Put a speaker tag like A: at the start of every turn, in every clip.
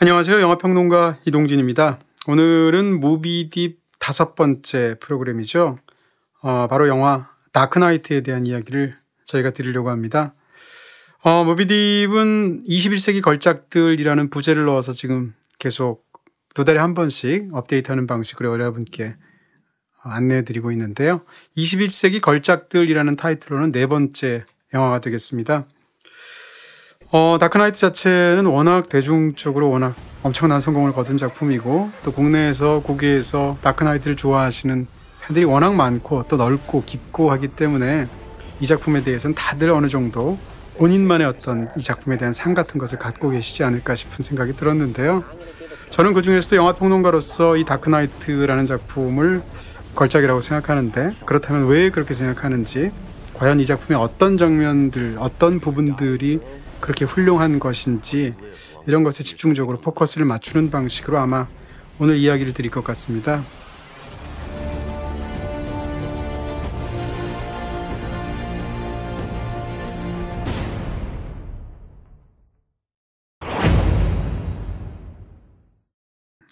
A: 안녕하세요. 영화평론가 이동진입니다. 오늘은 무비딥 다섯 번째 프로그램이죠. 어, 바로 영화 다크나이트에 대한 이야기를 저희가 드리려고 합니다. 어, 무비딥은 21세기 걸작들이라는 부제를 넣어서 지금 계속 두 달에 한 번씩 업데이트하는 방식으로 여러분께 안내해드리고 있는데요. 21세기 걸작들이라는 타이틀로는 네 번째 영화가 되겠습니다. 어, 다크나이트 자체는 워낙 대중적으로 워낙 엄청난 성공을 거둔 작품이고 또 국내에서 국외에서 다크나이트를 좋아하시는 팬들이 워낙 많고 또 넓고 깊고 하기 때문에 이 작품에 대해서는 다들 어느 정도 본인만의 어떤 이 작품에 대한 상 같은 것을 갖고 계시지 않을까 싶은 생각이 들었는데요. 저는 그 중에서도 영화 평론가로서 이 다크나이트라는 작품을 걸작이라고 생각하는데 그렇다면 왜 그렇게 생각하는지 과연 이 작품의 어떤 장면들, 어떤 부분들이 그렇게 훌륭한 것인지 이런 것에 집중적으로 포커스를 맞추는 방식으로 아마 오늘 이야기를 드릴 것 같습니다.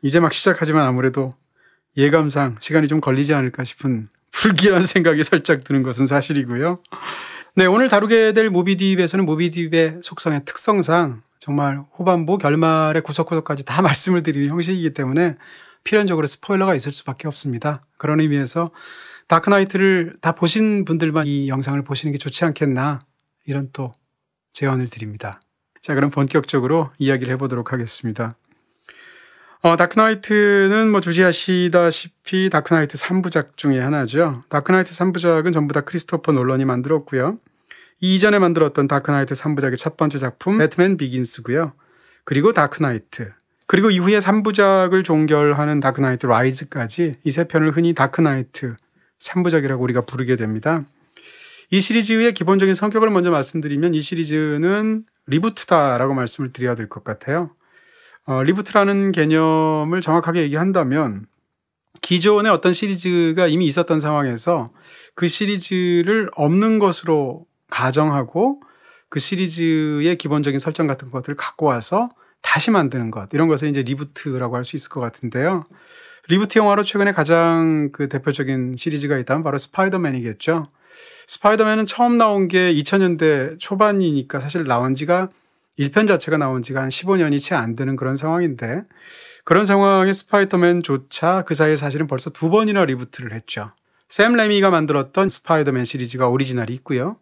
A: 이제 막 시작하지만 아무래도 예감상 시간이 좀 걸리지 않을까 싶은 불길한 생각이 살짝 드는 것은 사실이고요. 네, 오늘 다루게 될 모비딥에서는 모비딥의 속성의 특성상 정말 후반부 결말의 구석구석까지 다 말씀을 드리는 형식이기 때문에 필연적으로 스포일러가 있을 수밖에 없습니다. 그런 의미에서 다크나이트를 다 보신 분들만 이 영상을 보시는 게 좋지 않겠나 이런 또 제언을 드립니다. 자, 그럼 본격적으로 이야기를 해보도록 하겠습니다. 어, 다크나이트는 뭐 주지하시다시피 다크나이트 3부작 중의 하나죠. 다크나이트 3부작은 전부 다 크리스토퍼 놀런이 만들었고요. 이전에 만들었던 다크나이트 3부작의 첫 번째 작품 배트맨 비긴스고요. 그리고 다크나이트 그리고 이후에 3부작을 종결하는 다크나이트 라이즈까지 이 세 편을 흔히 다크나이트 3부작이라고 우리가 부르게 됩니다. 이 시리즈의 기본적인 성격을 먼저 말씀드리면 이 시리즈는 리부트다라고 말씀을 드려야 될 것 같아요. 어, 리부트라는 개념을 정확하게 얘기한다면 기존의 어떤 시리즈가 이미 있었던 상황에서 그 시리즈를 없는 것으로 가정하고 그 시리즈의 기본적인 설정 같은 것들을 갖고 와서 다시 만드는 것 이런 것을 이제 리부트라고 할 수 있을 것 같은데요. 리부트 영화로 최근에 가장 그 대표적인 시리즈가 있다면 바로 스파이더맨이겠죠. 스파이더맨은 처음 나온 게 2000년대 초반이니까 사실 나온 지가 1편 자체가 나온 지가 한 15년이 채 안 되는 그런 상황인데 그런 상황에 스파이더맨조차 그 사이에 사실은 벌써 두 번이나 리부트를 했죠. 샘 레미가 만들었던 스파이더맨 시리즈가 오리지널이 있고요.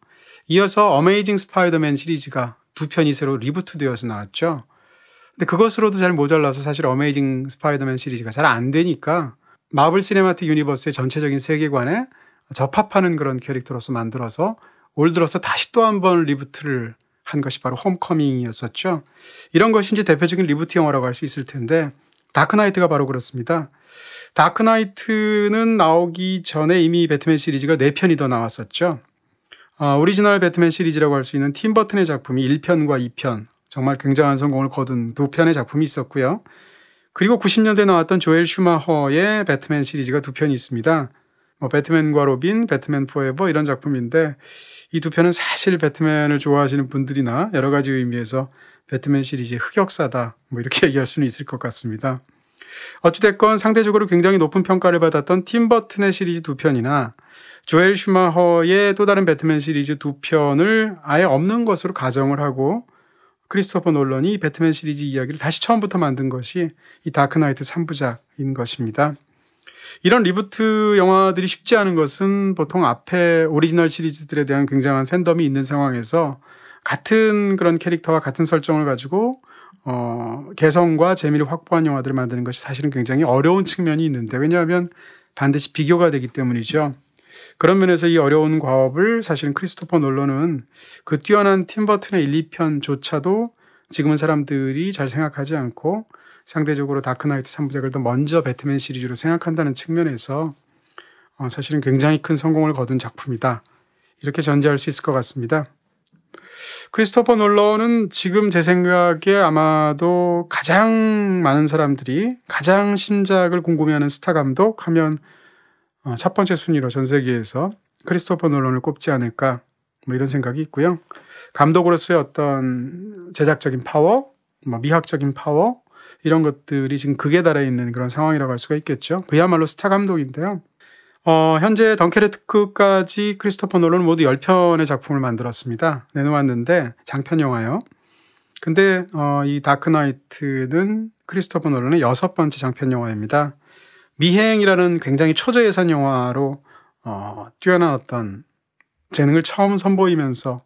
A: 이어서 어메이징 스파이더맨 시리즈가 두 편이 새로 리부트되어서 나왔죠. 근데 그것으로도 잘 모자라서 사실 어메이징 스파이더맨 시리즈가 잘 안 되니까 마블 시네마틱 유니버스의 전체적인 세계관에 접합하는 그런 캐릭터로서 만들어서 올 들어서 다시 또 한 번 리부트를 한 것이 바로 홈커밍이었었죠. 이런 것이 이제 대표적인 리부트 영화라고 할 수 있을 텐데 다크나이트가 바로 그렇습니다. 다크나이트는 나오기 전에 이미 배트맨 시리즈가 4편이 더 나왔었죠. 어, 오리지널 배트맨 시리즈라고 할 수 있는 팀 버튼의 작품이 1편과 2편 정말 굉장한 성공을 거둔 두 편의 작품이 있었고요. 그리고 9 0년대 나왔던 조엘 슈마허의 배트맨 시리즈가 두 편이 있습니다. 뭐 배트맨과 로빈, 배트맨 포에버 이런 작품인데 이 두 편은 사실 배트맨을 좋아하시는 분들이나 여러 가지 의미에서 배트맨 시리즈의 흑역사다 뭐 이렇게 얘기할 수는 있을 것 같습니다. 어찌됐건 상대적으로 굉장히 높은 평가를 받았던 팀 버튼의 시리즈 두 편이나 조엘 슈마허의 또 다른 배트맨 시리즈 두 편을 아예 없는 것으로 가정을 하고 크리스토퍼 놀런이 배트맨 시리즈 이야기를 다시 처음부터 만든 것이 이 다크나이트 3부작인 것입니다. 이런 리부트 영화들이 쉽지 않은 것은 보통 앞에 오리지널 시리즈들에 대한 굉장한 팬덤이 있는 상황에서 같은 그런 캐릭터와 같은 설정을 가지고 어, 개성과 재미를 확보한 영화들을 만드는 것이 사실은 굉장히 어려운 측면이 있는데 왜냐하면 반드시 비교가 되기 때문이죠. 그런 면에서 이 어려운 과업을 사실은 크리스토퍼 놀러는 그 뛰어난 팀버튼의 1, 2편조차도 지금은 사람들이 잘 생각하지 않고 상대적으로 다크나이트 3부작을 더 먼저 배트맨 시리즈로 생각한다는 측면에서 어, 사실은 굉장히 큰 성공을 거둔 작품이다. 이렇게 전제할 수 있을 것 같습니다. 크리스토퍼 놀러는 지금 제 생각에 아마도 가장 많은 사람들이 가장 신작을 궁금해하는 스타 감독 하면 어, 첫 번째 순위로 전 세계에서 크리스토퍼 놀런을 꼽지 않을까 뭐 이런 생각이 있고요. 감독으로서의 어떤 제작적인 파워, 뭐 미학적인 파워, 이런 것들이 지금 극에 달해 있는 그런 상황이라고 할 수가 있겠죠. 그야말로 스타 감독인데요. 어, 현재 덩케르트까지 크 크리스토퍼 놀론 모두 10편의 작품을 만들었습니다. 내놓았는데 장편 영화요. 근데 어, 이 다크나이트는 크리스토퍼 놀론의 여섯 번째 장편 영화입니다. 미행이라는 굉장히 초저예산 영화로 어, 뛰어난 어떤 재능을 처음 선보이면서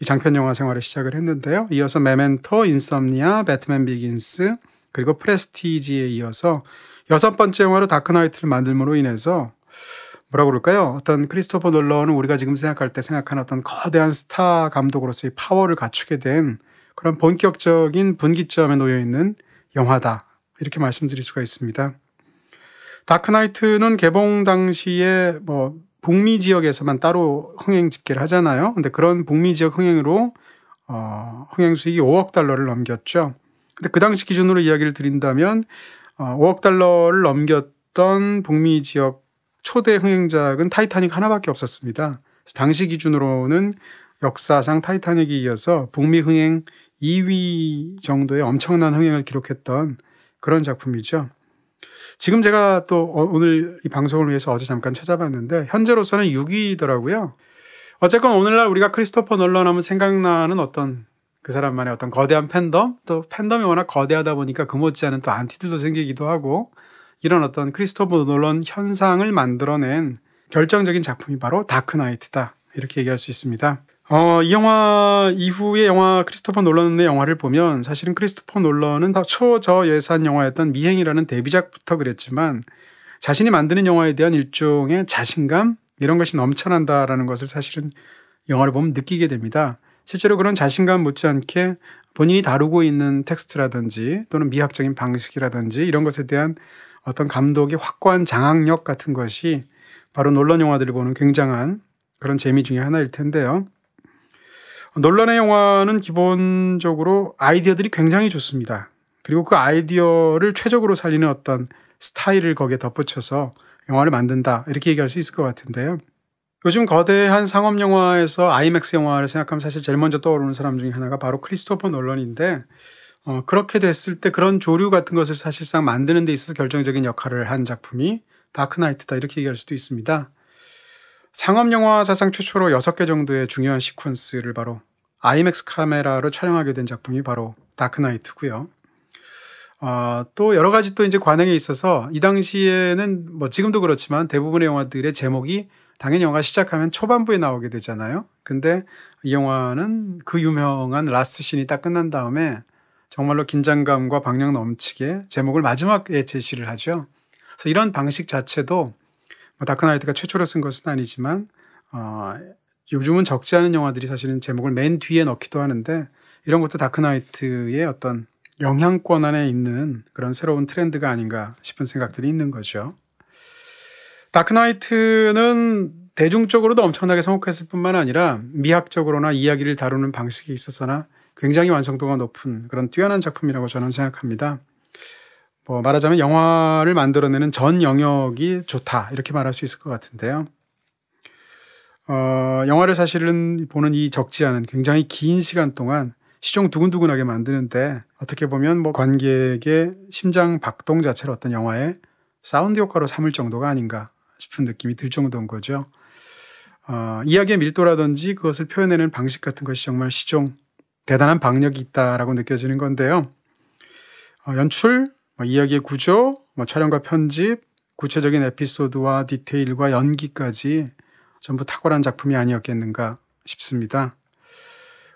A: 이 장편 영화 생활을 시작을 했는데요. 이어서 메멘토, 인썸니아, 배트맨 비긴스, 그리고 프레스티지에 이어서 여섯 번째 영화로 다크나이트를 만들므로 인해서 뭐라고 그럴까요? 어떤 크리스토퍼 놀러는 우리가 지금 생각할 때 생각하는 어떤 거대한 스타 감독으로서의 파워를 갖추게 된 그런 본격적인 분기점에 놓여 있는 영화다. 이렇게 말씀드릴 수가 있습니다. 다크나이트는 개봉 당시에 뭐 북미 지역에서만 따로 흥행 집계를 하잖아요. 근데 그런 북미 지역 흥행으로 어, 흥행 수익이 5억 달러를 넘겼죠. 근데 그 당시 기준으로 이야기를 드린다면 어, 5억 달러를 넘겼던 북미 지역 초대 흥행작은 타이타닉 하나밖에 없었습니다. 당시 기준으로는 역사상 타이타닉이 이어서 북미 흥행 2위 정도의 엄청난 흥행을 기록했던 그런 작품이죠. 지금 제가 또 어, 오늘 이 방송을 위해서 어제 잠깐 찾아봤는데 현재로서는 6위더라고요. 어쨌건 오늘날 우리가 크리스토퍼 놀런 하면 생각나는 어떤 그 사람만의 어떤 거대한 팬덤 또 팬덤이 워낙 거대하다 보니까 그 못지않은 또 안티들도 생기기도 하고 이런 어떤 크리스토퍼 놀런 현상을 만들어낸 결정적인 작품이 바로 다크나이트다 이렇게 얘기할 수 있습니다. 어, 이 영화 이후에 영화 크리스토퍼 놀런의 영화를 보면 사실은 크리스토퍼 놀런은 다 초저 예산 영화였던 미행이라는 데뷔작부터 그랬지만 자신이 만드는 영화에 대한 일종의 자신감 이런 것이 넘쳐난다라는 것을 사실은 영화를 보면 느끼게 됩니다. 실제로 그런 자신감 못지않게 본인이 다루고 있는 텍스트라든지 또는 미학적인 방식이라든지 이런 것에 대한 어떤 감독의 확고한 장악력 같은 것이 바로 논란 영화들을 보는 굉장한 그런 재미 중의 하나일 텐데요. 논란의 영화는 기본적으로 아이디어들이 굉장히 좋습니다. 그리고 그 아이디어를 최적으로 살리는 어떤 스타일을 거기에 덧붙여서 영화를 만든다 이렇게 얘기할 수 있을 것 같은데요. 요즘 거대한 상업 영화에서 아이맥스 영화를 생각하면 사실 제일 먼저 떠오르는 사람 중에 하나가 바로 크리스토퍼 논란인데 어, 그렇게 됐을 때 그런 조류 같은 것을 사실상 만드는 데 있어서 결정적인 역할을 한 작품이 다크나이트다 이렇게 얘기할 수도 있습니다. 상업 영화 사상 최초로 6개 정도의 중요한 시퀀스를 바로 IMAX 카메라로 촬영하게 된 작품이 바로 다크나이트고요. 어, 아, 또 여러 가지 또 이제 관행에 있어서 이 당시에는 뭐 지금도 그렇지만 대부분의 영화들의 제목이 당연히 영화 시작하면 초반부에 나오게 되잖아요. 근데 이 영화는 그 유명한 라스트 씬이 딱 끝난 다음에 정말로 긴장감과 박력 넘치게 제목을 마지막에 제시를 하죠. 그래서 이런 방식 자체도 뭐 다크나이트가 최초로 쓴 것은 아니지만 어, 요즘은 적지 않은 영화들이 사실은 제목을 맨 뒤에 넣기도 하는데 이런 것도 다크나이트의 어떤 영향권 안에 있는 그런 새로운 트렌드가 아닌가 싶은 생각들이 있는 거죠. 다크나이트는 대중적으로도 엄청나게 성공했을 뿐만 아니라 미학적으로나 이야기를 다루는 방식에 있어서나 굉장히 완성도가 높은 그런 뛰어난 작품이라고 저는 생각합니다. 뭐 말하자면 영화를 만들어내는 전 영역이 좋다 이렇게 말할 수 있을 것 같은데요. 어, 영화를 사실은 보는 이 적지 않은 굉장히 긴 시간 동안 시종 두근두근하게 만드는데 어떻게 보면 뭐 관객의 심장 박동 자체를 어떤 영화의 사운드 효과로 삼을 정도가 아닌가 싶은 느낌이 들 정도인 거죠. 어, 이야기의 밀도라든지 그것을 표현해내는 방식 같은 것이 정말 시종 대단한 박력이 있다라고 느껴지는 건데요. 어, 연출, 뭐 이야기의 구조, 뭐 촬영과 편집, 구체적인 에피소드와 디테일과 연기까지 전부 탁월한 작품이 아니었겠는가 싶습니다.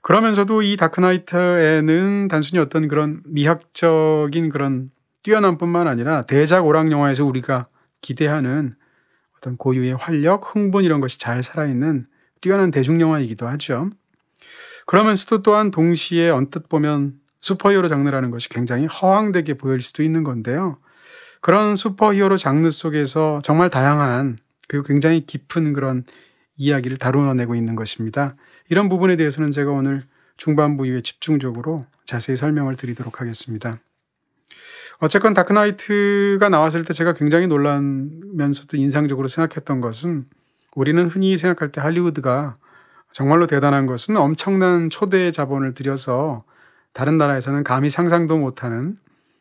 A: 그러면서도 이 다크나이트에는 단순히 어떤 그런 미학적인 그런 뛰어남뿐만 아니라 대작 오락 영화에서 우리가 기대하는 어떤 고유의 활력, 흥분 이런 것이 잘 살아있는 뛰어난 대중영화이기도 하죠. 그러면서도 또한 동시에 언뜻 보면 슈퍼히어로 장르라는 것이 굉장히 허황되게 보일 수도 있는 건데요. 그런 슈퍼히어로 장르 속에서 정말 다양한 그리고 굉장히 깊은 그런 이야기를 다루어내고 있는 것입니다. 이런 부분에 대해서는 제가 오늘 중반부 이후에 집중적으로 자세히 설명을 드리도록 하겠습니다. 어쨌건 다크나이트가 나왔을 때 제가 굉장히 놀라면서도 인상적으로 생각했던 것은 우리는 흔히 생각할 때 할리우드가 정말로 대단한 것은 엄청난 초대 자본을 들여서 다른 나라에서는 감히 상상도 못하는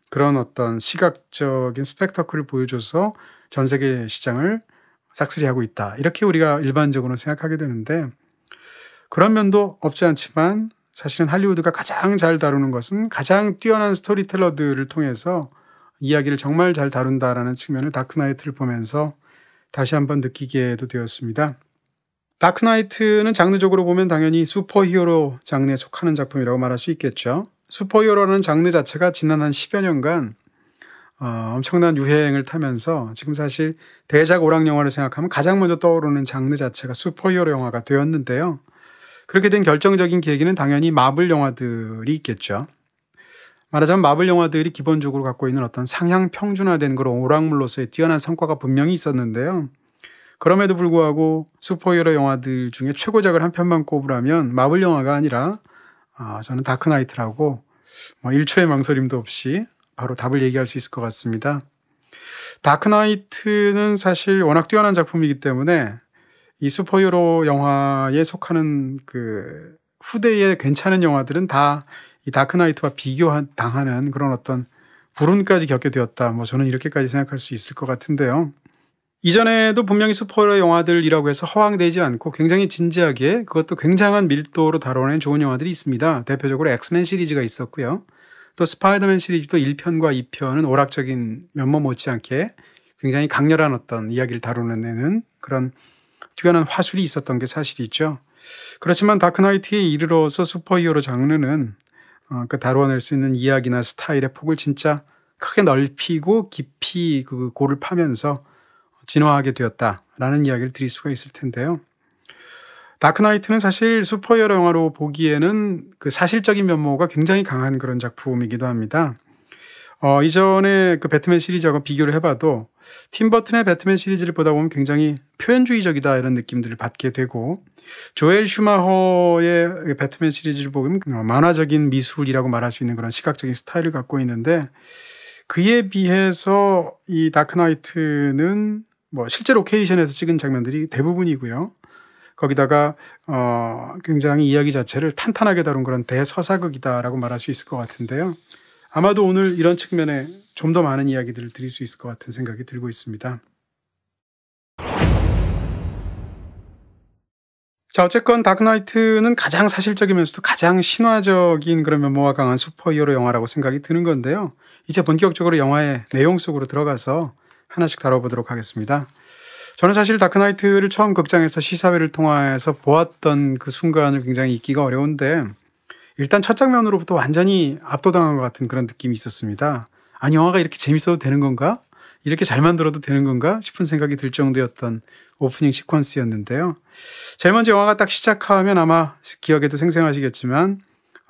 A: 그런 어떤 시각적인 스펙터클을 보여줘서 전 세계 시장을 싹쓸이하고 있다. 이렇게 우리가 일반적으로 생각하게 되는데 그런 면도 없지 않지만 사실은 할리우드가 가장 잘 다루는 것은 가장 뛰어난 스토리텔러들을 통해서 이야기를 정말 잘 다룬다라는 측면을 다크나이트를 보면서 다시 한번 느끼게도 되었습니다. 다크나이트는 장르적으로 보면 당연히 슈퍼히어로 장르에 속하는 작품이라고 말할 수 있겠죠. 슈퍼히어로라는 장르 자체가 지난 한 10여 년간 어, 엄청난 유행을 타면서 지금 사실 대작 오락 영화를 생각하면 가장 먼저 떠오르는 장르 자체가 슈퍼히어로 영화가 되었는데요. 그렇게 된 결정적인 계기는 당연히 마블 영화들이 있겠죠. 말하자면 마블 영화들이 기본적으로 갖고 있는 어떤 상향 평준화된 그런 오락물로서의 뛰어난 성과가 분명히 있었는데요. 그럼에도 불구하고 슈퍼히어로 영화들 중에 최고작을 한 편만 꼽으라면 마블 영화가 아니라 아, 저는 다크나이트라고 뭐 1초의 망설임도 없이 바로 답을 얘기할 수 있을 것 같습니다. 다크나이트는 사실 워낙 뛰어난 작품이기 때문에 이 슈퍼히어로 영화에 속하는 그 후대의 괜찮은 영화들은 다 이 다크나이트와 비교당하는 그런 어떤 불운까지 겪게 되었다. 뭐 저는 이렇게까지 생각할 수 있을 것 같은데요. 이전에도 분명히 스포일러 영화들이라고 해서 허황되지 않고 굉장히 진지하게 그것도 굉장한 밀도로 다뤄낸 좋은 영화들이 있습니다. 대표적으로 엑스맨 시리즈가 있었고요. 또 스파이더맨 시리즈도 1편과 2편은 오락적인 면모 못지않게 굉장히 강렬한 어떤 이야기를 다루는 그런 뛰어난 화술이 있었던 게 사실이죠. 그렇지만 다크나이트에 이르러서 슈퍼히어로 장르는 어, 그 다뤄낼 수 있는 이야기나 스타일의 폭을 진짜 크게 넓히고 깊이 그 골을 파면서 진화하게 되었다라는 이야기를 드릴 수가 있을 텐데요. 다크나이트는 사실 슈퍼히어로 영화로 보기에는 그 사실적인 면모가 굉장히 강한 그런 작품이기도 합니다. 어, 이전에 그 배트맨 시리즈하고 비교를 해봐도 팀 버튼의 배트맨 시리즈를 보다 보면 굉장히 표현주의적이다 이런 느낌들을 받게 되고 조엘 슈마허의 그 배트맨 시리즈를 보면 어, 만화적인 미술이라고 말할 수 있는 그런 시각적인 스타일을 갖고 있는데 그에 비해서 이 다크나이트는 뭐 실제 로케이션에서 찍은 장면들이 대부분이고요. 거기다가 어 굉장히 이야기 자체를 탄탄하게 다룬 그런 대서사극이다라고 말할 수 있을 것 같은데요. 아마도 오늘 이런 측면에 좀 더 많은 이야기들을 드릴 수 있을 것 같은 생각이 들고 있습니다. 자, 어쨌건 다크나이트는 가장 사실적이면서도 가장 신화적인 그런 면모가 강한 슈퍼히어로 영화라고 생각이 드는 건데요. 이제 본격적으로 영화의 내용 속으로 들어가서 하나씩 다뤄보도록 하겠습니다. 저는 사실 다크나이트를 처음 극장에서 시사회를 통해서 보았던 그 순간을 굉장히 잊기가 어려운데 일단 첫 장면으로부터 완전히 압도당한 것 같은 그런 느낌이 있었습니다. 아니 영화가 이렇게 재밌어도 되는 건가? 이렇게 잘 만들어도 되는 건가 싶은 생각이 들 정도였던 오프닝 시퀀스였는데요. 제일 먼저 영화가 딱 시작하면 아마 기억에도 생생하시겠지만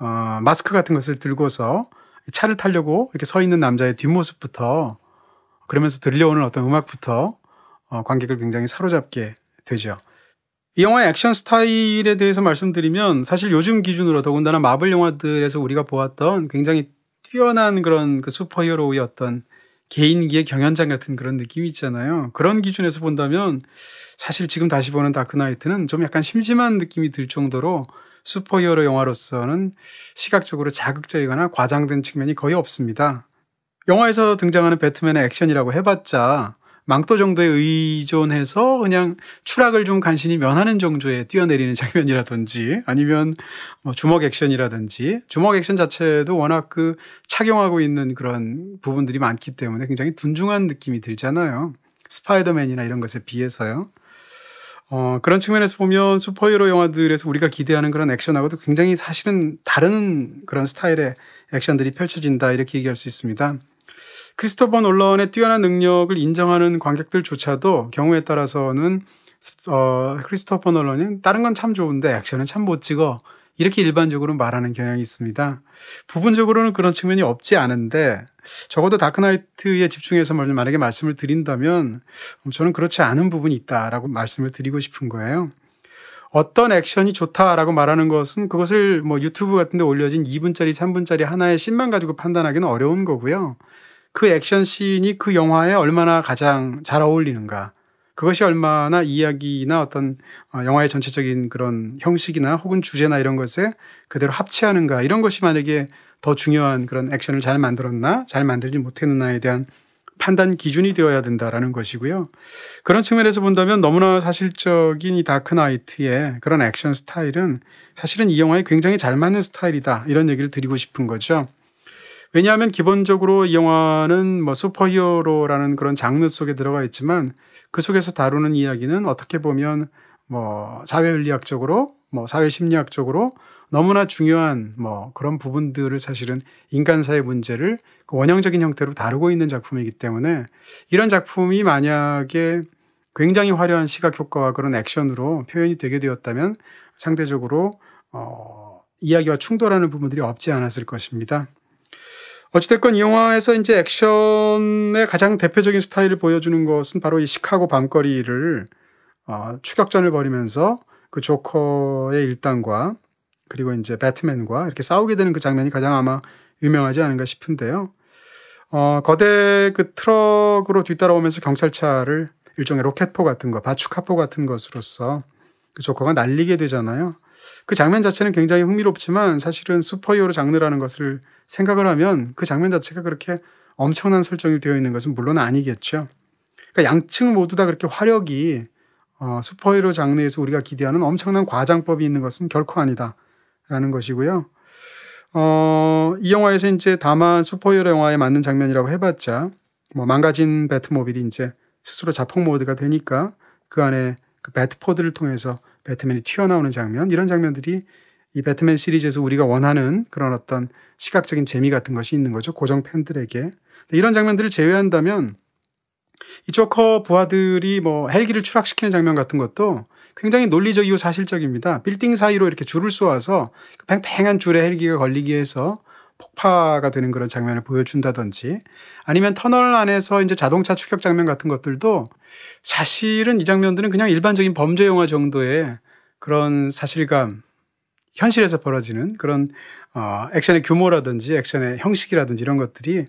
A: 어, 마스크 같은 것을 들고서 차를 타려고 이렇게 서 있는 남자의 뒷모습부터 그러면서 들려오는 어떤 음악부터 어, 관객을 굉장히 사로잡게 되죠. 이 영화의 액션 스타일에 대해서 말씀드리면 사실 요즘 기준으로 더군다나 마블 영화들에서 우리가 보았던 굉장히 뛰어난 그런 그 슈퍼히어로의 어떤 개인기의 경연장 같은 그런 느낌이 있잖아요. 그런 기준에서 본다면 사실 지금 다시 보는 다크나이트는 좀 약간 심심한 느낌이 들 정도로 슈퍼히어로 영화로서는 시각적으로 자극적이거나 과장된 측면이 거의 없습니다. 영화에서 등장하는 배트맨의 액션이라고 해봤자 망토 정도에 의존해서 그냥 추락을 좀 간신히 면하는 정도에 뛰어내리는 장면이라든지 아니면 뭐 주먹 액션이라든지 주먹 액션 자체도 워낙 그 착용하고 있는 그런 부분들이 많기 때문에 굉장히 둔중한 느낌이 들잖아요. 스파이더맨이나 이런 것에 비해서요. 어, 그런 측면에서 보면 슈퍼히어로 영화들에서 우리가 기대하는 그런 액션하고도 굉장히 사실은 다른 그런 스타일의 액션들이 펼쳐진다 이렇게 얘기할 수 있습니다. 크리스토퍼 놀런의 뛰어난 능력을 인정하는 관객들조차도 경우에 따라서는 어, 크리스토퍼 놀런은 다른 건 참 좋은데 액션은 참 못 찍어 이렇게 일반적으로 말하는 경향이 있습니다. 부분적으로는 그런 측면이 없지 않은데 적어도 다크나이트에 집중해서 만약에 말씀을 드린다면 음, 저는 그렇지 않은 부분이 있다라고 말씀을 드리고 싶은 거예요. 어떤 액션이 좋다라고 말하는 것은 그것을 뭐 유튜브 같은 데 올려진 2분짜리, 3분짜리 하나의 씬만 가지고 판단하기는 어려운 거고요. 그 액션 씬이 그 영화에 얼마나 가장 잘 어울리는가. 그것이 얼마나 이야기나 어떤 어, 영화의 전체적인 그런 형식이나 혹은 주제나 이런 것에 그대로 합치하는가 이런 것이 만약에 더 중요한 그런 액션을 잘 만들었나 잘 만들지 못했느냐에 대한 판단 기준이 되어야 된다라는 것이고요. 그런 측면에서 본다면 너무나 사실적인 이 다크나이트의 그런 액션 스타일은 사실은 이 영화에 굉장히 잘 맞는 스타일이다 이런 얘기를 드리고 싶은 거죠. 왜냐하면 기본적으로 이 영화는 뭐 슈퍼히어로라는 그런 장르 속에 들어가 있지만 그 속에서 다루는 이야기는 어떻게 보면 뭐 사회윤리학적으로 뭐 사회심리학적으로 너무나 중요한 뭐 그런 부분들을 사실은 인간 사회 문제를 그 원형적인 형태로 다루고 있는 작품이기 때문에 이런 작품이 만약에 굉장히 화려한 시각 효과와 그런 액션으로 표현이 되게 되었다면 상대적으로 어 이야기와 충돌하는 부분들이 없지 않았을 것입니다. 어찌됐건 이 영화에서 이제 액션의 가장 대표적인 스타일을 보여주는 것은 바로 이 시카고 밤거리를 어, 추격전을 벌이면서 그 조커의 일당과 그리고 이제 배트맨과 이렇게 싸우게 되는 그 장면이 가장 아마 유명하지 않은가 싶은데요. 어, 거대 그 트럭으로 뒤따라오면서 경찰차를 일종의 로켓포 같은 거, 바축카포 같은 것으로서 그 조커가 날리게 되잖아요. 그 장면 자체는 굉장히 흥미롭지만 사실은 슈퍼히어로 장르라는 것을 생각을 하면 그 장면 자체가 그렇게 엄청난 설정이 되어 있는 것은 물론 아니겠죠. 그러니까 양측 모두 다 그렇게 화력이 어, 슈퍼히어로 장르에서 우리가 기대하는 엄청난 과장법이 있는 것은 결코 아니다라는 것이고요. 어, 이 영화에서 이제 다만 슈퍼히어로 영화에 맞는 장면이라고 해봤자 뭐 망가진 배트모빌이 이제 스스로 자폭 모드가 되니까 그 안에 그 배트포드를 통해서 배트맨이 튀어나오는 장면 이런 장면들이 이 배트맨 시리즈에서 우리가 원하는 그런 어떤 시각적인 재미 같은 것이 있는 거죠. 고정 팬들에게. 이런 장면들을 제외한다면 이 조커 부하들이 뭐 헬기를 추락시키는 장면 같은 것도 굉장히 논리적이고 사실적입니다. 빌딩 사이로 이렇게 줄을 쏘아서 그 팽팽한 줄에 헬기가 걸리기 위해서 폭파가 되는 그런 장면을 보여준다든지 아니면 터널 안에서 이제 자동차 추격 장면 같은 것들도 사실은 이 장면들은 그냥 일반적인 범죄 영화 정도의 그런 사실감, 현실에서 벌어지는 그런 어, 액션의 규모라든지 액션의 형식이라든지 이런 것들이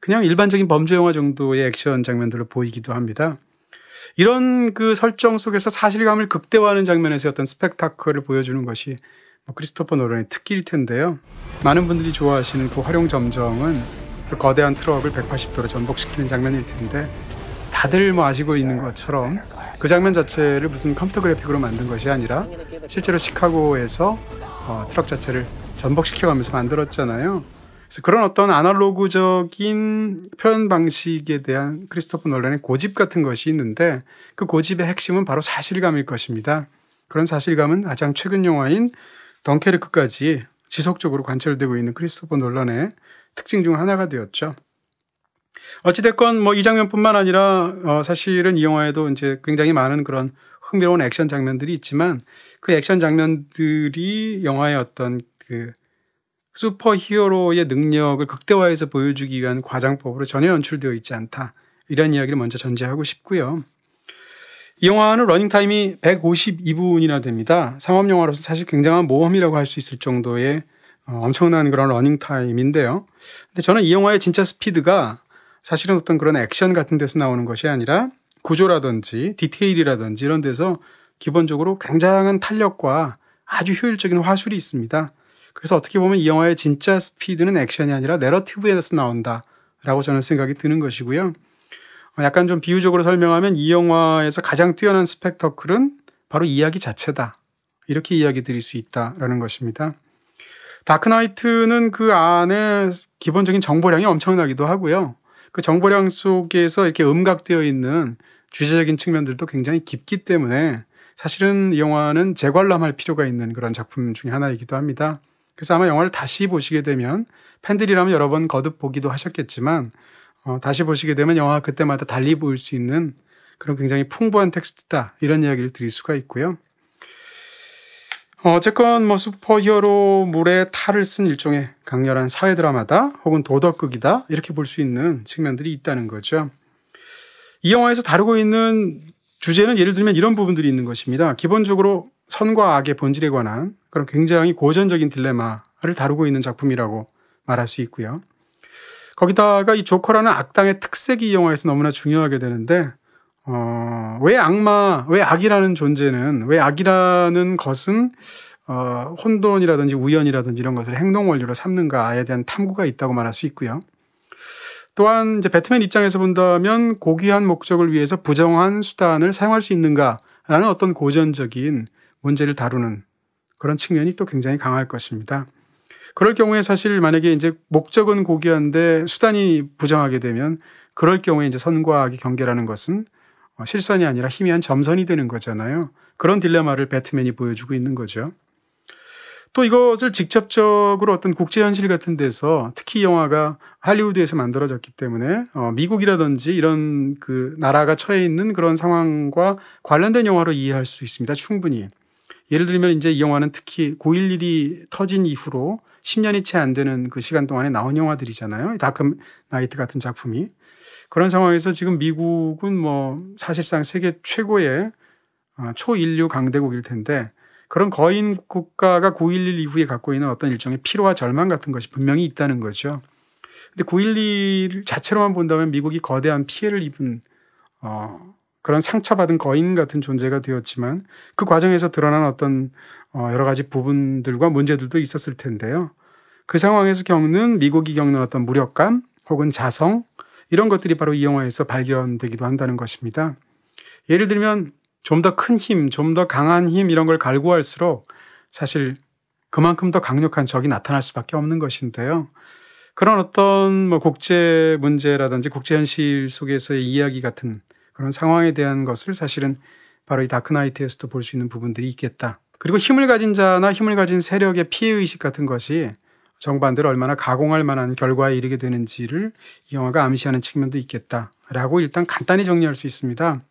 A: 그냥 일반적인 범죄 영화 정도의 액션 장면들로 보이기도 합니다. 이런 그 설정 속에서 사실감을 극대화하는 장면에서 어떤 스펙타클을 보여주는 것이 뭐 크리스토퍼 노란의 특기일 텐데요. 많은 분들이 좋아하시는 그 활용 점정은 그 거대한 트럭을 180도로 전복시키는 장면일 텐데 다들 뭐 아시고 있는 것처럼 그 장면 자체를 무슨 컴퓨터 그래픽으로 만든 것이 아니라 실제로 시카고에서 어, 트럭 자체를 전복시켜가면서 만들었잖아요. 그래서 그런 어떤 아날로그적인 표현 방식에 대한 크리스토프 논란의 고집 같은 것이 있는데 그 고집의 핵심은 바로 사실감일 것입니다. 그런 사실감은 가장 최근 영화인 덩케르크까지 지속적으로 관철되고 있는 크리스토퍼 논란의 특징 중 하나가 되었죠. 어찌됐건 뭐 이 장면뿐만 아니라 어 사실은 이 영화에도 이제 굉장히 많은 그런 흥미로운 액션 장면들이 있지만 그 액션 장면들이 영화의 어떤 그 슈퍼 히어로의 능력을 극대화해서 보여주기 위한 과장법으로 전혀 연출되어 있지 않다. 이런 이야기를 먼저 전제하고 싶고요. 이 영화는 러닝타임이 152분이나 됩니다. 상업영화로서 사실 굉장한 모험이라고 할 수 있을 정도의 어, 엄청난 그런 러닝 타임인데요. 근데 저는 이 영화의 진짜 스피드가 사실은 어떤 그런 액션 같은 데서 나오는 것이 아니라 구조라든지 디테일이라든지 이런 데서 기본적으로 굉장한 탄력과 아주 효율적인 화술이 있습니다. 그래서 어떻게 보면 이 영화의 진짜 스피드는 액션이 아니라 내러티브에서 나온다라고 저는 생각이 드는 것이고요. 어, 약간 좀 비유적으로 설명하면 이 영화에서 가장 뛰어난 스펙터클은 바로 이야기 자체다. 이렇게 이야기 드릴 수 있다라는 것입니다. 다크나이트는 그 안에 기본적인 정보량이 엄청나기도 하고요. 그 정보량 속에서 이렇게 음각되어 있는 주제적인 측면들도 굉장히 깊기 때문에 사실은 이 영화는 재관람할 필요가 있는 그런 작품 중의 하나이기도 합니다. 그래서 아마 영화를 다시 보시게 되면 팬들이라면 여러 번 거듭 보기도 하셨겠지만 어, 다시 보시게 되면 영화 그때마다 달리 보일 수 있는 그런 굉장히 풍부한 텍스트다 이런 이야기를 드릴 수가 있고요. 어쨌건 뭐 슈퍼히어로 물에 탈을 쓴 일종의 강렬한 사회 드라마다 혹은 도덕극이다 이렇게 볼 수 있는 측면들이 있다는 거죠. 이 영화에서 다루고 있는 주제는 예를 들면 이런 부분들이 있는 것입니다. 기본적으로 선과 악의 본질에 관한 그런 굉장히 고전적인 딜레마를 다루고 있는 작품이라고 말할 수 있고요. 거기다가 이 조커라는 악당의 특색이 이 영화에서 너무나 중요하게 되는데 어, 왜 악마, 왜 악이라는 존재는, 왜 악이라는 것은, 어, 혼돈이라든지 우연이라든지 이런 것을 행동 원리로 삼는가에 대한 탐구가 있다고 말할 수 있고요. 또한 이제 배트맨 입장에서 본다면 고귀한 목적을 위해서 부정한 수단을 사용할 수 있는가라는 어떤 고전적인 문제를 다루는 그런 측면이 또 굉장히 강할 것입니다. 그럴 경우에 사실 만약에 이제 목적은 고귀한데 수단이 부정하게 되면 그럴 경우에 이제 선과악의 경계라는 것은 어, 실선이 아니라 희미한 점선이 되는 거잖아요. 그런 딜레마를 배트맨이 보여주고 있는 거죠. 또 이것을 직접적으로 어떤 국제현실 같은 데서 특히 영화가 할리우드에서 만들어졌기 때문에 어, 미국이라든지 이런 그 나라가 처해 있는 그런 상황과 관련된 영화로 이해할 수 있습니다. 충분히. 예를 들면 이제 이 영화는 특히 9.11이 터진 이후로 10년이 채 안 되는 그 시간 동안에 나온 영화들이잖아요. 다크 나이트 같은 작품이. 그런 상황에서 지금 미국은 뭐 사실상 세계 최고의 아, 초인류 강대국일 텐데 그런 거인 국가가 9.11 이후에 갖고 있는 어떤 일종의 피로와 절망 같은 것이 분명히 있다는 거죠. 근데 9.11 자체로만 본다면 미국이 거대한 피해를 입은 어, 그런 상처받은 거인 같은 존재가 되었지만 그 과정에서 드러난 어떤 어, 여러 가지 부분들과 문제들도 있었을 텐데요. 그 상황에서 겪는 미국이 겪는 어떤 무력감 혹은 자성 이런 것들이 바로 이 영화에서 발견되기도 한다는 것입니다. 예를 들면 좀 더 큰 힘, 좀 더 강한 힘 이런 걸 갈구할수록 사실 그만큼 더 강력한 적이 나타날 수밖에 없는 것인데요. 그런 어떤 뭐 국제 문제라든지 국제 현실 속에서의 이야기 같은 그런 상황에 대한 것을 사실은 바로 이 다크나이트에서도 볼 수 있는 부분들이 있겠다. 그리고 힘을 가진 자나 힘을 가진 세력의 피해 의식 같은 것이 정반대로 얼마나 가공할 만한 결과에 이르게 되는지를 이 영화가 암시하는 측면도 있겠다라고 일단 간단히 정리할 수 있습니다.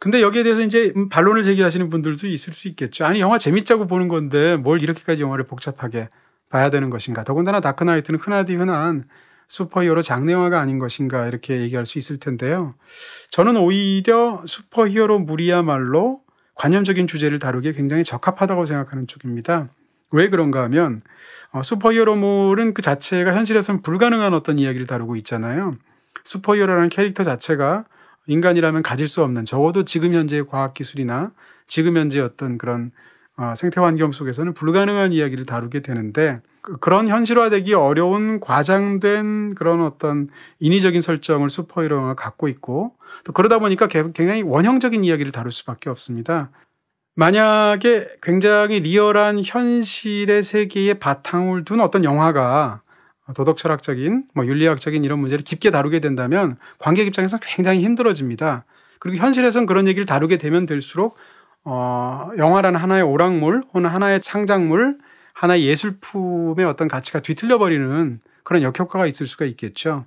A: 근데 여기에 대해서 이제 음, 반론을 제기하시는 분들도 있을 수 있겠죠. 아니, 영화 재밌자고 보는 건데 뭘 이렇게까지 영화를 복잡하게 봐야 되는 것인가. 더군다나 다크나이트는 흔하디 흔한 슈퍼히어로 장르 영화가 아닌 것인가 이렇게 얘기할 수 있을 텐데요. 저는 오히려 슈퍼히어로 무리야말로 관념적인 주제를 다루기에 굉장히 적합하다고 생각하는 쪽입니다. 왜 그런가 하면 어, 슈퍼히어로물은 그 자체가 현실에서는 불가능한 어떤 이야기를 다루고 있잖아요. 슈퍼히어로라는 캐릭터 자체가 인간이라면 가질 수 없는 적어도 지금 현재의 과학기술이나 지금 현재 의 어떤 그런 어, 생태 환경 속에서는 불가능한 이야기를 다루게 되는데 그, 그런 현실화되기 어려운 과장된 그런 어떤 인위적인 설정을 슈퍼히어로가 갖고 있고 또 그러다 보니까 굉장히 원형적인 이야기를 다룰 수밖에 없습니다. 만약에 굉장히 리얼한 현실의 세계에 바탕을 둔 어떤 영화가 도덕 철학적인 뭐 윤리학적인 이런 문제를 깊게 다루게 된다면 관객 입장에서 굉장히 힘들어집니다. 그리고 현실에선 그런 얘기를 다루게 되면 될수록 어, 영화라는 하나의 오락물 혹은 하나의 창작물 하나의 예술품의 어떤 가치가 뒤틀려 버리는 그런 역효과가 있을 수가 있겠죠.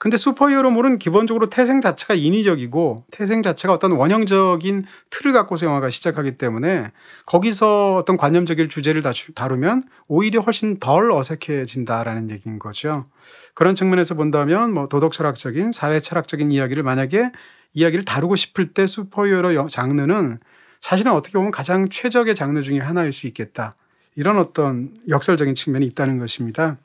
A: 근데 슈퍼히어로물은 기본적으로 태생 자체가 인위적이고 태생 자체가 어떤 원형적인 틀을 갖고서 영화가 시작하기 때문에 거기서 어떤 관념적인 주제를 다루면 오히려 훨씬 덜 어색해진다라는 얘기인 거죠. 그런 측면에서 본다면 뭐 도덕 철학적인 사회 철학적인 이야기를 만약에 이야기를 다루고 싶을 때 슈퍼히어로 장르는 사실은 어떻게 보면 가장 최적의 장르 중의 하나일 수 있겠다. 이런 어떤 역설적인 측면이 있다는 것입니다.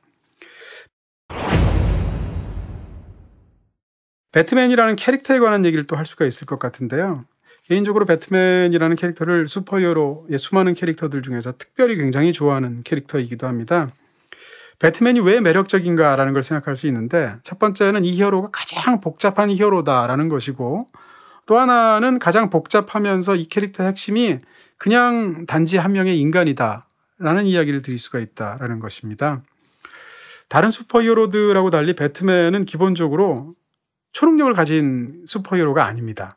A: 배트맨이라는 캐릭터에 관한 얘기를 또 할 수가 있을 것 같은데요. 개인적으로 배트맨이라는 캐릭터를 슈퍼히어로의 수많은 캐릭터들 중에서 특별히 굉장히 좋아하는 캐릭터이기도 합니다. 배트맨이 왜 매력적인가라는 걸 생각할 수 있는데 첫 번째는 이 히어로가 가장 복잡한 히어로다라는 것이고 또 하나는 가장 복잡하면서 이 캐릭터의 핵심이 그냥 단지 한 명의 인간이다라는 이야기를 드릴 수가 있다라는 것입니다. 다른 슈퍼히어로들하고 달리 배트맨은 기본적으로 초능력을 가진 슈퍼히어로가 아닙니다.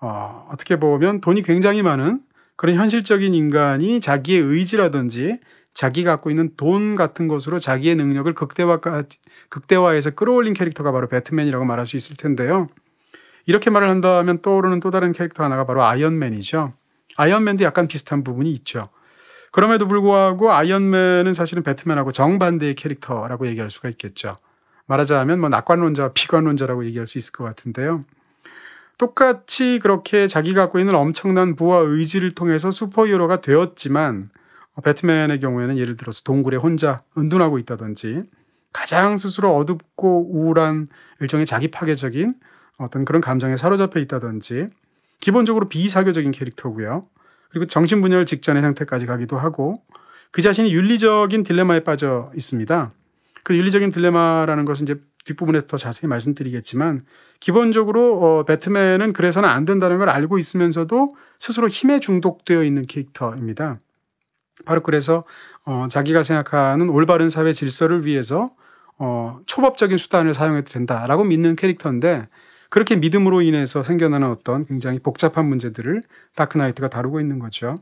A: 어, 어떻게 보면 돈이 굉장히 많은 그런 현실적인 인간이 자기의 의지라든지 자기 갖고 있는 돈 같은 것으로 자기의 능력을 극대화, 극대화해서 끌어올린 캐릭터가 바로 배트맨이라고 말할 수 있을 텐데요. 이렇게 말을 한다면 떠오르는 또 다른 캐릭터 하나가 바로 아이언맨이죠. 아이언맨도 약간 비슷한 부분이 있죠. 그럼에도 불구하고 아이언맨은 사실은 배트맨하고 정반대의 캐릭터라고 얘기할 수가 있겠죠. 말하자면 뭐 낙관론자, 와 비관론자라고 얘기할 수 있을 것 같은데요. 똑같이 그렇게 자기가 갖고 있는 엄청난 부와 의지를 통해서 슈퍼히어로가 되었지만 어, 배트맨의 경우에는 예를 들어서 동굴에 혼자 은둔하고 있다든지 가장 스스로 어둡고 우울한 일종의 자기 파괴적인 어떤 그런 감정에 사로잡혀 있다든지 기본적으로 비사교적인 캐릭터고요. 그리고 정신분열 직전의 상태까지 가기도 하고 그 자신이 윤리적인 딜레마에 빠져 있습니다. 그 윤리적인 딜레마라는 것은 이제 뒷부분에서 더 자세히 말씀드리겠지만 기본적으로 어, 배트맨은 그래서는 안 된다는 걸 알고 있으면서도 스스로 힘에 중독되어 있는 캐릭터입니다. 바로 그래서 어, 자기가 생각하는 올바른 사회 질서를 위해서 어, 초법적인 수단을 사용해도 된다라고 믿는 캐릭터인데 그렇게 믿음으로 인해서 생겨나는 어떤 굉장히 복잡한 문제들을 다크나이트가 다루고 있는 거죠.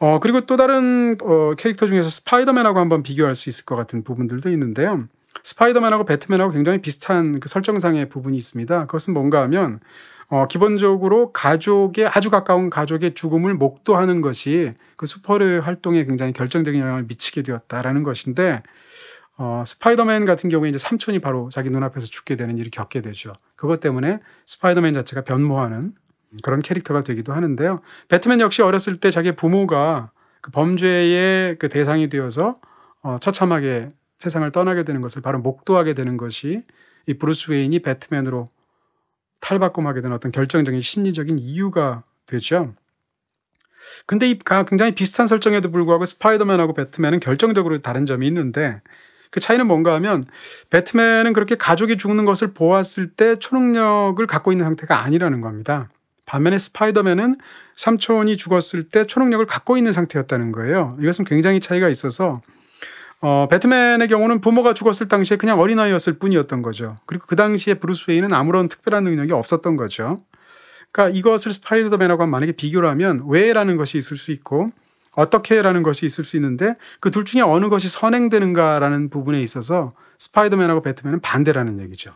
A: 어, 그리고 또 다른 어, 캐릭터 중에서 스파이더맨하고 한번 비교할 수 있을 것 같은 부분들도 있는데요. 스파이더맨하고 배트맨하고 굉장히 비슷한 그 설정상의 부분이 있습니다. 그것은 뭔가 하면 어, 기본적으로 가족의 아주 가까운 가족의 죽음을 목도하는 것이 그 슈퍼르 활동에 굉장히 결정적인 영향을 미치게 되었다라는 것인데 어, 스파이더맨 같은 경우에 이제 삼촌이 바로 자기 눈앞에서 죽게 되는 일을 겪게 되죠. 그것 때문에 스파이더맨 자체가 변모하는 그런 캐릭터가 되기도 하는데요. 배트맨 역시 어렸을 때 자기 부모가 그 범죄의 그 대상이 되어서 어, 처참하게 세상을 떠나게 되는 것을 바로 목도하게 되는 것이 이 브루스 웨인이 배트맨으로 탈바꿈하게 된 어떤 결정적인 심리적인 이유가 되죠. 근데 이 굉장히 비슷한 설정에도 불구하고 스파이더맨하고 배트맨은 결정적으로 다른 점이 있는데 그 차이는 뭔가 하면 배트맨은 그렇게 가족이 죽는 것을 보았을 때 초능력을 갖고 있는 상태가 아니라는 겁니다. 반면에 스파이더맨은 삼촌이 죽었을 때 초능력을 갖고 있는 상태였다는 거예요. 이것은 굉장히 차이가 있어서 어, 배트맨의 경우는 부모가 죽었을 당시에 그냥 어린아이였을 뿐이었던 거죠. 그리고 그 당시에 브루스 웨이는 아무런 특별한 능력이 없었던 거죠. 그러니까 이것을 스파이더맨하고 만약에 비교를 하면 왜라는 것이 있을 수 있고 어떻게라는 것이 있을 수 있는데 그 둘 중에 어느 것이 선행되는가라는 부분에 있어서 스파이더맨하고 배트맨은 반대라는 얘기죠.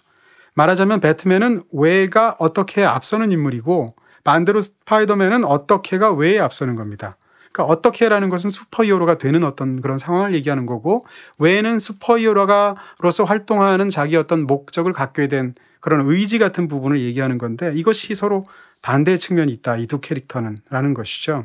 A: 말하자면 배트맨은 왜가 어떻게 앞서는 인물이고 반대로 스파이더맨은 어떻게가 왜 앞서는 겁니다. 그러니까 어떻게라는 것은 슈퍼히어로가 되는 어떤 그런 상황을 얘기하는 거고 왜는 슈퍼히어로가로서 활동하는 자기 어떤 목적을 갖게 된 그런 의지 같은 부분을 얘기하는 건데 이것이 서로 반대 측면이 있다 이 두 캐릭터는라는 것이죠.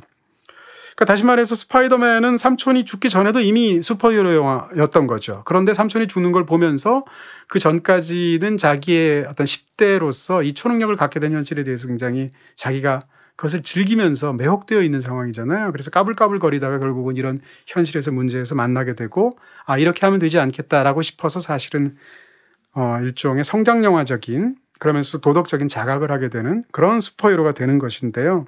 A: 그러니까 다시 말해서 스파이더맨은 삼촌이 죽기 전에도 이미 슈퍼히어로 영화였던 거죠. 그런데 삼촌이 죽는 걸 보면서 그 전까지는 자기의 어떤 10대로서 이 초능력을 갖게 된 현실에 대해서 굉장히 자기가 그것을 즐기면서 매혹되어 있는 상황이잖아요. 그래서 까불까불거리다가 결국은 이런 현실에서 문제에서 만나게 되고 아 이렇게 하면 되지 않겠다라고 싶어서 사실은 어 일종의 성장 영화적인 그러면서 도덕적인 자각을 하게 되는 그런 슈퍼히어로가 되는 것인데요.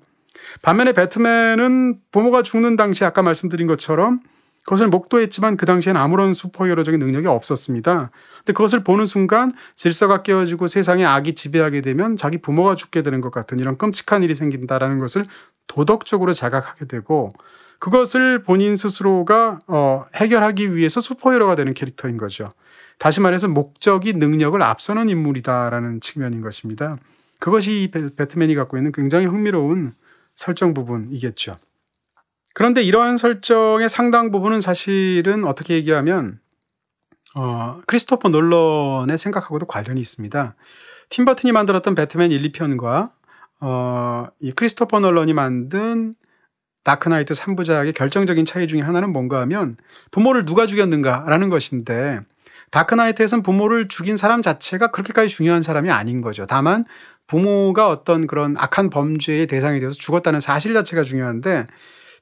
A: 반면에 배트맨은 부모가 죽는 당시 아까 말씀드린 것처럼 그것을 목도했지만 그 당시엔 아무런 슈퍼히어로적인 능력이 없었습니다. 근데 그것을 보는 순간 질서가 깨어지고 세상에 악이 지배하게 되면 자기 부모가 죽게 되는 것 같은 이런 끔찍한 일이 생긴다라는 것을 도덕적으로 자각하게 되고 그것을 본인 스스로가 어, 해결하기 위해서 슈퍼히어로가 되는 캐릭터인 거죠. 다시 말해서 목적이 능력을 앞서는 인물이다라는 측면인 것입니다. 그것이 배트맨이 갖고 있는 굉장히 흥미로운 설정 부분이겠죠. 그런데 이러한 설정의 상당 부분은 사실은 어떻게 얘기하면 어, 크리스토퍼 놀런의 생각하고도 관련이 있습니다. 팀 버튼이 만들었던 배트맨 1, 2편과 어, 이 크리스토퍼 놀런이 만든 다크나이트 3부작의 결정적인 차이 중에 하나는 뭔가 하면 부모를 누가 죽였는가라는 것인데 다크나이트에선 부모를 죽인 사람 자체가 그렇게까지 중요한 사람이 아닌 거죠. 다만 부모가 어떤 그런 악한 범죄의 대상이 돼서 죽었다는 사실 자체가 중요한데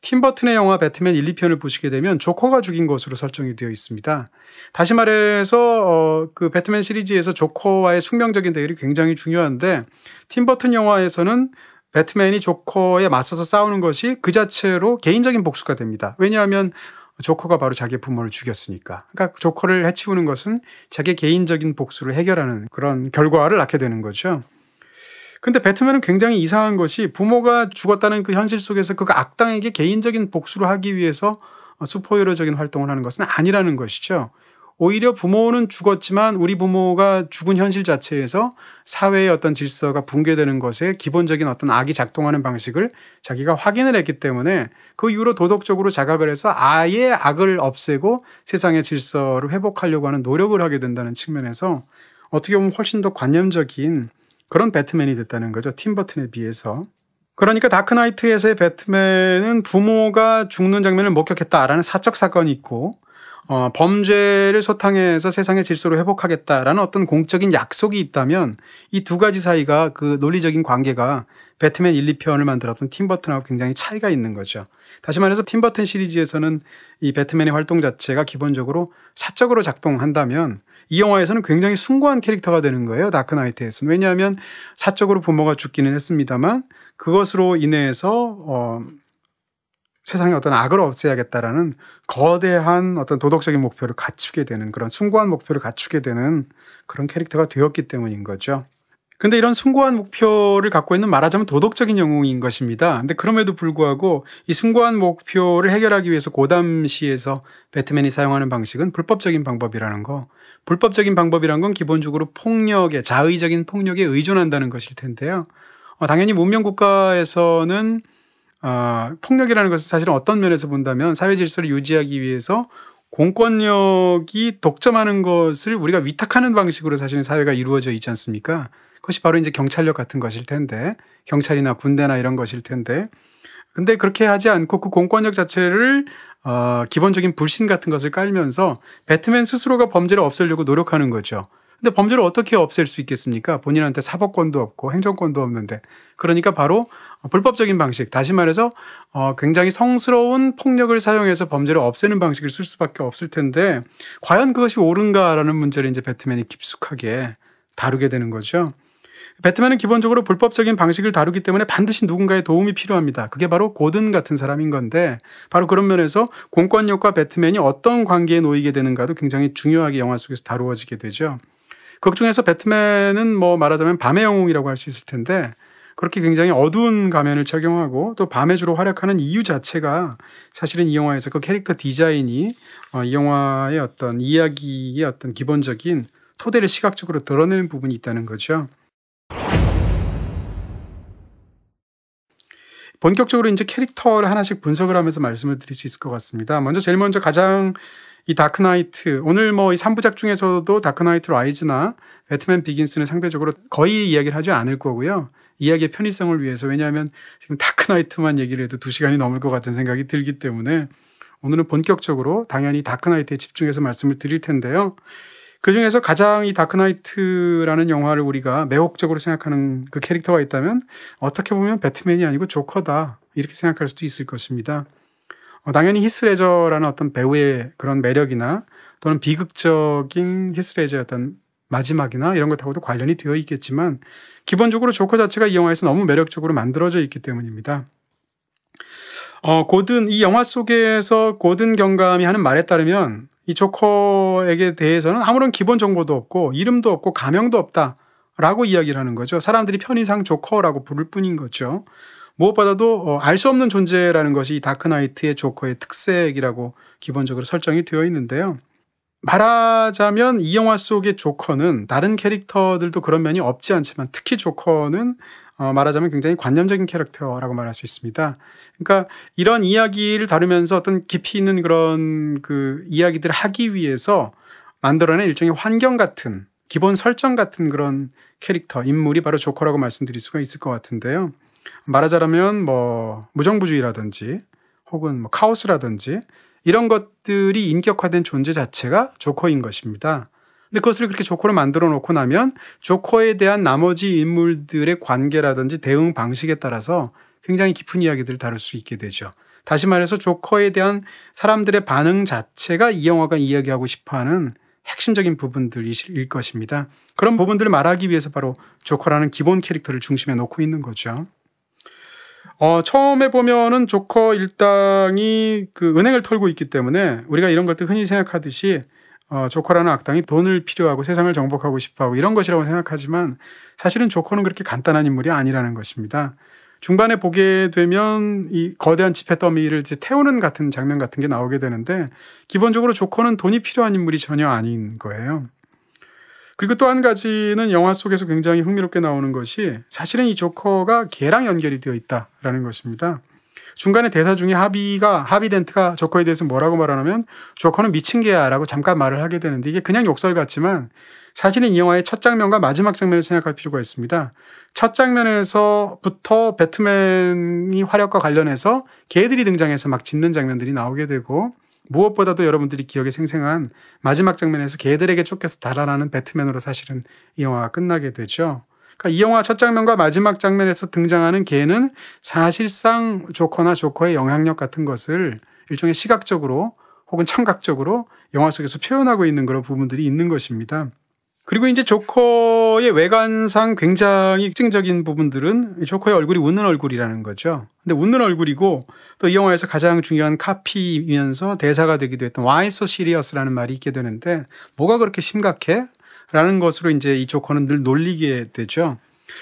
A: 팀버튼의 영화 배트맨 1, 2편을 보시게 되면 조커가 죽인 것으로 설정이 되어 있습니다. 다시 말해서 어, 그 배트맨 시리즈에서 조커와의 숙명적인 대결이 굉장히 중요한데 팀버튼 영화에서는 배트맨이 조커에 맞서서 싸우는 것이 그 자체로 개인적인 복수가 됩니다. 왜냐하면 조커가 바로 자기 부모를 죽였으니까. 그러니까 조커를 해치우는 것은 자기 개인적인 복수를 해결하는 그런 결과를 낳게 되는 거죠. 근데 배트맨은 굉장히 이상한 것이 부모가 죽었다는 그 현실 속에서 그 악당에게 개인적인 복수를 하기 위해서 슈퍼히어로적인 활동을 하는 것은 아니라는 것이죠. 오히려 부모는 죽었지만 우리 부모가 죽은 현실 자체에서 사회의 어떤 질서가 붕괴되는 것에 기본적인 어떤 악이 작동하는 방식을 자기가 확인을 했기 때문에 그 이후로 도덕적으로 자각을 해서 아예 악을 없애고 세상의 질서를 회복하려고 하는 노력을 하게 된다는 측면에서 어떻게 보면 훨씬 더 관념적인 그런 배트맨이 됐다는 거죠. 팀버튼에 비해서. 그러니까 다크나이트에서의 배트맨은 부모가 죽는 장면을 목격했다라는 사적 사건이 있고 어, 범죄를 소탕해서 세상의 질서를 회복하겠다라는 어떤 공적인 약속이 있다면 이 두 가지 사이가 그 논리적인 관계가 배트맨 1, 2편을 만들었던 팀버튼하고 굉장히 차이가 있는 거죠. 다시 말해서 팀버튼 시리즈에서는 이 배트맨의 활동 자체가 기본적으로 사적으로 작동한다면 이 영화에서는 굉장히 숭고한 캐릭터가 되는 거예요. 다크나이트에서 왜냐하면 사적으로 부모가 죽기는 했습니다만 그것으로 인해서 어, 세상에 어떤 악을 없애야겠다라는 거대한 어떤 도덕적인 목표를 갖추게 되는 그런 숭고한 목표를 갖추게 되는 그런 캐릭터가 되었기 때문인 거죠. 근데 이런 숭고한 목표를 갖고 있는 말하자면 도덕적인 영웅인 것입니다. 근데 그럼에도 불구하고 이 숭고한 목표를 해결하기 위해서 고담시에서 배트맨이 사용하는 방식은 불법적인 방법이라는 거 불법적인 방법이란 건 기본적으로 폭력에 자의적인 폭력에 의존한다는 것일 텐데요. 어, 당연히 문명 국가에서는 어, 폭력이라는 것은 사실은 어떤 면에서 본다면 사회 질서를 유지하기 위해서 공권력이 독점하는 것을 우리가 위탁하는 방식으로 사실은 사회가 이루어져 있지 않습니까? 그것이 바로 이제 경찰력 같은 것일 텐데 경찰이나 군대나 이런 것일 텐데 근데 그렇게 하지 않고 그 공권력 자체를 어, 기본적인 불신 같은 것을 깔면서 배트맨 스스로가 범죄를 없애려고 노력하는 거죠. 근데 범죄를 어떻게 없앨 수 있겠습니까? 본인한테 사법권도 없고 행정권도 없는데. 그러니까 바로 불법적인 방식, 다시 말해서 어, 굉장히 성스러운 폭력을 사용해서 범죄를 없애는 방식을 쓸 수밖에 없을 텐데 과연 그것이 옳은가라는 문제를 이제 배트맨이 깊숙하게 다루게 되는 거죠. 배트맨은 기본적으로 불법적인 방식을 다루기 때문에 반드시 누군가의 도움이 필요합니다. 그게 바로 고든 같은 사람인 건데 바로 그런 면에서 공권력과 배트맨이 어떤 관계에 놓이게 되는가도 굉장히 중요하게 영화 속에서 다루어지게 되죠. 극 그 중에서 배트맨은 뭐 말하자면 밤의 영웅이라고 할 수 있을 텐데 그렇게 굉장히 어두운 가면을 착용하고 또 밤에 주로 활약하는 이유 자체가 사실은 이 영화에서 그 캐릭터 디자인이 어, 이 영화의 어떤 이야기의 어떤 기본적인 토대를 시각적으로 드러내는 부분이 있다는 거죠. 본격적으로 이제 캐릭터를 하나씩 분석을 하면서 말씀을 드릴 수 있을 것 같습니다. 먼저 제일 먼저 가장 이 다크나이트 오늘 뭐이 3부작 중에서도 다크나이트 라이즈나 배트맨 비긴스는 상대적으로 거의 이야기를 하지 않을 거고요. 이야기의 편의성을 위해서 왜냐하면 지금 다크나이트만 얘기를 해도 2시간이 넘을 것 같은 생각이 들기 때문에 오늘은 본격적으로 당연히 다크나이트에 집중해서 말씀을 드릴 텐데요. 그 중에서 가장 이 다크나이트라는 영화를 우리가 매혹적으로 생각하는 그 캐릭터가 있다면 어떻게 보면 배트맨이 아니고 조커다. 이렇게 생각할 수도 있을 것입니다. 어, 당연히 히스레저라는 어떤 배우의 그런 매력이나 또는 비극적인 히스레저의 어떤 마지막이나 이런 것하고도 관련이 되어 있겠지만 기본적으로 조커 자체가 이 영화에서 너무 매력적으로 만들어져 있기 때문입니다. 어, 고든, 이 영화 속에서 고든 경감이 하는 말에 따르면 이 조커에게 대해서는 아무런 기본 정보도 없고 이름도 없고 가명도 없다라고 이야기를 하는 거죠. 사람들이 편의상 조커라고 부를 뿐인 거죠. 무엇보다도 어, 알수 없는 존재라는 것이 이 다크나이트의 조커의 특색이라고 기본적으로 설정이 되어 있는데요. 말하자면 이 영화 속의 조커는 다른 캐릭터들도 그런 면이 없지 않지만 특히 조커는 어, 말하자면 굉장히 관념적인 캐릭터라고 말할 수 있습니다. 그러니까 이런 이야기를 다루면서 어떤 깊이 있는 그런 그 이야기들을 하기 위해서 만들어낸 일종의 환경 같은 기본 설정 같은 그런 캐릭터 인물이 바로 조커라고 말씀드릴 수가 있을 것 같은데요. 말하자면 뭐 무정부주의라든지 혹은 뭐 카오스라든지 이런 것들이 인격화된 존재 자체가 조커인 것입니다. 근데 그것을 그렇게 조커로 만들어 놓고 나면 조커에 대한 나머지 인물들의 관계라든지 대응 방식에 따라서 굉장히 깊은 이야기들을 다룰 수 있게 되죠. 다시 말해서 조커에 대한 사람들의 반응 자체가 이 영화가 이야기하고 싶어하는 핵심적인 부분들일 것입니다. 그런 부분들을 말하기 위해서 바로 조커라는 기본 캐릭터를 중심에 놓고 있는 거죠. 어, 처음에 보면은 조커 일당이 그 은행을 털고 있기 때문에 우리가 이런 것들 흔히 생각하듯이 어, 조커라는 악당이 돈을 필요하고 세상을 정복하고 싶어 하고 이런 것이라고 생각하지만 사실은 조커는 그렇게 간단한 인물이 아니라는 것입니다. 중반에 보게 되면 이 거대한 지폐 더미를 이제 태우는 같은 장면 같은 게 나오게 되는데 기본적으로 조커는 돈이 필요한 인물이 전혀 아닌 거예요. 그리고 또 한 가지는 영화 속에서 굉장히 흥미롭게 나오는 것이 사실은 이 조커가 개랑 연결이 되어 있다라는 것입니다. 중간에 대사 중에 하비가 하비 덴트가 조커에 대해서 뭐라고 말하냐면 조커는 미친 개야라고 잠깐 말을 하게 되는데 이게 그냥 욕설 같지만 사실은 이 영화의 첫 장면과 마지막 장면을 생각할 필요가 있습니다. 첫 장면에서부터 배트맨이 화력과 관련해서 개들이 등장해서 막 짖는 장면들이 나오게 되고 무엇보다도 여러분들이 기억에 생생한 마지막 장면에서 개들에게 쫓겨서 달아나는 배트맨으로 사실은 이 영화가 끝나게 되죠. 그러니까 이 영화 첫 장면과 마지막 장면에서 등장하는 개는 사실상 조커나 조커의 영향력 같은 것을 일종의 시각적으로 혹은 청각적으로 영화 속에서 표현하고 있는 그런 부분들이 있는 것입니다. 그리고 이제 조커의 외관상 굉장히 특징적인 부분들은 조커의 얼굴이 웃는 얼굴이라는 거죠. 근데 웃는 얼굴이고 또 이 영화에서 가장 중요한 카피이면서 대사가 되기도 했던 Why so serious라는 말이 있게 되는데 뭐가 그렇게 심각해? 라는 것으로 이제 이 조커는 늘 놀리게 되죠.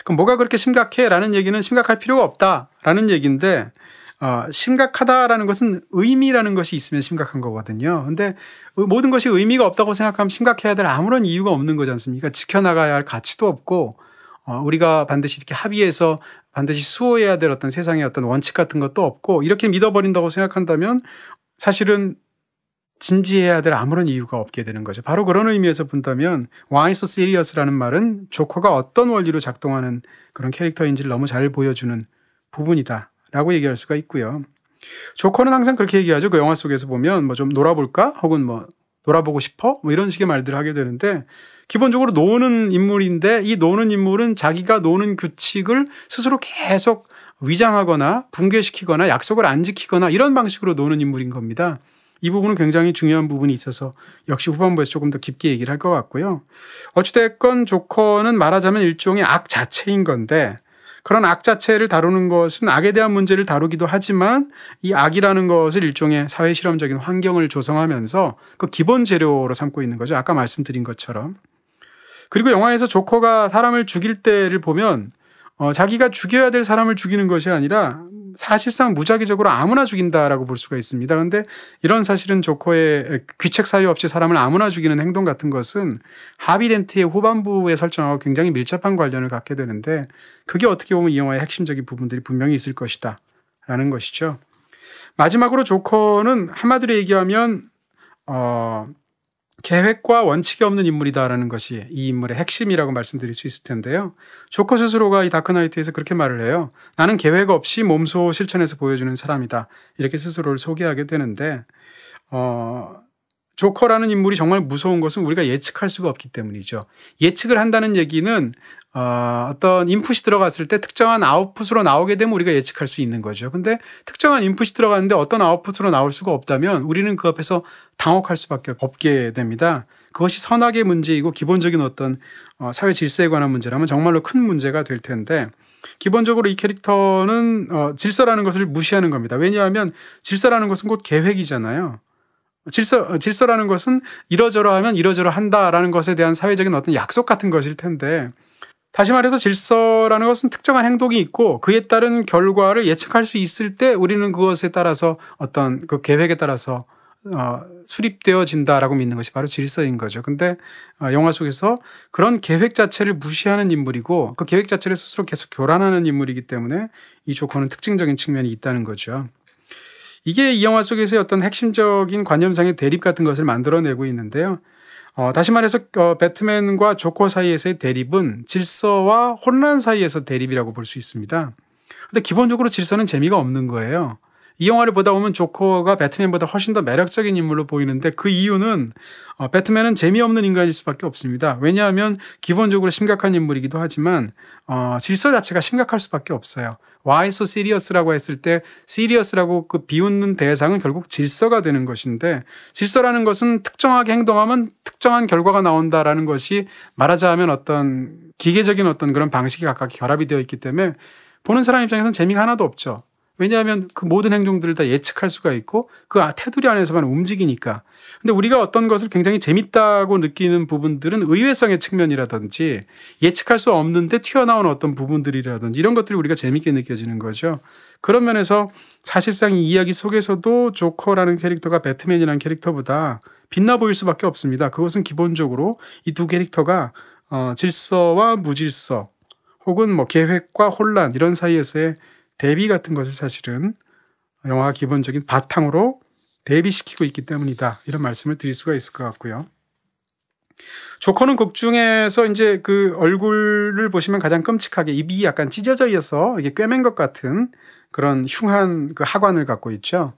A: 그럼 뭐가 그렇게 심각해? 라는 얘기는 심각할 필요가 없다. 라는 얘기인데 어, 심각하다라는 것은 의미라는 것이 있으면 심각한 거거든요. 근데 모든 것이 의미가 없다고 생각하면 심각해야 될 아무런 이유가 없는 거지 않습니까? 지켜나가야 할 가치도 없고 어, 우리가 반드시 이렇게 합의해서 반드시 수호해야 될 어떤 세상의 어떤 원칙 같은 것도 없고 이렇게 믿어버린다고 생각한다면 사실은 진지해야 될 아무런 이유가 없게 되는 거죠. 바로 그런 의미에서 본다면 Why so serious라는 말은 조커가 어떤 원리로 작동하는 그런 캐릭터인지를 너무 잘 보여주는 부분이다. 라고 얘기할 수가 있고요. 조커는 항상 그렇게 얘기하죠. 그 영화 속에서 보면 뭐 좀 놀아볼까? 혹은 뭐 놀아보고 싶어? 뭐 이런 식의 말들을 하게 되는데 기본적으로 노는 인물인데 이 노는 인물은 자기가 노는 규칙을 스스로 계속 위장하거나 붕괴시키거나 약속을 안 지키거나 이런 방식으로 노는 인물인 겁니다. 이 부분은 굉장히 중요한 부분이 있어서 역시 후반부에서 조금 더 깊게 얘기를 할 것 같고요. 어찌됐건 조커는 말하자면 일종의 악 자체인 건데 그런 악 자체를 다루는 것은 악에 대한 문제를 다루기도 하지만 이 악이라는 것을 일종의 사회 실험적인 환경을 조성하면서 그 기본 재료로 삼고 있는 거죠. 아까 말씀드린 것처럼. 그리고 영화에서 조커가 사람을 죽일 때를 보면 어, 자기가 죽여야 될 사람을 죽이는 것이 아니라 사실상 무작위적으로 아무나 죽인다라고 볼 수가 있습니다. 그런데 이런 사실은 조커의 귀책 사유 없이 사람을 아무나 죽이는 행동 같은 것은 하비덴트의 후반부에 설정하고 굉장히 밀접한 관련을 갖게 되는데 그게 어떻게 보면 이 영화의 핵심적인 부분들이 분명히 있을 것이다. 라는 것이죠. 마지막으로 조커는 한마디로 얘기하면, 어, 계획과 원칙이 없는 인물이다라는 것이 이 인물의 핵심이라고 말씀드릴 수 있을 텐데요. 조커 스스로가 이 다크나이트에서 그렇게 말을 해요. 나는 계획 없이 몸소 실천해서 보여주는 사람이다. 이렇게 스스로를 소개하게 되는데, 어, 조커라는 인물이 정말 무서운 것은 우리가 예측할 수가 없기 때문이죠. 예측을 한다는 얘기는 어, 떤 인풋이 들어갔을 때 특정한 아웃풋으로 나오게 되면 우리가 예측할 수 있는 거죠. 근데 특정한 인풋이 들어갔는데 어떤 아웃풋으로 나올 수가 없다면 우리는 그 앞에서 당혹할 수밖에 없게 됩니다. 그것이 선악의 문제이고 기본적인 어떤 어, 사회 질서에 관한 문제라면 정말로 큰 문제가 될 텐데 기본적으로 이 캐릭터는 어, 질서라는 것을 무시하는 겁니다. 왜냐하면 질서라는 것은 곧 계획이잖아요. 질서, 어, 질서라는 것은 이러저러 하면 이러저러 한다라는 것에 대한 사회적인 어떤 약속 같은 것일 텐데 다시 말해서 질서라는 것은 특정한 행동이 있고 그에 따른 결과를 예측할 수 있을 때 우리는 그것에 따라서 어떤 그 계획에 따라서 어, 수립되어진다라고 믿는 것이 바로 질서인 거죠. 근데 어, 영화 속에서 그런 계획 자체를 무시하는 인물이고 그 계획 자체를 스스로 계속 교란하는 인물이기 때문에 이 조커는 특징적인 측면이 있다는 거죠. 이게 이 영화 속에서의 어떤 핵심적인 관념상의 대립 같은 것을 만들어내고 있는데요. 어, 다시 말해서 어, 배트맨과 조커 사이에서의 대립은 질서와 혼란 사이에서 대립이라고 볼 수 있습니다. 근데 기본적으로 질서는 재미가 없는 거예요. 이 영화를 보다 보면 조커가 배트맨보다 훨씬 더 매력적인 인물로 보이는데 그 이유는 어, 배트맨은 재미없는 인간일 수밖에 없습니다. 왜냐하면 기본적으로 심각한 인물이기도 하지만 어, 질서 자체가 심각할 수밖에 없어요. why so serious라고 했을 때 serious라고 그 비웃는 대상은 결국 질서가 되는 것인데 질서라는 것은 특정하게 행동하면 특정한 결과가 나온다라는 것이 말하자면 어떤 기계적인 어떤 그런 방식이 각각 결합이 되어 있기 때문에 보는 사람 입장에서는 재미가 하나도 없죠. 왜냐하면 그 모든 행동들을 다 예측할 수가 있고 그 아, 테두리 안에서만 움직이니까. 근데 우리가 어떤 것을 굉장히 재밌다고 느끼는 부분들은 의외성의 측면이라든지 예측할 수 없는데 튀어나온 어떤 부분들이라든지 이런 것들이 우리가 재밌게 느껴지는 거죠. 그런 면에서 사실상 이 이야기 속에서도 조커라는 캐릭터가 배트맨이라는 캐릭터보다 빛나 보일 수밖에 없습니다. 그것은 기본적으로 이 두 캐릭터가 어, 질서와 무질서 혹은 뭐 계획과 혼란 이런 사이에서의 대비 같은 것을 사실은 영화 기본적인 바탕으로 대비시키고 있기 때문이다. 이런 말씀을 드릴 수가 있을 것 같고요. 조커는 극 중에서 이제 그 얼굴을 보시면 가장 끔찍하게 입이 약간 찢어져 있어서 이게 꿰맨 것 같은 그런 흉한 그 하관을 갖고 있죠.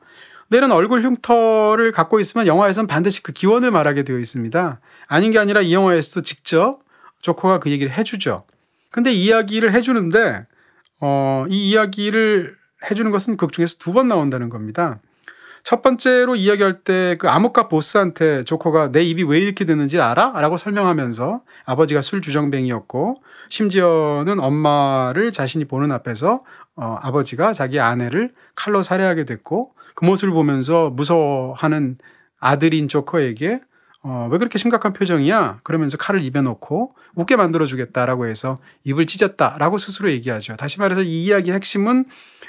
A: 내는 얼굴 흉터를 갖고 있으면 영화에서는 반드시 그 기원을 말하게 되어 있습니다. 아닌 게 아니라 이 영화에서도 직접 조커가 그 얘기를 해주죠. 근데 이야기를 해주는데 어, 이 이야기를 해주는 것은 극 그 중에서 두 번 나온다는 겁니다. 첫 번째로 이야기할 때 그 암흑가 보스한테 조커가 내 입이 왜 이렇게 되는지 알아? 라고 설명하면서 아버지가 술 주정뱅이였고 심지어는 엄마를 자신이 보는 앞에서 어, 아버지가 자기 아내를 칼로 살해하게 됐고 그 모습을 보면서 무서워하는 아들인 조커에게 어, 왜 그렇게 심각한 표정이야? 그러면서 칼을 입에 넣고 웃게 만들어주겠다라고 해서 입을 찢었다라고 스스로 얘기하죠. 다시 말해서 이 이야기의 핵심은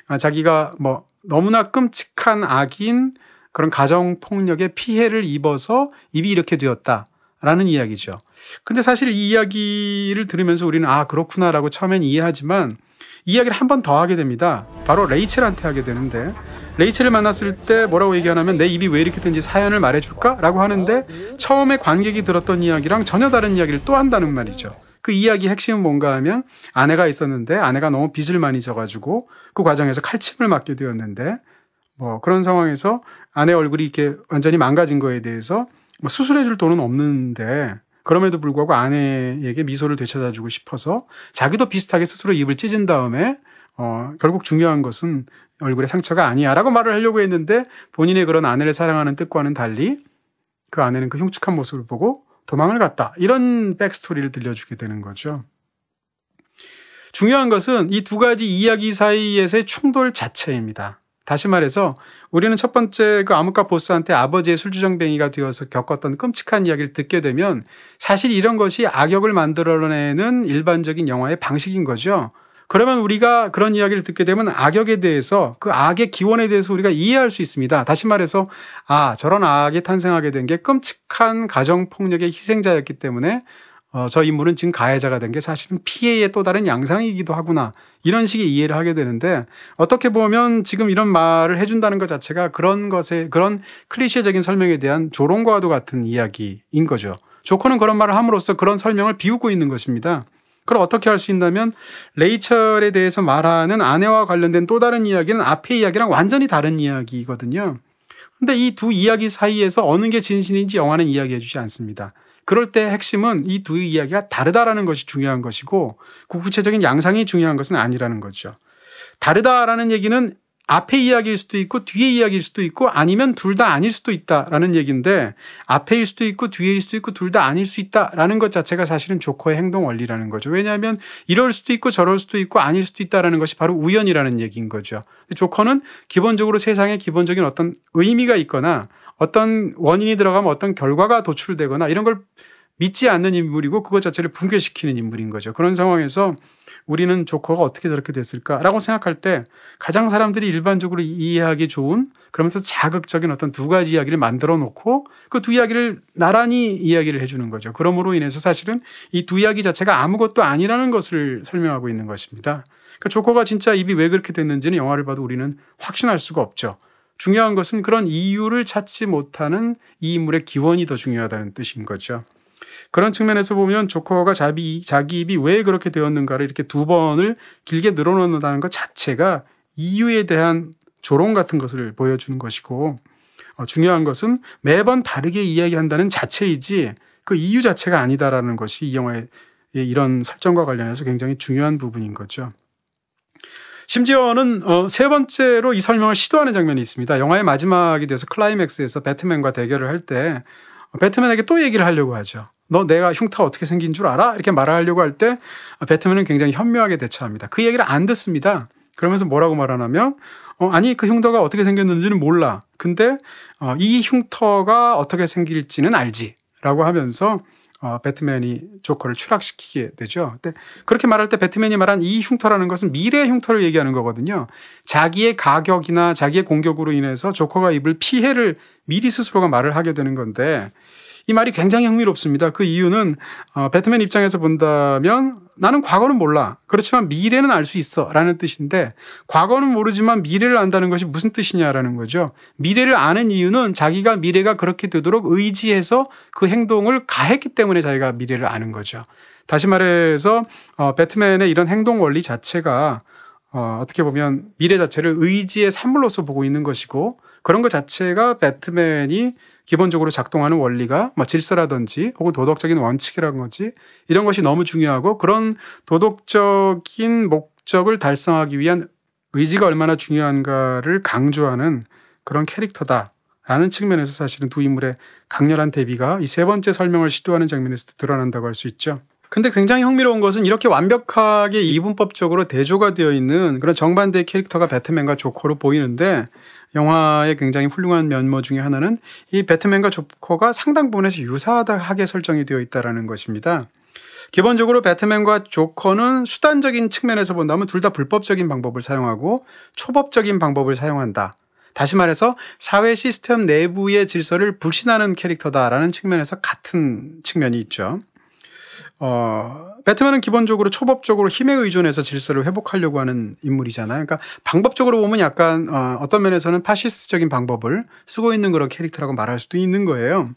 A: 아, 자기가 뭐 너무나 끔찍한 악인 그런 가정폭력에 피해를 입어서 입이 이렇게 되었다라는 이야기죠. 근데 사실 이 이야기를 들으면서 우리는 아, 그렇구나라고 처음엔 이해하지만 이야기를 한 번 더 하게 됩니다. 바로 레이첼한테 하게 되는데 레이첼을 만났을 때 뭐라고 얘기하냐면 내 입이 왜 이렇게 된지 사연을 말해줄까? 라고 하는데 처음에 관객이 들었던 이야기랑 전혀 다른 이야기를 또 한다는 말이죠. 그 이야기 핵심은 뭔가 하면 아내가 있었는데 아내가 너무 빚을 많이 져가지고 그 과정에서 칼침을 맞게 되었는데 뭐 그런 상황에서 아내 얼굴이 이렇게 완전히 망가진 거에 대해서 뭐 수술해줄 돈은 없는데 그럼에도 불구하고 아내에게 미소를 되찾아주고 싶어서 자기도 비슷하게 스스로 입을 찢은 다음에 어, 결국 중요한 것은 얼굴에 상처가 아니야 라고 말을 하려고 했는데 본인의 그런 아내를 사랑하는 뜻과는 달리 그 아내는 그 흉측한 모습을 보고 도망을 갔다. 이런 백스토리를 들려주게 되는 거죠. 중요한 것은 이 두 가지 이야기 사이에서의 충돌 자체입니다. 다시 말해서 우리는 첫 번째 그 암흑가 보스한테 아버지의 술주정뱅이가 되어서 겪었던 끔찍한 이야기를 듣게 되면 사실 이런 것이 악역을 만들어내는 일반적인 영화의 방식인 거죠. 그러면 우리가 그런 이야기를 듣게 되면 악역에 대해서 그 악의 기원에 대해서 우리가 이해할 수 있습니다. 다시 말해서 아 저런 악이 탄생하게 된 게 끔찍한 가정 폭력의 희생자였기 때문에 어, 저 인물은 지금 가해자가 된 게 사실은 피해의 또 다른 양상이기도 하구나 이런 식의 이해를 하게 되는데 어떻게 보면 지금 이런 말을 해준다는 것 자체가 그런 것에 그런 클리셰적인 설명에 대한 조롱과도 같은 이야기인 거죠. 조커는 그런 말을 함으로써 그런 설명을 비웃고 있는 것입니다. 그걸 어떻게 할 수 있냐면 레이첼에 대해서 말하는 아내와 관련된 또 다른 이야기는 앞의 이야기랑 완전히 다른 이야기거든요. 근데 이 두 이야기 사이에서 어느 게 진실인지 영화는 이야기해 주지 않습니다. 그럴 때 핵심은 이 두 이야기가 다르다라는 것이 중요한 것이고 그 구체적인 양상이 중요한 것은 아니라는 거죠. 다르다라는 얘기는 앞에 이야기일 수도 있고 뒤에 이야기일 수도 있고 아니면 둘 다 아닐 수도 있다라는 얘기인데 앞에일 수도 있고 뒤에일 수도 있고 둘 다 아닐 수 있다라는 것 자체가 사실은 조커의 행동 원리라는 거죠. 왜냐하면 이럴 수도 있고 저럴 수도 있고 아닐 수도 있다라는 것이 바로 우연이라는 얘기인 거죠. 조커는 기본적으로 세상에 기본적인 어떤 의미가 있거나 어떤 원인이 들어가면 어떤 결과가 도출되거나 이런 걸 믿지 않는 인물이고 그것 자체를 붕괴시키는 인물인 거죠. 그런 상황에서 우리는 조커가 어떻게 저렇게 됐을까라고 생각할 때 가장 사람들이 일반적으로 이해하기 좋은 그러면서 자극적인 어떤 두 가지 이야기를 만들어 놓고 그 두 이야기를 나란히 이야기를 해주는 거죠. 그러므로 인해서 사실은 이 두 이야기 자체가 아무것도 아니라는 것을 설명하고 있는 것입니다. 그 조커가 진짜 입이 왜 그렇게 됐는지는 영화를 봐도 우리는 확신할 수가 없죠. 중요한 것은 그런 이유를 찾지 못하는 이 인물의 기원이 더 중요하다는 뜻인 거죠. 그런 측면에서 보면 조커가 자비, 자기 입이 왜 그렇게 되었는가를 이렇게 두 번을 길게 늘어놓는다는 것 자체가 이유에 대한 조롱 같은 것을 보여주는 것이고 어, 중요한 것은 매번 다르게 이야기한다는 자체이지 그 이유 자체가 아니다라는 것이 이 영화의 이런 설정과 관련해서 굉장히 중요한 부분인 거죠. 심지어는 어, 세 번째로 이 설명을 시도하는 장면이 있습니다. 영화의 마지막이 돼서 클라이맥스에서 배트맨과 대결을 할때 배트맨에게 또 얘기를 하려고 하죠. 너 내가 흉터 어떻게 생긴 줄 알아? 이렇게 말하려고 할 때 배트맨은 굉장히 현명하게 대처합니다. 그 얘기를 안 듣습니다. 그러면서 뭐라고 말하냐면 어, 아니 그 흉터가 어떻게 생겼는지는 몰라. 근데 어, 이 흉터가 어떻게 생길지는 알지라고 하면서 어, 배트맨이 조커를 추락시키게 되죠. 근데 그렇게 말할 때 배트맨이 말한 이 흉터라는 것은 미래의 흉터를 얘기하는 거거든요. 자기의 가격이나 자기의 공격으로 인해서 조커가 입을 피해를 미리 스스로가 말을 하게 되는 건데 이 말이 굉장히 흥미롭습니다. 그 이유는 어, 배트맨 입장에서 본다면 나는 과거는 몰라. 그렇지만 미래는 알 수 있어. 라는 뜻인데 과거는 모르지만 미래를 안다는 것이 무슨 뜻이냐라는 거죠. 미래를 아는 이유는 자기가 미래가 그렇게 되도록 의지해서 그 행동을 가했기 때문에 자기가 미래를 아는 거죠. 다시 말해서 어, 배트맨의 이런 행동 원리 자체가 어, 어떻게 보면 미래 자체를 의지의 산물로서 보고 있는 것이고 그런 것 자체가 배트맨이 기본적으로 작동하는 원리가 뭐 질서라든지 혹은 도덕적인 원칙이라든지 이런 것이 너무 중요하고 그런 도덕적인 목적을 달성하기 위한 의지가 얼마나 중요한가를 강조하는 그런 캐릭터다라는 측면에서 사실은 두 인물의 강렬한 대비가 이 세 번째 설명을 시도하는 장면에서도 드러난다고 할 수 있죠. 근데 굉장히 흥미로운 것은 이렇게 완벽하게 이분법적으로 대조가 되어 있는 그런 정반대의 캐릭터가 배트맨과 조커로 보이는데 영화의 굉장히 훌륭한 면모 중의 하나는 이 배트맨과 조커가 상당 부분에서 유사하게 설정이 되어 있다는 것입니다. 기본적으로 배트맨과 조커는 수단적인 측면에서 본다면 둘 다 불법적인 방법을 사용하고 초법적인 방법을 사용한다. 다시 말해서 사회 시스템 내부의 질서를 불신하는 캐릭터다라는 측면에서 같은 측면이 있죠. 어, 배트맨은 기본적으로 초법적으로 힘에 의존해서 질서를 회복하려고 하는 인물이잖아요. 그러니까 방법적으로 보면 약간 어, 어떤 면에서는 파시스적인 방법을 쓰고 있는 그런 캐릭터라고 말할 수도 있는 거예요.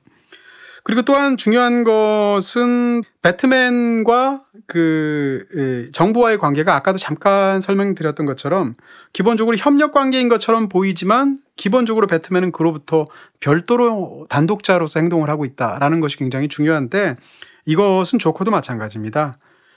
A: 그리고 또한 중요한 것은 배트맨과 그 예, 정부와의 관계가 아까도 잠깐 설명드렸던 것처럼 기본적으로 협력 관계인 것처럼 보이지만 기본적으로 배트맨은 그로부터 별도로 단독자로서 행동을 하고 있다라는 것이 굉장히 중요한데 이것은 조커도 마찬가지입니다.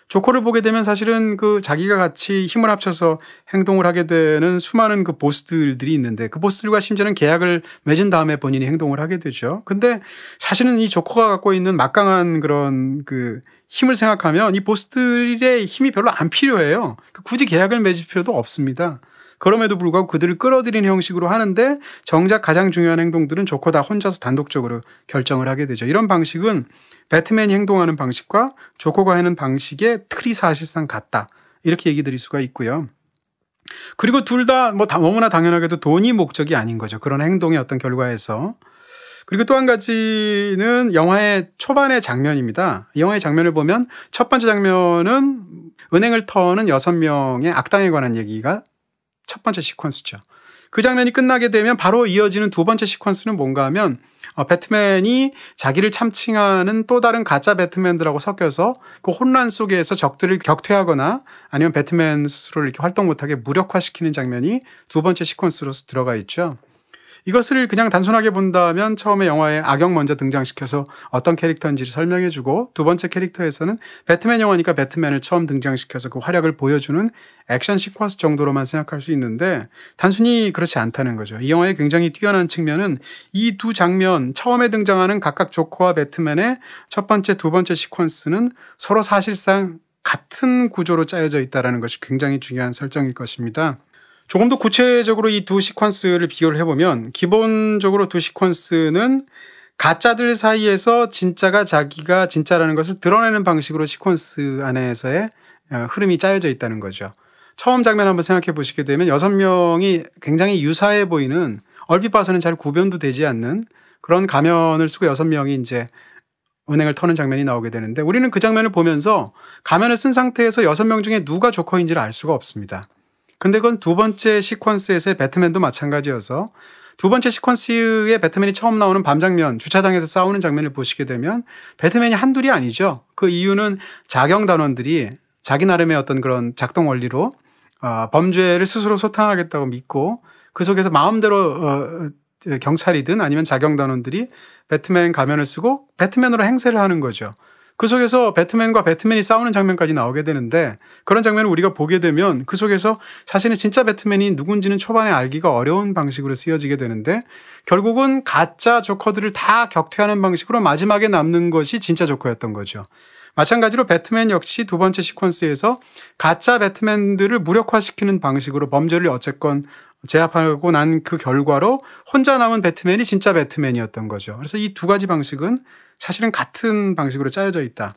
A: 조커를 보게 되면 사실은 그 자기가 같이 힘을 합쳐서 행동을 하게 되는 수많은 그 보스들이 있는데 그 보스들과 심지어는 계약을 맺은 다음에 본인이 행동을 하게 되죠. 근데 사실은 이 조커가 갖고 있는 막강한 그런 그 힘을 생각하면 이 보스들의 힘이 별로 안 필요해요. 그 굳이 계약을 맺을 필요도 없습니다. 그럼에도 불구하고 그들을 끌어들이는 형식으로 하는데 정작 가장 중요한 행동들은 조커다 혼자서 단독적으로 결정을 하게 되죠. 이런 방식은 배트맨이 행동하는 방식과 조커가 하는 방식의 틀이 사실상 같다. 이렇게 얘기 드릴 수가 있고요. 그리고 둘 다 뭐 너무나 당연하게도 돈이 목적이 아닌 거죠. 그런 행동의 어떤 결과에서. 그리고 또 한 가지는 영화의 초반의 장면입니다. 영화의 장면을 보면 첫 번째 장면은 은행을 터는 여섯 명의 악당에 관한 얘기가 첫 번째 시퀀스죠. 그 장면이 끝나게 되면 바로 이어지는 두 번째 시퀀스는 뭔가 하면 어, 배트맨이 자기를 참칭하는 또 다른 가짜 배트맨들하고 섞여서 그 혼란 속에서 적들을 격퇴하거나 아니면 배트맨 스스로를 이렇게 활동 못하게 무력화시키는 장면이 두 번째 시퀀스로 들어가 있죠. 이것을 그냥 단순하게 본다면 처음에 영화에 악역 먼저 등장시켜서 어떤 캐릭터인지를 설명해주고 두 번째 캐릭터에서는 배트맨 영화니까 배트맨을 처음 등장시켜서 그 활약을 보여주는 액션 시퀀스 정도로만 생각할 수 있는데 단순히 그렇지 않다는 거죠. 이 영화의 굉장히 뛰어난 측면은 이 두 장면 처음에 등장하는 각각 조커와 배트맨의 첫 번째 두 번째 시퀀스는 서로 사실상 같은 구조로 짜여져 있다는 것이 굉장히 중요한 설정일 것입니다. 조금 더 구체적으로 이 두 시퀀스를 비교를 해보면 기본적으로 두 시퀀스는 가짜들 사이에서 진짜가 자기가 진짜라는 것을 드러내는 방식으로 시퀀스 안에서의 어, 흐름이 짜여져 있다는 거죠. 처음 장면 한번 생각해 보시게 되면 여섯 명이 굉장히 유사해 보이는 얼핏 봐서는 잘 구별도 되지 않는 그런 가면을 쓰고 여섯 명이 이제 은행을 터는 장면이 나오게 되는데 우리는 그 장면을 보면서 가면을 쓴 상태에서 여섯 명 중에 누가 조커인지를 알 수가 없습니다. 근데 그건 두 번째 시퀀스에서의 배트맨도 마찬가지여서 두 번째 시퀀스의 배트맨이 처음 나오는 밤 장면, 주차장에서 싸우는 장면을 보시게 되면 배트맨이 한둘이 아니죠. 그 이유는 자경 단원들이 자기 나름의 어떤 그런 작동 원리로 어, 범죄를 스스로 소탕하겠다고 믿고 그 속에서 마음대로 어, 경찰이든 아니면 자경 단원들이 배트맨 가면을 쓰고 배트맨으로 행세를 하는 거죠. 그 속에서 배트맨과 배트맨이 싸우는 장면까지 나오게 되는데 그런 장면을 우리가 보게 되면 그 속에서 자신의 진짜 배트맨이 누군지는 초반에 알기가 어려운 방식으로 쓰여지게 되는데 결국은 가짜 조커들을 다 격퇴하는 방식으로 마지막에 남는 것이 진짜 조커였던 거죠. 마찬가지로 배트맨 역시 두 번째 시퀀스에서 가짜 배트맨들을 무력화시키는 방식으로 범죄를 어쨌건 제압하고 난 그 결과로 혼자 남은 배트맨이 진짜 배트맨이었던 거죠. 그래서 이 두 가지 방식은 사실은 같은 방식으로 짜여져 있다.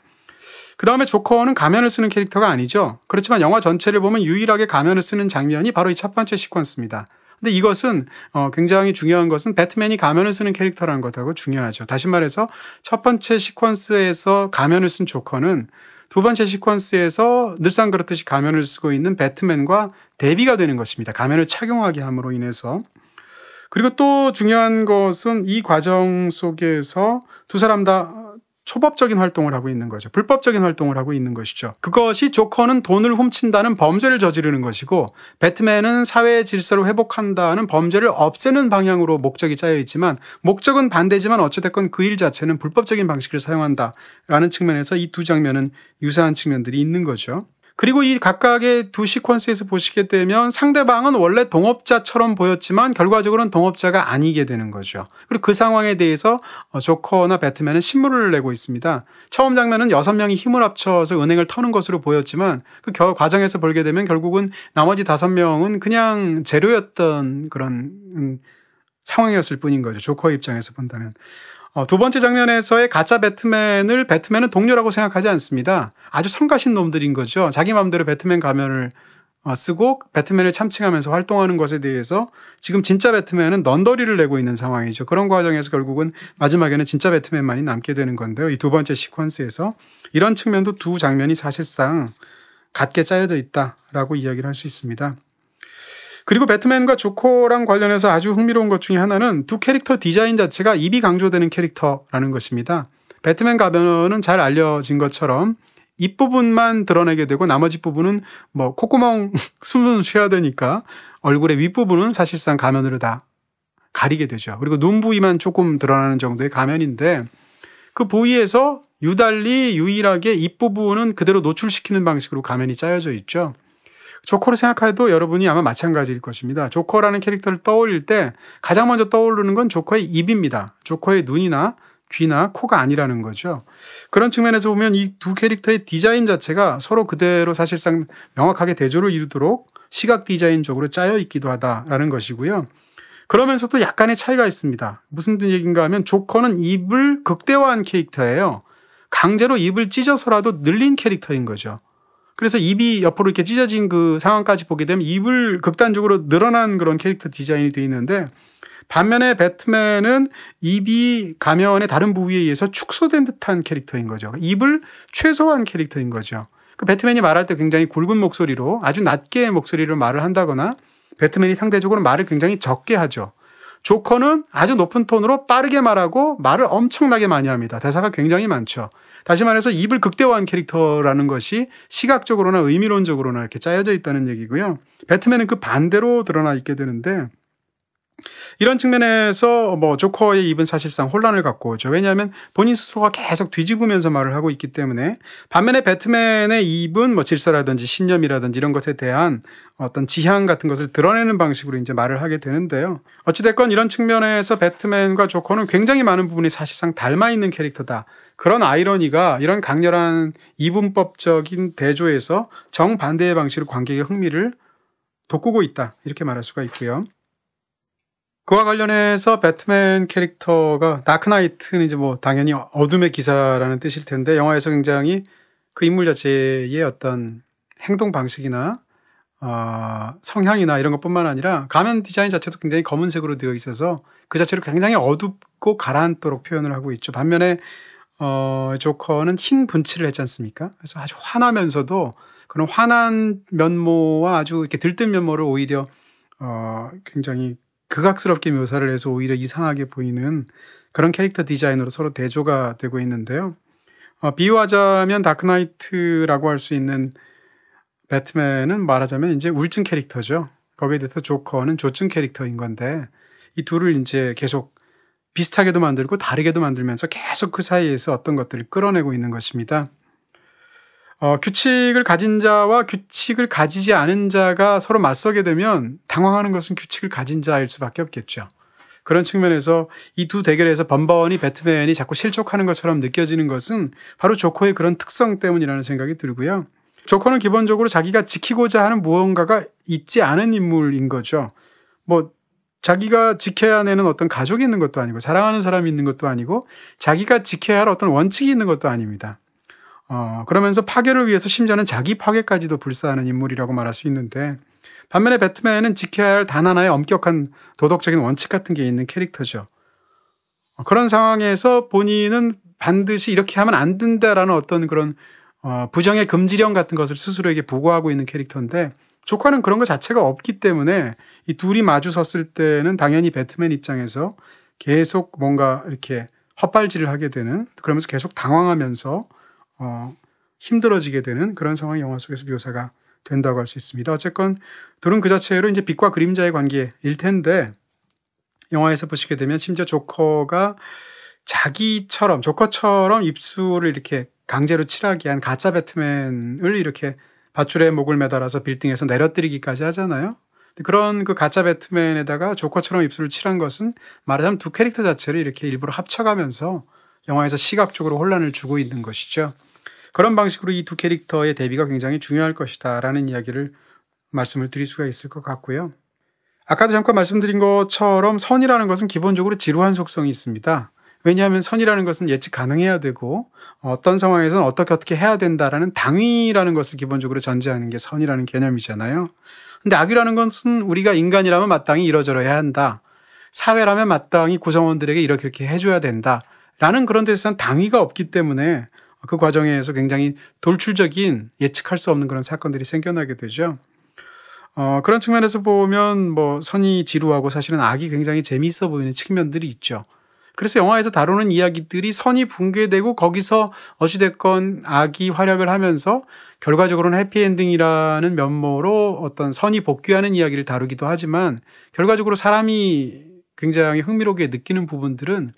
A: 그 다음에 조커는 가면을 쓰는 캐릭터가 아니죠. 그렇지만 영화 전체를 보면 유일하게 가면을 쓰는 장면이 바로 이 첫 번째 시퀀스입니다. 근데 이것은 어 굉장히 중요한 것은 배트맨이 가면을 쓰는 캐릭터라는 것하고 중요하죠. 다시 말해서 첫 번째 시퀀스에서 가면을 쓴 조커는 두 번째 시퀀스에서 늘상 그렇듯이 가면을 쓰고 있는 배트맨과 대비가 되는 것입니다. 가면을 착용하게 함으로 인해서. 그리고 또 중요한 것은 이 과정 속에서 두 사람 다 초법적인 활동을 하고 있는 거죠. 불법적인 활동을 하고 있는 것이죠. 그것이 조커는 돈을 훔친다는 범죄를 저지르는 것이고 배트맨은 사회 질서를 회복한다는 범죄를 없애는 방향으로 목적이 짜여 있지만 목적은 반대지만 어찌됐건 그 일 자체는 불법적인 방식을 사용한다라는 측면에서 이 두 장면은 유사한 측면들이 있는 거죠. 그리고 이 각각의 두 시퀀스에서 보시게 되면 상대방은 원래 동업자처럼 보였지만 결과적으로는 동업자가 아니게 되는 거죠. 그리고 그 상황에 대해서 어, 조커나 배트맨은 신물을 내고 있습니다. 처음 장면은 여섯 명이 힘을 합쳐서 은행을 터는 것으로 보였지만 그 과정에서 벌게 되면 결국은 나머지 다섯 명은 그냥 재료였던 그런 음, 상황이었을 뿐인 거죠. 조커 입장에서 본다면. 어, 두 번째 장면에서의 가짜 배트맨을 배트맨은 동료라고 생각하지 않습니다. 아주 성가신 놈들인 거죠. 자기 마음대로 배트맨 가면을 어, 쓰고 배트맨을 참칭하면서 활동하는 것에 대해서 지금 진짜 배트맨은 넌더리를 내고 있는 상황이죠. 그런 과정에서 결국은 마지막에는 진짜 배트맨만이 남게 되는 건데요. 이 두 번째 시퀀스에서 이런 측면도 두 장면이 사실상 같게 짜여져 있다라고 이야기를 할 수 있습니다. 그리고 배트맨과 조커랑 관련해서 아주 흥미로운 것 중에 하나는 두 캐릭터 디자인 자체가 입이 강조되는 캐릭터라는 것입니다. 배트맨 가면은 잘 알려진 것처럼 입부분만 드러내게 되고 나머지 부분은 뭐 콧구멍 숨은 쉬어야 되니까 얼굴의 윗부분은 사실상 가면으로 다 가리게 되죠. 그리고 눈 부위만 조금 드러나는 정도의 가면인데 그 부위에서 유달리 유일하게 입부분은 그대로 노출시키는 방식으로 가면이 짜여져 있죠. 조커를 생각해도 여러분이 아마 마찬가지일 것입니다. 조커라는 캐릭터를 떠올릴 때 가장 먼저 떠오르는 건 조커의 입입니다. 조커의 눈이나 귀나 코가 아니라는 거죠. 그런 측면에서 보면 이 두 캐릭터의 디자인 자체가 서로 그대로 사실상 명확하게 대조를 이루도록 시각 디자인적으로 짜여 있기도 하다라는 것이고요. 그러면서도 약간의 차이가 있습니다. 무슨 얘기인가 하면 조커는 입을 극대화한 캐릭터예요. 강제로 입을 찢어서라도 늘린 캐릭터인 거죠. 그래서 입이 옆으로 이렇게 찢어진 그 상황까지 보게 되면 입을 극단적으로 늘어난 그런 캐릭터 디자인이 되어 있는데 반면에 배트맨은 입이 가면의 다른 부위에 의해서 축소된 듯한 캐릭터인 거죠. 그러니까 입을 최소화한 캐릭터인 거죠. 그 배트맨이 말할 때 굉장히 굵은 목소리로 아주 낮게 목소리로 말을 한다거나 배트맨이 상대적으로 말을 굉장히 적게 하죠. 조커는 아주 높은 톤으로 빠르게 말하고 말을 엄청나게 많이 합니다. 대사가 굉장히 많죠. 다시 말해서 입을 극대화한 캐릭터라는 것이 시각적으로나 의미론적으로나 이렇게 짜여져 있다는 얘기고요. 배트맨은 그 반대로 드러나 있게 되는데 이런 측면에서 뭐 조커의 입은 사실상 혼란을 갖고 오죠. 왜냐하면 본인 스스로가 계속 뒤집으면서 말을 하고 있기 때문에 반면에 배트맨의 입은 뭐 질서라든지 신념이라든지 이런 것에 대한 어떤 지향 같은 것을 드러내는 방식으로 이제 말을 하게 되는데요. 어찌됐건 이런 측면에서 배트맨과 조커는 굉장히 많은 부분이 사실상 닮아있는 캐릭터다. 그런 아이러니가 이런 강렬한 이분법적인 대조에서 정반대의 방식으로 관객의 흥미를 돋구고 있다. 이렇게 말할 수가 있고요. 그와 관련해서 배트맨 캐릭터가 다크나이트는 이제 뭐 당연히 어둠의 기사라는 뜻일 텐데 영화에서 굉장히 그 인물 자체의 어떤 행동 방식이나 어, 성향이나 이런 것뿐만 아니라 가면 디자인 자체도 굉장히 검은색으로 되어 있어서 그 자체로 굉장히 어둡고 가라앉도록 표현을 하고 있죠. 반면에 어, 조커는 흰 분칠을 했지 않습니까? 그래서 아주 화나면서도 그런 화난 면모와 아주 이렇게 들뜬 면모를 오히려 어, 굉장히 극악스럽게 묘사를 해서 오히려 이상하게 보이는 그런 캐릭터 디자인으로 서로 대조가 되고 있는데요. 어, 비유하자면 다크나이트라고 할 수 있는 배트맨은 말하자면 이제 울증 캐릭터죠. 거기에 대해서 조커는 조증 캐릭터인 건데 이 둘을 이제 계속 비슷하게도 만들고 다르게도 만들면서 계속 그 사이에서 어떤 것들을 끌어내고 있는 것입니다. 어, 규칙을 가진 자와 규칙을 가지지 않은 자가 서로 맞서게 되면 당황하는 것은 규칙을 가진 자일 수밖에 없겠죠. 그런 측면에서 이 두 대결에서 범번원이 배트맨이 자꾸 실족하는 것처럼 느껴지는 것은 바로 조커의 그런 특성 때문이라는 생각이 들고요. 조커는 기본적으로 자기가 지키고자 하는 무언가가 있지 않은 인물인 거죠. 뭐 자기가 지켜야 하는 어떤 가족이 있는 것도 아니고 사랑하는 사람이 있는 것도 아니고 자기가 지켜야 할 어떤 원칙이 있는 것도 아닙니다. 어, 그러면서 파괴를 위해서 심지어는 자기 파괴까지도 불사하는 인물이라고 말할 수 있는데 반면에 배트맨은 지켜야 할 단 하나의 엄격한 도덕적인 원칙 같은 게 있는 캐릭터죠. 어, 그런 상황에서 본인은 반드시 이렇게 하면 안 된다라는 어떤 그런 어, 부정의 금지령 같은 것을 스스로에게 부과하고 있는 캐릭터인데 조카는 그런 것 자체가 없기 때문에 이 둘이 마주 섰을 때는 당연히 배트맨 입장에서 계속 뭔가 이렇게 헛발질을 하게 되는 그러면서 계속 당황하면서 어, 힘들어지게 되는 그런 상황이 영화 속에서 묘사가 된다고 할 수 있습니다. 어쨌건 돌은 그 자체로 이제 빛과 그림자의 관계일 텐데 영화에서 보시게 되면 심지어 조커가 자기처럼 조커처럼 입술을 이렇게 강제로 칠하게 한 가짜 배트맨을 이렇게 밧줄에 목을 매달아서 빌딩에서 내려뜨리기까지 하잖아요. 그런 그 가짜 배트맨에다가 조커처럼 입술을 칠한 것은 말하자면 두 캐릭터 자체를 이렇게 일부러 합쳐가면서 영화에서 시각적으로 혼란을 주고 있는 것이죠. 그런 방식으로 이 두 캐릭터의 대비가 굉장히 중요할 것이다라는 이야기를 말씀을 드릴 수가 있을 것 같고요. 아까도 잠깐 말씀드린 것처럼 선이라는 것은 기본적으로 지루한 속성이 있습니다. 왜냐하면 선이라는 것은 예측 가능해야 되고 어떤 상황에서는 어떻게 어떻게 해야 된다라는 당위라는 것을 기본적으로 전제하는 게 선이라는 개념이잖아요. 근데 악위라는 것은 우리가 인간이라면 마땅히 이러저러해야 한다. 사회라면 마땅히 구성원들에게 이렇게 이렇게 해줘야 된다. 라는 그런 데서는 당위가 없기 때문에 그 과정에서 굉장히 돌출적인 예측할 수 없는 그런 사건들이 생겨나게 되죠. 어, 그런 측면에서 보면 뭐 선이 지루하고 사실은 악이 굉장히 재미있어 보이는 측면들이 있죠. 그래서 영화에서 다루는 이야기들이 선이 붕괴되고 거기서 어찌됐건 악이 활약을 하면서 결과적으로는 해피엔딩이라는 면모로 어떤 선이 복귀하는 이야기를 다루기도 하지만 결과적으로 사람이 굉장히 흥미롭게 느끼는 부분들은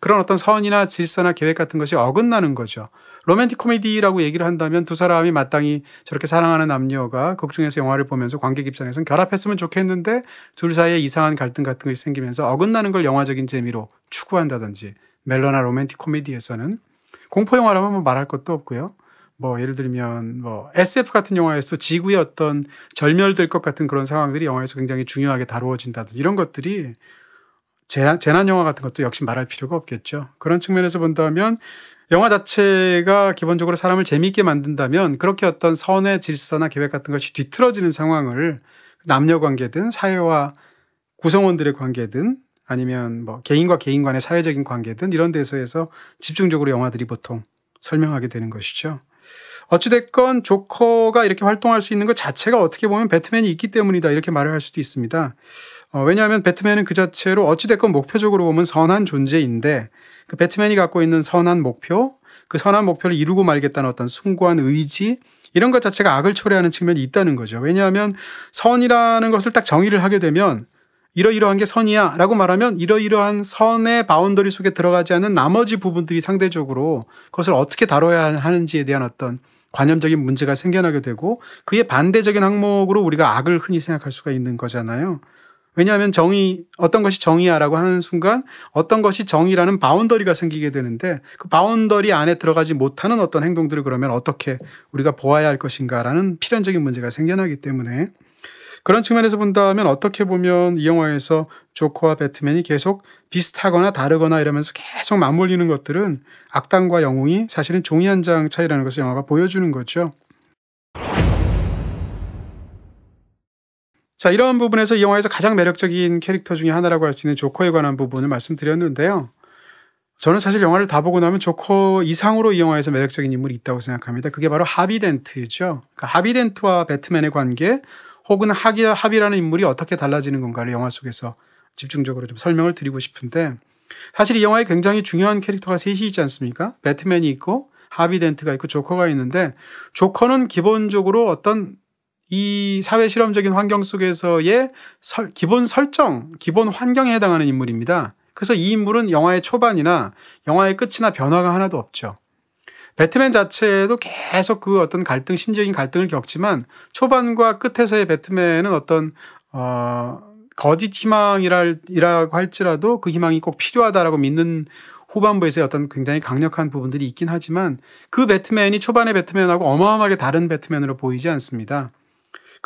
A: 그런 어떤 선이나 질서나 계획 같은 것이 어긋나는 거죠. 로맨틱 코미디라고 얘기를 한다면 두 사람이 마땅히 저렇게 사랑하는 남녀가 극중에서 영화를 보면서 관객 입장에서는 결합했으면 좋겠는데 둘 사이에 이상한 갈등 같은 것이 생기면서 어긋나는 걸 영화적인 재미로 추구한다든지 멜로나 로맨틱 코미디에서는 공포 영화라면 뭐 말할 것도 없고요. 뭐 예를 들면 뭐 SF 같은 영화에서도 지구의 어떤 절멸될 것 같은 그런 상황들이 영화에서 굉장히 중요하게 다루어진다든지 이런 것들이 재난, 재난 영화 같은 것도 역시 말할 필요가 없겠죠. 그런 측면에서 본다면 영화 자체가 기본적으로 사람을 재미있게 만든다면 그렇게 어떤 선의 질서나 계획 같은 것이 뒤틀어지는 상황을 남녀 관계든 사회와 구성원들의 관계든 아니면 뭐 개인과 개인 간의 사회적인 관계든 이런 데서에서 집중적으로 영화들이 보통 설명하게 되는 것이죠. 어찌됐건 조커가 이렇게 활동할 수 있는 것 자체가 어떻게 보면 배트맨이 있기 때문이다 이렇게 말을 할 수도 있습니다. 어, 왜냐하면 배트맨은 그 자체로 어찌됐건 목표적으로 보면 선한 존재인데 그 배트맨이 갖고 있는 선한 목표, 그 선한 목표를 이루고 말겠다는 어떤 숭고한 의지 이런 것 자체가 악을 초래하는 측면이 있다는 거죠. 왜냐하면 선이라는 것을 딱 정의를 하게 되면 이러이러한 게 선이야 라고 말하면 이러이러한 선의 바운더리 속에 들어가지 않은 나머지 부분들이 상대적으로 그것을 어떻게 다뤄야 하는지에 대한 어떤 관념적인 문제가 생겨나게 되고 그의 반대적인 항목으로 우리가 악을 흔히 생각할 수가 있는 거잖아요. 왜냐하면 정의 어떤 것이 정의야라고 하는 순간 어떤 것이 정의라는 바운더리가 생기게 되는데 그 바운더리 안에 들어가지 못하는 어떤 행동들을 그러면 어떻게 우리가 보아야 할 것인가라는 필연적인 문제가 생겨나기 때문에 그런 측면에서 본다면 어떻게 보면 이 영화에서 조커와 배트맨이 계속 비슷하거나 다르거나 이러면서 계속 맞물리는 것들은 악당과 영웅이 사실은 종이 한 장 차이라는 것을 영화가 보여주는 거죠. 자, 이런 부분에서 이 영화에서 가장 매력적인 캐릭터 중에 하나라고 할 수 있는 조커에 관한 부분을 말씀드렸는데요. 저는 사실 영화를 다 보고 나면 조커 이상으로 이 영화에서 매력적인 인물이 있다고 생각합니다. 그게 바로 하비덴트죠. 그러니까 하비덴트와 배트맨의 관계 혹은 하기, 합이라는 인물이 어떻게 달라지는 건가를 영화 속에서 집중적으로 좀 설명을 드리고 싶은데 사실 이 영화에 굉장히 중요한 캐릭터가 셋이 있지 않습니까? 배트맨이 있고 하비덴트가 있고 조커가 있는데 조커는 기본적으로 어떤 이 사회 실험적인 환경 속에서의 설, 기본 설정, 기본 환경에 해당하는 인물입니다. 그래서 이 인물은 영화의 초반이나 영화의 끝이나 변화가 하나도 없죠. 배트맨 자체도 계속 그 어떤 갈등, 심적인 갈등을 겪지만 초반과 끝에서의 배트맨은 어떤, 어, 거짓 희망이라고 할지라도 그 희망이 꼭 필요하다라고 믿는 후반부에서의 어떤 굉장히 강력한 부분들이 있긴 하지만 그 배트맨이 초반의 배트맨하고 어마어마하게 다른 배트맨으로 보이지 않습니다.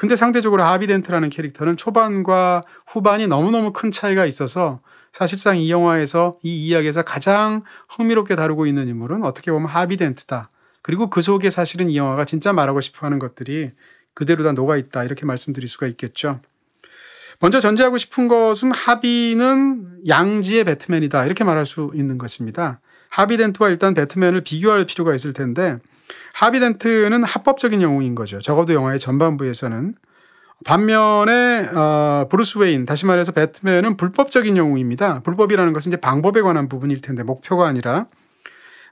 A: 근데 상대적으로 하비덴트라는 캐릭터는 초반과 후반이 너무너무 큰 차이가 있어서 사실상 이 영화에서 이 이야기에서 가장 흥미롭게 다루고 있는 인물은 어떻게 보면 하비덴트다. 그리고 그 속에 사실은 이 영화가 진짜 말하고 싶어 하는 것들이 그대로 다 녹아 있다. 이렇게 말씀드릴 수가 있겠죠. 먼저 전제하고 싶은 것은 하비는 양지의 배트맨이다. 이렇게 말할 수 있는 것입니다. 하비덴트와 일단 배트맨을 비교할 필요가 있을 텐데 하비덴트는 합법적인 영웅인 거죠. 적어도 영화의 전반부에서는 반면에 어, 브루스 웨인 다시 말해서 배트맨은 불법적인 영웅입니다. 불법이라는 것은 이제 방법에 관한 부분일 텐데 목표가 아니라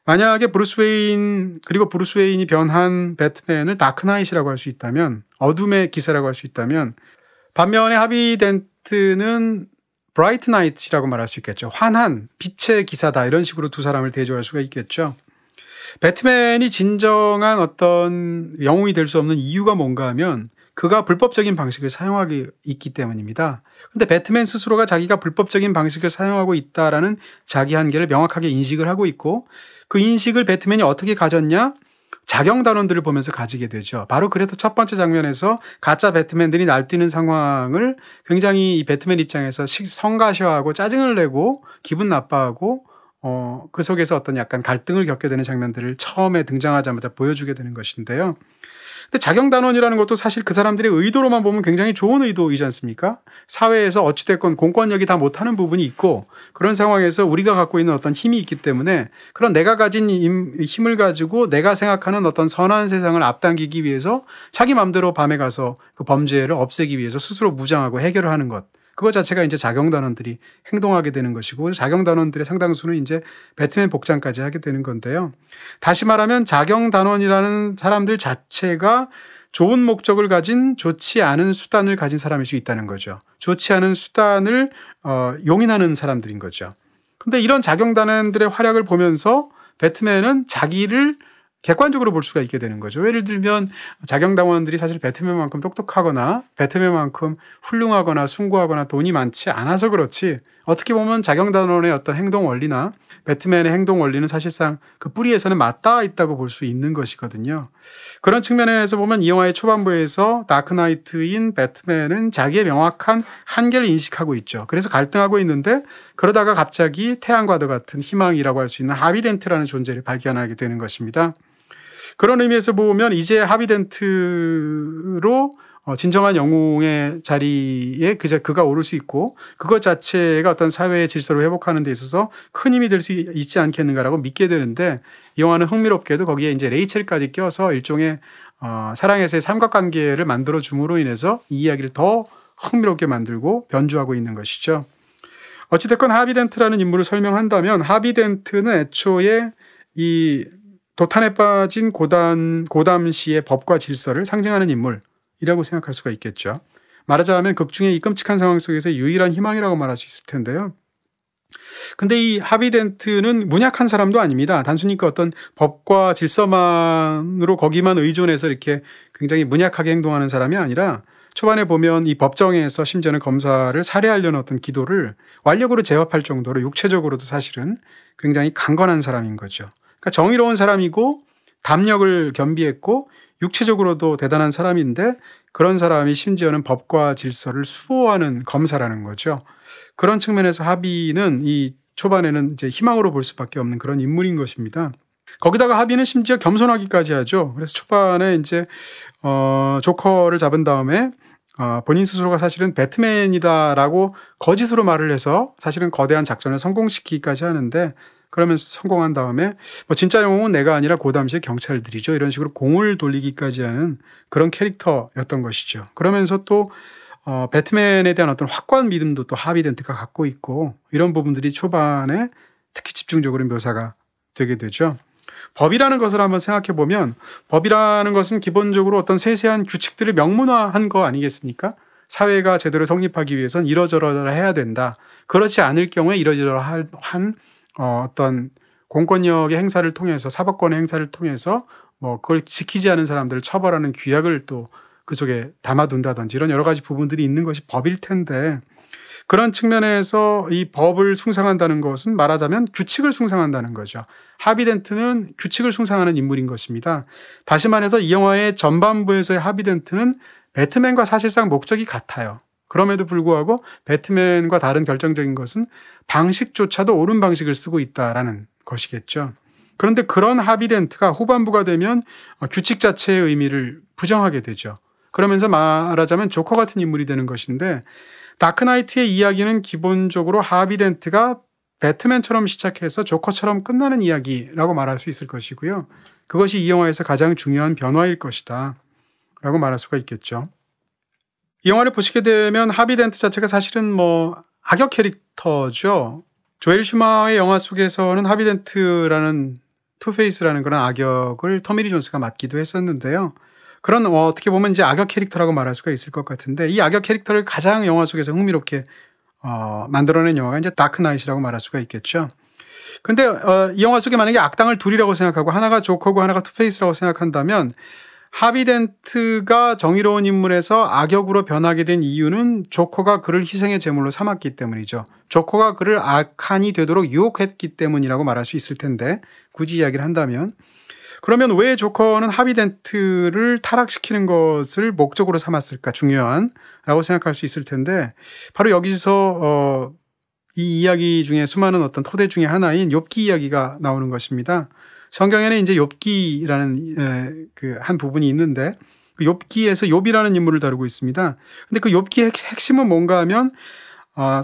A: 만약에 브루스 웨인 그리고 브루스 웨인이 변한 배트맨을 다크나잇이라고 할 수 있다면 어둠의 기사라고 할 수 있다면 반면에 하비덴트는 브라이트 나이트라고 말할 수 있겠죠. 환한 빛의 기사다 이런 식으로 두 사람을 대조할 수가 있겠죠. 배트맨이 진정한 어떤 영웅이 될 수 없는 이유가 뭔가 하면 그가 불법적인 방식을 사용하기 있기 때문입니다. 근데 배트맨 스스로가 자기가 불법적인 방식을 사용하고 있다라는 자기 한계를 명확하게 인식을 하고 있고 그 인식을 배트맨이 어떻게 가졌냐? 작용 단원들을 보면서 가지게 되죠. 바로 그래서 첫 번째 장면에서 가짜 배트맨들이 날뛰는 상황을 굉장히 이 배트맨 입장에서 성가셔하고 짜증을 내고 기분 나빠하고 어, 그 속에서 어떤 약간 갈등을 겪게 되는 장면들을 처음에 등장하자마자 보여주게 되는 것인데요. 근데 자경단원이라는 것도 사실 그 사람들의 의도로만 보면 굉장히 좋은 의도이지 않습니까? 사회에서 어찌됐건 공권력이 다 못하는 부분이 있고 그런 상황에서 우리가 갖고 있는 어떤 힘이 있기 때문에 그런 내가 가진 힘을 가지고 내가 생각하는 어떤 선한 세상을 앞당기기 위해서 자기 마음대로 밤에 가서 그 범죄를 없애기 위해서 스스로 무장하고 해결을 하는 것. 그거 자체가 이제 자경단원들이 행동하게 되는 것이고 자경단원들의 상당수는 이제 배트맨 복장까지 하게 되는 건데요. 다시 말하면 자경단원이라는 사람들 자체가 좋은 목적을 가진 좋지 않은 수단을 가진 사람일 수 있다는 거죠. 좋지 않은 수단을 어, 용인하는 사람들인 거죠. 근데 이런 자경단원들의 활약을 보면서 배트맨은 자기를 객관적으로 볼 수가 있게 되는 거죠. 예를 들면 자경당원들이 사실 배트맨만큼 똑똑하거나 배트맨만큼 훌륭하거나 숭고하거나 돈이 많지 않아서 그렇지 어떻게 보면 자경당원의 어떤 행동 원리나 배트맨의 행동 원리는 사실상 그 뿌리에서는 맞닿아 있다고 볼 수 있는 것이거든요. 그런 측면에서 보면 이 영화의 초반부에서 다크나이트인 배트맨은 자기의 명확한 한계를 인식하고 있죠. 그래서 갈등하고 있는데 그러다가 갑자기 태양과도 같은 희망이라고 할 수 있는 하비덴트라는 존재를 발견하게 되는 것입니다. 그런 의미에서 보면 이제 하비덴트로 어, 진정한 영웅의 자리에 그 그가 오를 수 있고 그것 자체가 어떤 사회의 질서를 회복하는 데 있어서 큰 힘이 될 수 있지 않겠는가라고 믿게 되는데 이 영화는 흥미롭게도 거기에 이제 레이첼까지 껴서 일종의 어, 사랑에서의 삼각관계를 만들어 줌으로 인해서 이 이야기를 더 흥미롭게 만들고 변주하고 있는 것이죠. 어찌됐건 하비덴트라는 인물을 설명한다면 하비덴트는 애초에 이 도탄에 빠진 고단, 고담시의 법과 질서를 상징하는 인물이라고 생각할 수가 있겠죠. 말하자면 극중의 이 끔찍한 상황 속에서 유일한 희망이라고 말할 수 있을 텐데요. 근데 이 하비덴트는 문약한 사람도 아닙니다. 단순히 그 어떤 법과 질서만으로 거기만 의존해서 이렇게 굉장히 문약하게 행동하는 사람이 아니라 초반에 보면 이 법정에서 심지어는 검사를 살해하려는 어떤 기도를 완력으로 제압할 정도로 육체적으로도 사실은 굉장히 강건한 사람인 거죠. 그러니까 정의로운 사람이고 담력을 겸비했고 육체적으로도 대단한 사람인데 그런 사람이 심지어는 법과 질서를 수호하는 검사라는 거죠. 그런 측면에서 합의는 이 초반에는 이제 희망으로 볼 수밖에 없는 그런 인물인 것입니다. 거기다가 합의는 심지어 겸손하기까지 하죠. 그래서 초반에 이제 어 조커를 잡은 다음에 어 본인 스스로가 사실은 배트맨이다라고 거짓으로 말을 해서 사실은 거대한 작전을 성공시키기까지 하는데 그러면서 성공한 다음에 뭐 진짜 영웅은 내가 아니라 고담시의 그 경찰들이죠. 이런 식으로 공을 돌리기까지 하는 그런 캐릭터였던 것이죠. 그러면서 또 어, 배트맨에 대한 어떤 확고한 믿음도 또 하비덴트가 갖고 있고 이런 부분들이 초반에 특히 집중적으로 묘사가 되게 되죠. 법이라는 것을 한번 생각해 보면 법이라는 것은 기본적으로 어떤 세세한 규칙들을 명문화한 거 아니겠습니까? 사회가 제대로 성립하기 위해선 이러저러라 해야 된다. 그렇지 않을 경우에 이러저러한 어, 떤 공권력의 행사를 통해서 사법권의 행사를 통해서 뭐 그걸 지키지 않은 사람들을 처벌하는 규약을 또 그속에 담아둔다든지 이런 여러 가지 부분들이 있는 것이 법일 텐데 그런 측면에서 이 법을 숭상한다는 것은 말하자면 규칙을 숭상한다는 거죠. 하비덴트는 규칙을 숭상하는 인물인 것입니다. 다시 말해서 이 영화의 전반부에서의 하비덴트는 배트맨과 사실상 목적이 같아요. 그럼에도 불구하고 배트맨과 다른 결정적인 것은 방식조차도 옳은 방식을 쓰고 있다라는 것이겠죠. 그런데 그런 하비덴트가 후반부가 되면 어, 규칙 자체의 의미를 부정하게 되죠. 그러면서 말하자면 조커 같은 인물이 되는 것인데 다크나이트의 이야기는 기본적으로 하비덴트가 배트맨처럼 시작해서 조커처럼 끝나는 이야기라고 말할 수 있을 것이고요. 그것이 이 영화에서 가장 중요한 변화일 것이다. 라고 말할 수가 있겠죠. 이 영화를 보시게 되면 하비덴트 자체가 사실은 뭐 악역 캐릭터죠. 조엘 슈마의 영화 속에서는 하비덴트라는 투페이스라는 그런 악역을 터미리 존스가 맡기도 했었는데요. 그런 어, 어떻게 보면 이제 악역 캐릭터라고 말할 수가 있을 것 같은데 이 악역 캐릭터를 가장 영화 속에서 흥미롭게 어, 만들어낸 영화가 이제 다크나잇이라고 말할 수가 있겠죠. 근데 어, 이 영화 속에 만약에 악당을 둘이라고 생각하고 하나가 조커고 하나가 투페이스라고 생각한다면 하비덴트가 정의로운 인물에서 악역으로 변하게 된 이유는 조커가 그를 희생의 제물로 삼았기 때문이죠. 조커가 그를 악한이 되도록 유혹했기 때문이라고 말할 수 있을 텐데 굳이 이야기를 한다면 그러면 왜 조커는 하비덴트를 타락시키는 것을 목적으로 삼았을까 중요한 라고 생각할 수 있을 텐데 바로 여기서 어, 이 이야기 중에 수많은 어떤 토대 중의 하나인 욥기 이야기가 나오는 것입니다. 성경에는 이제 욥기라는 그 한 부분이 있는데 그 욥기에서 욥이라는 인물을 다루고 있습니다. 근데 그 욥기의 핵심은 뭔가 하면 어,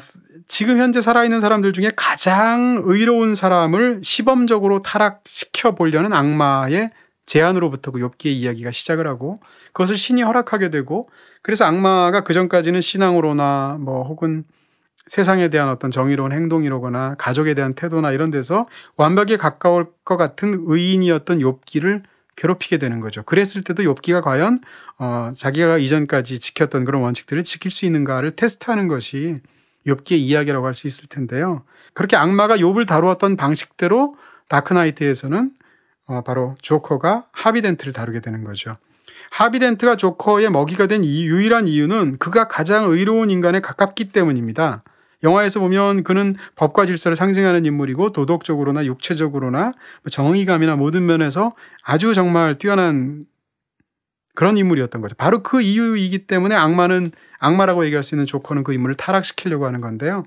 A: 지금 현재 살아있는 사람들 중에 가장 의로운 사람을 시범적으로 타락시켜 보려는 악마의 제안으로부터 그 엽기의 이야기가 시작을 하고 그것을 신이 허락하게 되고 그래서 악마가 그 전까지는 신앙으로나 뭐 혹은 세상에 대한 어떤 정의로운 행동이로거나 가족에 대한 태도나 이런 데서 완벽에 가까울 것 같은 의인이었던 욥기를 괴롭히게 되는 거죠. 그랬을 때도 욥기가 과연 어 자기가 이전까지 지켰던 그런 원칙들을 지킬 수 있는가를 테스트하는 것이 욥기의 이야기라고 할 수 있을 텐데요. 그렇게 악마가 욥을 다루었던 방식대로 다크나이트에서는 어 바로 조커가 하비덴트를 다루게 되는 거죠. 하비덴트가 조커의 먹이가 된이 유일한 이유는 그가 가장 의로운 인간에 가깝기 때문입니다. 영화에서 보면 그는 법과 질서를 상징하는 인물이고 도덕적으로나 육체적으로나 뭐 정의감이나 모든 면에서 아주 정말 뛰어난 그런 인물이었던 거죠. 바로 그 이유이기 때문에 악마는 악마라고 얘기할 수 있는 조커는 그 인물을 타락시키려고 하는 건데요.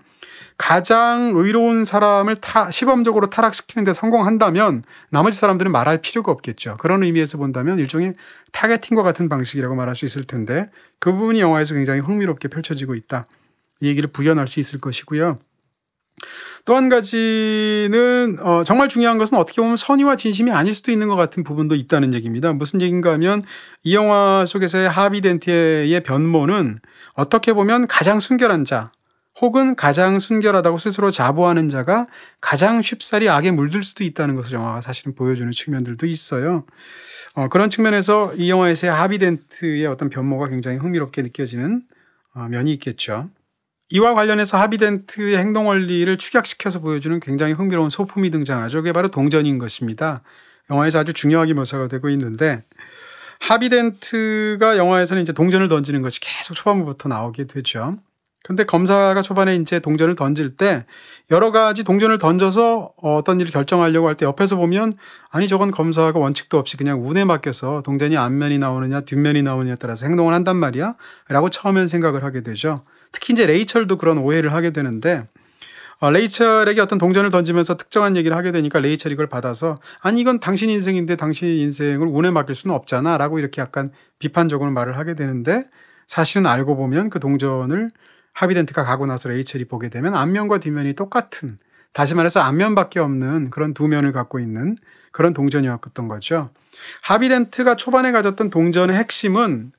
A: 가장 의로운 사람을 타, 시범적으로 타락시키는데 성공한다면 나머지 사람들은 말할 필요가 없겠죠. 그런 의미에서 본다면 일종의 타겟팅과 같은 방식이라고 말할 수 있을 텐데 그 부분이 영화에서 굉장히 흥미롭게 펼쳐지고 있다. 이 얘기를 부연할 수 있을 것이고요. 또 한 가지는 어, 정말 중요한 것은 어떻게 보면 선의와 진심이 아닐 수도 있는 것 같은 부분도 있다는 얘기입니다. 무슨 얘기인가 하면 이 영화 속에서의 하비 덴트의 변모는 어떻게 보면 가장 순결한 자 혹은 가장 순결하다고 스스로 자부하는 자가 가장 쉽사리 악에 물들 수도 있다는 것을 영화가 사실은 보여주는 측면들도 있어요. 어, 그런 측면에서 이 영화에서의 하비덴트의 어떤 변모가 굉장히 흥미롭게 느껴지는 어, 면이 있겠죠. 이와 관련해서 하비덴트의 행동 원리를 축약시켜서 보여주는 굉장히 흥미로운 소품이 등장하죠. 그게 바로 동전인 것입니다. 영화에서 아주 중요하게 묘사가 되고 있는데 하비덴트가 영화에서는 이제 동전을 던지는 것이 계속 초반부터 나오게 되죠. 그런데 검사가 초반에 이제 동전을 던질 때 여러 가지 동전을 던져서 어떤 일을 결정하려고 할 때 옆에서 보면 아니 저건 검사가 원칙도 없이 그냥 운에 맡겨서 동전이 앞면이 나오느냐 뒷면이 나오느냐에 따라서 행동을 한단 말이야 라고 처음엔 생각을 하게 되죠. 특히 이제 레이첼도 그런 오해를 하게 되는데 어, 레이첼에게 어떤 동전을 던지면서 특정한 얘기를 하게 되니까 레이첼이 그걸 받아서 아니 이건 당신 인생인데 당신 인생을 운에 맡길 수는 없잖아 라고 이렇게 약간 비판적으로 말을 하게 되는데 사실은 알고 보면 그 동전을 하비덴트가 가고 나서 레이첼이 보게 되면 앞면과 뒷면이 똑같은 다시 말해서 앞면밖에 없는 그런 두 면을 갖고 있는 그런 동전이었던 거죠. 하비덴트가 초반에 가졌던 동전의 핵심은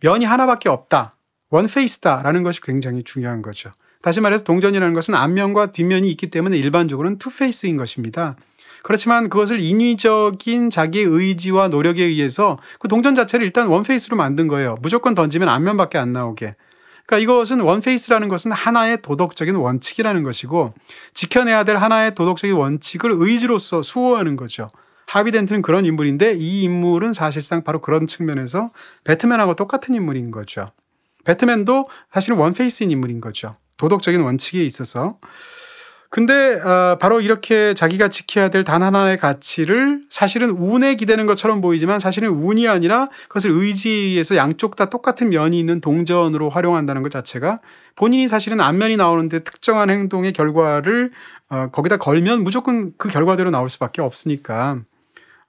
A: 면이 하나밖에 없다. 원페이스다라는 것이 굉장히 중요한 거죠. 다시 말해서 동전이라는 것은 앞면과 뒷면이 있기 때문에 일반적으로는 투페이스인 것입니다. 그렇지만 그것을 인위적인 자기의 의지와 노력에 의해서 그 동전 자체를 일단 원페이스로 만든 거예요. 무조건 던지면 앞면밖에 안 나오게. 그러니까 이것은 원페이스라는 것은 하나의 도덕적인 원칙이라는 것이고 지켜내야 될 하나의 도덕적인 원칙을 의지로서 수호하는 거죠. 하비덴트는 그런 인물인데 이 인물은 사실상 바로 그런 측면에서 배트맨하고 똑같은 인물인 거죠. 배트맨도 사실은 원페이스인 인물인 거죠. 도덕적인 원칙에 있어서. 근데 아, 바로 이렇게 자기가 지켜야 될 단 하나의 가치를 사실은 운에 기대는 것처럼 보이지만 사실은 운이 아니라 그것을 의지에서 양쪽 다 똑같은 면이 있는 동전으로 활용한다는 것 자체가 본인이 사실은 안면이 나오는데 특정한 행동의 결과를 어, 거기다 걸면 무조건 그 결과대로 나올 수밖에 없으니까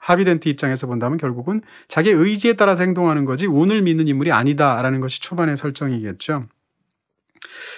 A: 하비덴트 입장에서 본다면 결국은 자기의 의지에 따라서 행동하는 거지 운을 믿는 인물이 아니다라는 것이 초반의 설정이겠죠.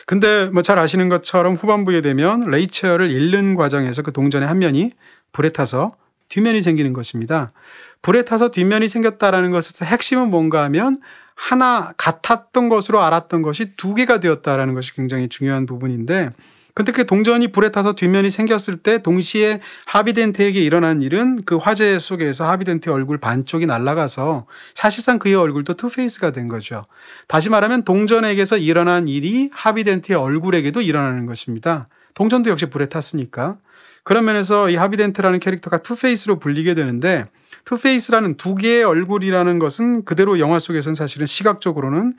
A: 근데 뭐 잘 아시는 것처럼 후반부에 되면 레이첼을 잃는 과정에서 그 동전의 한 면이 불에 타서 뒷면이 생기는 것입니다. 불에 타서 뒷면이 생겼다라는 것에서 핵심은 뭔가 하면 하나 같았던 것으로 알았던 것이 두 개가 되었다라는 것이 굉장히 중요한 부분인데 근데 그 동전이 불에 타서 뒷면이 생겼을 때 동시에 하비덴트에게 일어난 일은 그 화재 속에서 하비덴트의 얼굴 반쪽이 날아가서 사실상 그의 얼굴도 투페이스가 된 거죠. 다시 말하면 동전에게서 일어난 일이 하비덴트의 얼굴에게도 일어나는 것입니다. 동전도 역시 불에 탔으니까. 그런 면에서 이 하비덴트라는 캐릭터가 투페이스로 불리게 되는데 투페이스라는 두 개의 얼굴이라는 것은 그대로 영화 속에서는 사실은 시각적으로는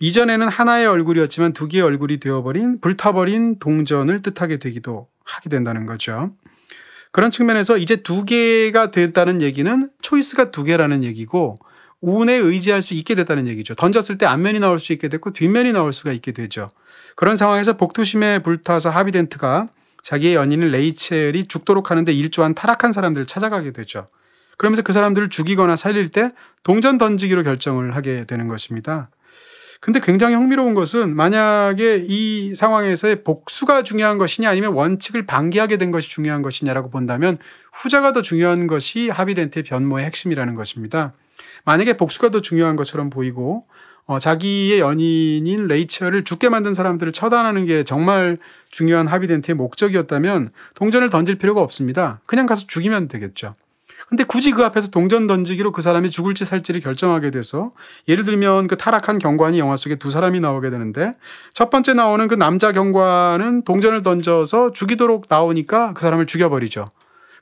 A: 이전에는 하나의 얼굴이었지만 두 개의 얼굴이 되어버린 불타버린 동전을 뜻하게 되기도 하게 된다는 거죠. 그런 측면에서 이제 두 개가 됐다는 얘기는 초이스가 두 개라는 얘기고 운에 의지할 수 있게 됐다는 얘기죠. 던졌을 때 앞면이 나올 수 있게 됐고 뒷면이 나올 수가 있게 되죠. 그런 상황에서 복투심에 불타서 하비덴트가 자기의 연인인 레이첼이 죽도록 하는데 일조한 타락한 사람들을 찾아가게 되죠. 그러면서 그 사람들을 죽이거나 살릴 때 동전 던지기로 결정을 하게 되는 것입니다. 근데 굉장히 흥미로운 것은 만약에 이 상황에서의 복수가 중요한 것이냐 아니면 원칙을 방기하게 된 것이 중요한 것이냐라고 본다면 후자가 더 중요한 것이 하비덴트의 변모의 핵심이라는 것입니다. 만약에 복수가 더 중요한 것처럼 보이고 어, 자기의 연인인 레이처를 죽게 만든 사람들을 처단하는 게 정말 중요한 하비덴트의 목적이었다면 동전을 던질 필요가 없습니다. 그냥 가서 죽이면 되겠죠. 근데 굳이 그 앞에서 동전 던지기로 그 사람이 죽을지 살지를 결정하게 돼서 예를 들면 그 타락한 경관이 영화 속에 두 사람이 나오게 되는데 첫 번째 나오는 그 남자 경관은 동전을 던져서 죽이도록 나오니까 그 사람을 죽여버리죠.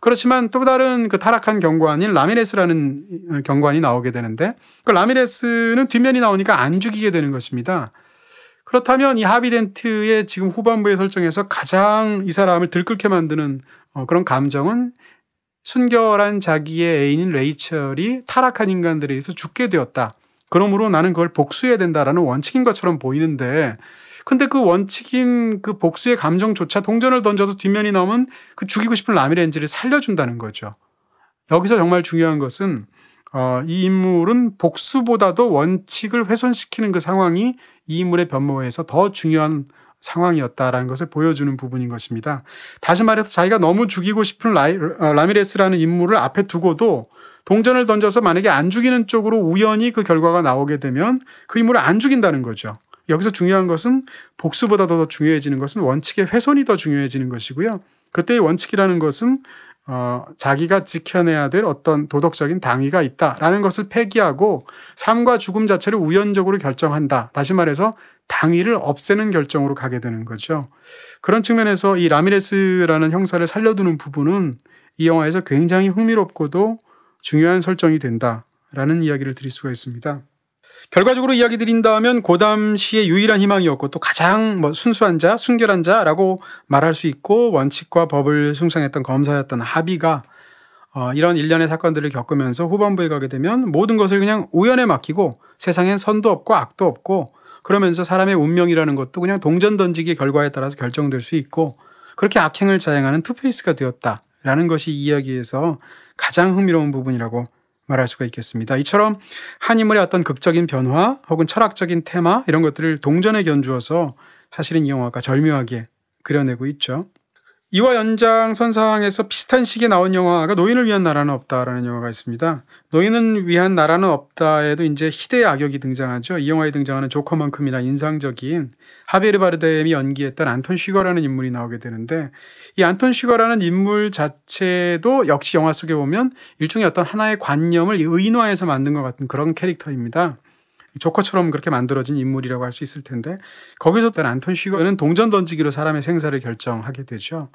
A: 그렇지만 또 다른 그 타락한 경관인 라미레스라는 경관이 나오게 되는데 그 라미레스는 뒷면이 나오니까 안 죽이게 되는 것입니다. 그렇다면 이 하비덴트의 지금 후반부에 설정에서 가장 이 사람을 들끓게 만드는 어, 그런 감정은 순결한 자기의 애인 레이첼이 타락한 인간들에 의해서 죽게 되었다. 그러므로 나는 그걸 복수해야 된다라는 원칙인 것처럼 보이는데 근데 그 원칙인 그 복수의 감정조차 동전을 던져서 뒷면이 넘은 그 죽이고 싶은 라미렌즈를 살려준다는 거죠. 여기서 정말 중요한 것은 어, 이 인물은 복수보다도 원칙을 훼손시키는 그 상황이 이 인물의 변모에서 더 중요한 상황이었다라는 것을 보여주는 부분인 것입니다. 다시 말해서 자기가 너무 죽이고 싶은 라이, 어, 라미레스라는 인물을 앞에 두고도 동전을 던져서 만약에 안 죽이는 쪽으로 우연히 그 결과가 나오게 되면 그 인물을 안 죽인다는 거죠. 여기서 중요한 것은 복수보다 더 중요해지는 것은 원칙의 훼손이 더 중요해지는 것이고요. 그때의 원칙이라는 것은 어, 자기가 지켜내야 될 어떤 도덕적인 당위가 있다라는 것을 폐기하고 삶과 죽음 자체를 우연적으로 결정한다. 다시 말해서 당위를 없애는 결정으로 가게 되는 거죠. 그런 측면에서 이 라미레스라는 형사를 살려두는 부분은 이 영화에서 굉장히 흥미롭고도 중요한 설정이 된다라는 이야기를 드릴 수가 있습니다. 결과적으로 이야기 드린다면 고담 그 시의 유일한 희망이었고 또 가장 뭐 순수한 자, 순결한 자라고 말할 수 있고 원칙과 법을 숭상했던 검사였던 하비가 어, 이런 일련의 사건들을 겪으면서 후반부에 가게 되면 모든 것을 그냥 우연에 맡기고 세상엔 선도 없고 악도 없고 그러면서 사람의 운명이라는 것도 그냥 동전 던지기 결과에 따라서 결정될 수 있고 그렇게 악행을 자행하는 투페이스가 되었다라는 것이 이야기에서 가장 흥미로운 부분이라고 말할 수가 있겠습니다. 이처럼 한 인물의 어떤 극적인 변화 혹은 철학적인 테마 이런 것들을 동전에 견주어서 사실은 이 영화가 절묘하게 그려내고 있죠. 이와 연장선상에서 비슷한 시기에 나온 영화가 노인을 위한 나라는 없다라는 영화가 있습니다. 노인을 위한 나라는 없다에도 이제 희대의 악역이 등장하죠. 이 영화에 등장하는 조커만큼이나 인상적인 하베르 바르뎀이 연기했던 안톤 슈거라는 인물이 나오게 되는데 이 안톤 슈거라는 인물 자체도 역시 영화 속에 보면 일종의 어떤 하나의 관념을 의인화해서 만든 것 같은 그런 캐릭터입니다. 조커처럼 그렇게 만들어진 인물이라고 할 수 있을 텐데 거기서 또 안톤 쉬거는 동전 던지기로 사람의 생사를 결정하게 되죠.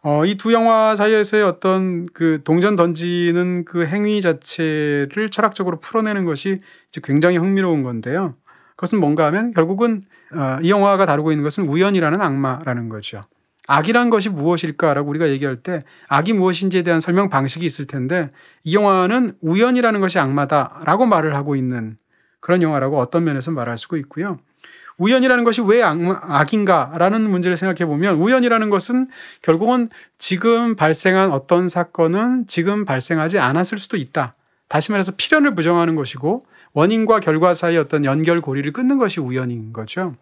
A: 어, 이 두 영화 사이에서의 어떤 그 동전 던지는 그 행위 자체를 철학적으로 풀어내는 것이 굉장히 흥미로운 건데요. 그것은 뭔가 하면 결국은 어, 이 영화가 다루고 있는 것은 우연이라는 악마라는 거죠. 악이란 것이 무엇일까라고 우리가 얘기할 때 악이 무엇인지에 대한 설명 방식이 있을 텐데 이 영화는 우연이라는 것이 악마다라고 말을 하고 있는 그런 영화라고 어떤 면에서 말할 수가 있고요. 우연이라는 것이 왜 악인가라는 문제를 생각해 보면 우연이라는 것은 결국은 지금 발생한 어떤 사건은 지금 발생하지 않았을 수도 있다. 다시 말해서 필연을 부정하는 것이고 원인과 결과 사이 어떤 연결고리를 끊는 것이 우연인 거죠.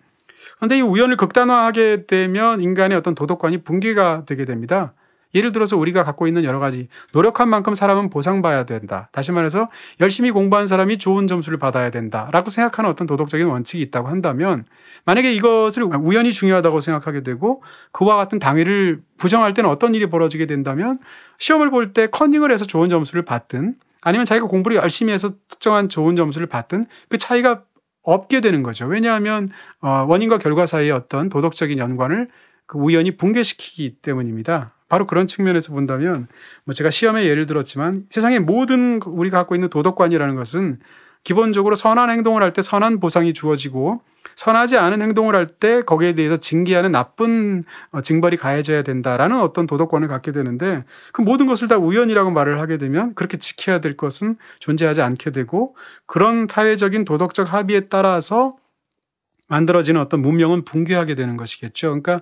A: 그런데 이 우연을 극단화하게 되면 인간의 어떤 도덕관이 붕괴가 되게 됩니다. 예를 들어서 우리가 갖고 있는 여러 가지 노력한 만큼 사람은 보상받아야 된다. 다시 말해서 열심히 공부한 사람이 좋은 점수를 받아야 된다라고 생각하는 어떤 도덕적인 원칙이 있다고 한다면 만약에 이것을 우연히 중요하다고 생각하게 되고 그와 같은 당위를 부정할 때는 어떤 일이 벌어지게 된다면 시험을 볼 때 커닝을 해서 좋은 점수를 받든 아니면 자기가 공부를 열심히 해서 특정한 좋은 점수를 받든 그 차이가 없게 되는 거죠. 왜냐하면 어, 원인과 결과 사이의 어떤 도덕적인 연관을 그 우연히 붕괴시키기 때문입니다. 바로 그런 측면에서 본다면 뭐 제가 시험에 예를 들었지만 세상의 모든 우리가 갖고 있는 도덕관이라는 것은 기본적으로 선한 행동을 할 때 선한 보상이 주어지고 선하지 않은 행동을 할 때 거기에 대해서 징계하는 나쁜 어, 징벌이 가해져야 된다라는 어떤 도덕관을 갖게 되는데 그 모든 것을 다 우연이라고 말을 하게 되면 그렇게 지켜야 될 것은 존재하지 않게 되고 그런 사회적인 도덕적 합의에 따라서 만들어지는 어떤 문명은 붕괴하게 되는 것이겠죠. 그러니까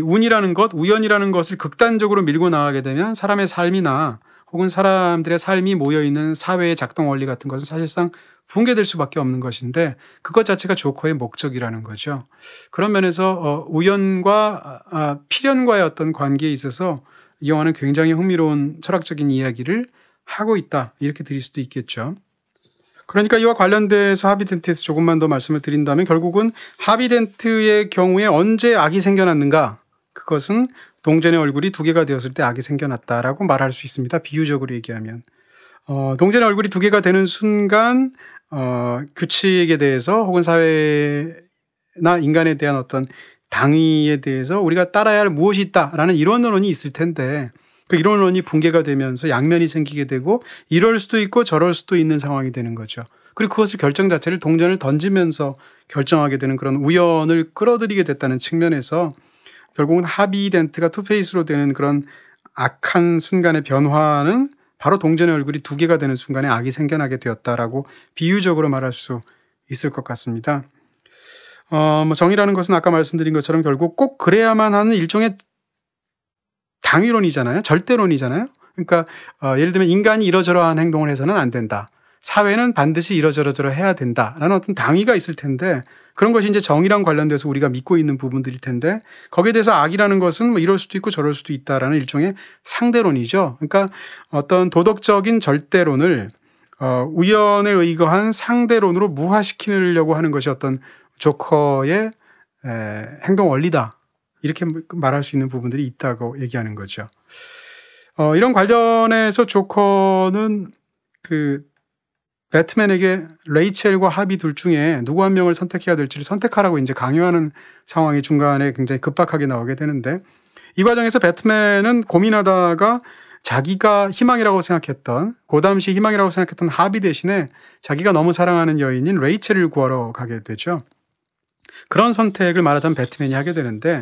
A: 운이라는 것, 우연이라는 것을 극단적으로 밀고 나가게 되면 사람의 삶이나 혹은 사람들의 삶이 모여 있는 사회의 작동 원리 같은 것은 사실상 붕괴될 수밖에 없는 것인데 그것 자체가 조커의 목적이라는 거죠. 그런 면에서 어, 우연과 아, 아, 필연과의 어떤 관계에 있어서 이 영화는 굉장히 흥미로운 철학적인 이야기를 하고 있다 이렇게 드릴 수도 있겠죠. 그러니까 이와 관련돼서 하비덴트에서 조금만 더 말씀을 드린다면 결국은 하비덴트의 경우에 언제 악이 생겨났는가 그것은 동전의 얼굴이 두 개가 되었을 때 악이 생겨났다라고 말할 수 있습니다. 비유적으로 얘기하면. 어, 동전의 얼굴이 두 개가 되는 순간, 어, 규칙에 대해서 혹은 사회나 인간에 대한 어떤 당위에 대해서 우리가 따라야 할 무엇이 있다라는 이런 언론이 있을 텐데 그 이런 언론이 붕괴가 되면서 양면이 생기게 되고 이럴 수도 있고 저럴 수도 있는 상황이 되는 거죠. 그리고 그것을 결정 자체를 동전을 던지면서 결정하게 되는 그런 우연을 끌어들이게 됐다는 측면에서 결국은 합의 이덴트가 투페이스로 되는 그런 악한 순간의 변화는 바로 동전의 얼굴이 두 개가 되는 순간에 악이 생겨나게 되었다라고 비유적으로 말할 수 있을 것 같습니다. 어, 뭐 정의라는 것은 아까 말씀드린 것처럼 결국 꼭 그래야만 하는 일종의 당위론이잖아요. 절대론이잖아요. 그러니까 어, 예를 들면 인간이 이러저러한 행동을 해서는 안 된다. 사회는 반드시 이러저러저러 해야 된다라는 어떤 당위가 있을 텐데 그런 것이 이제 정의랑 관련돼서 우리가 믿고 있는 부분들일 텐데 거기에 대해서 악이라는 것은 뭐 이럴 수도 있고 저럴 수도 있다라는 일종의 상대론이죠. 그러니까 어떤 도덕적인 절대론을 어, 우연에 의거한 상대론으로 무화시키려고 하는 것이 어떤 조커의 에, 행동 원리다. 이렇게 말할 수 있는 부분들이 있다고 얘기하는 거죠. 어, 이런 관련해서 조커는 그 배트맨에게 레이첼과 하비 둘 중에 누구 한 명을 선택해야 될지를 선택하라고 이제 강요하는 상황이 중간에 굉장히 급박하게 나오게 되는데 이 과정에서 배트맨은 고민하다가 자기가 희망이라고 생각했던 그 당시 희망이라고 생각했던 하비 대신에 자기가 너무 사랑하는 여인인 레이첼을 구하러 가게 되죠. 그런 선택을 말하자면 배트맨이 하게 되는데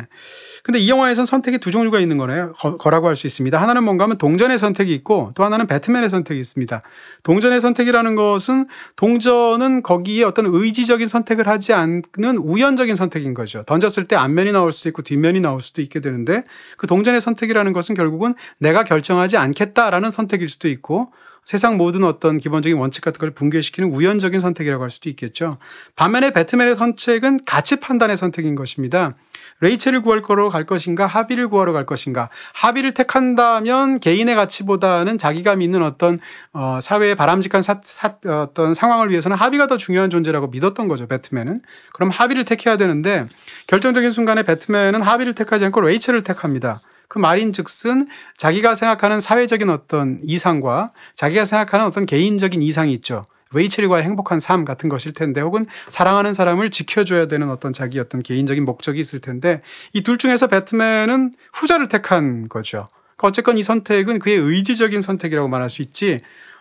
A: 근데 이 영화에선 선택이 두 종류가 있는 거네요. 거, 라고 할 수 있습니다. 하나는 뭔가 하면 동전의 선택이 있고 또 하나는 배트맨의 선택이 있습니다. 동전의 선택이라는 것은 동전은 거기에 어떤 의지적인 선택을 하지 않는 우연적인 선택인 거죠. 던졌을 때 앞면이 나올 수도 있고 뒷면이 나올 수도 있게 되는데 그 동전의 선택이라는 것은 결국은 내가 결정하지 않겠다라는 선택일 수도 있고 세상 모든 어떤 기본적인 원칙 같은 걸 붕괴시키는 우연적인 선택이라고 할 수도 있겠죠. 반면에 배트맨의 선택은 가치 판단의 선택인 것입니다. 레이첼을 구할 거로 갈 것인가 합의를 구하러 갈 것인가 합의를 택한다면 개인의 가치보다는 자기가 믿는 어떤 어, 사회의 바람직한 사, 사, 어떤 상황을 위해서는 합의가 더 중요한 존재라고 믿었던 거죠 배트맨은 그럼 합의를 택해야 되는데 결정적인 순간에 배트맨은 합의를 택하지 않고 레이첼을 택합니다. 그 말인 즉슨 자기가 생각하는 사회적인 어떤 이상과 자기가 생각하는 어떤 개인적인 이상이 있죠. 웨이첼과의 행복한 삶 같은 것일 텐데 혹은 사랑하는 사람을 지켜줘야 되는 어떤 자기 어떤 개인적인 목적이 있을 텐데 이 둘 중에서 배트맨은 후자를 택한 거죠. 그러니까 어쨌건 이 선택은 그의 의지적인 선택이라고 말할 수 있지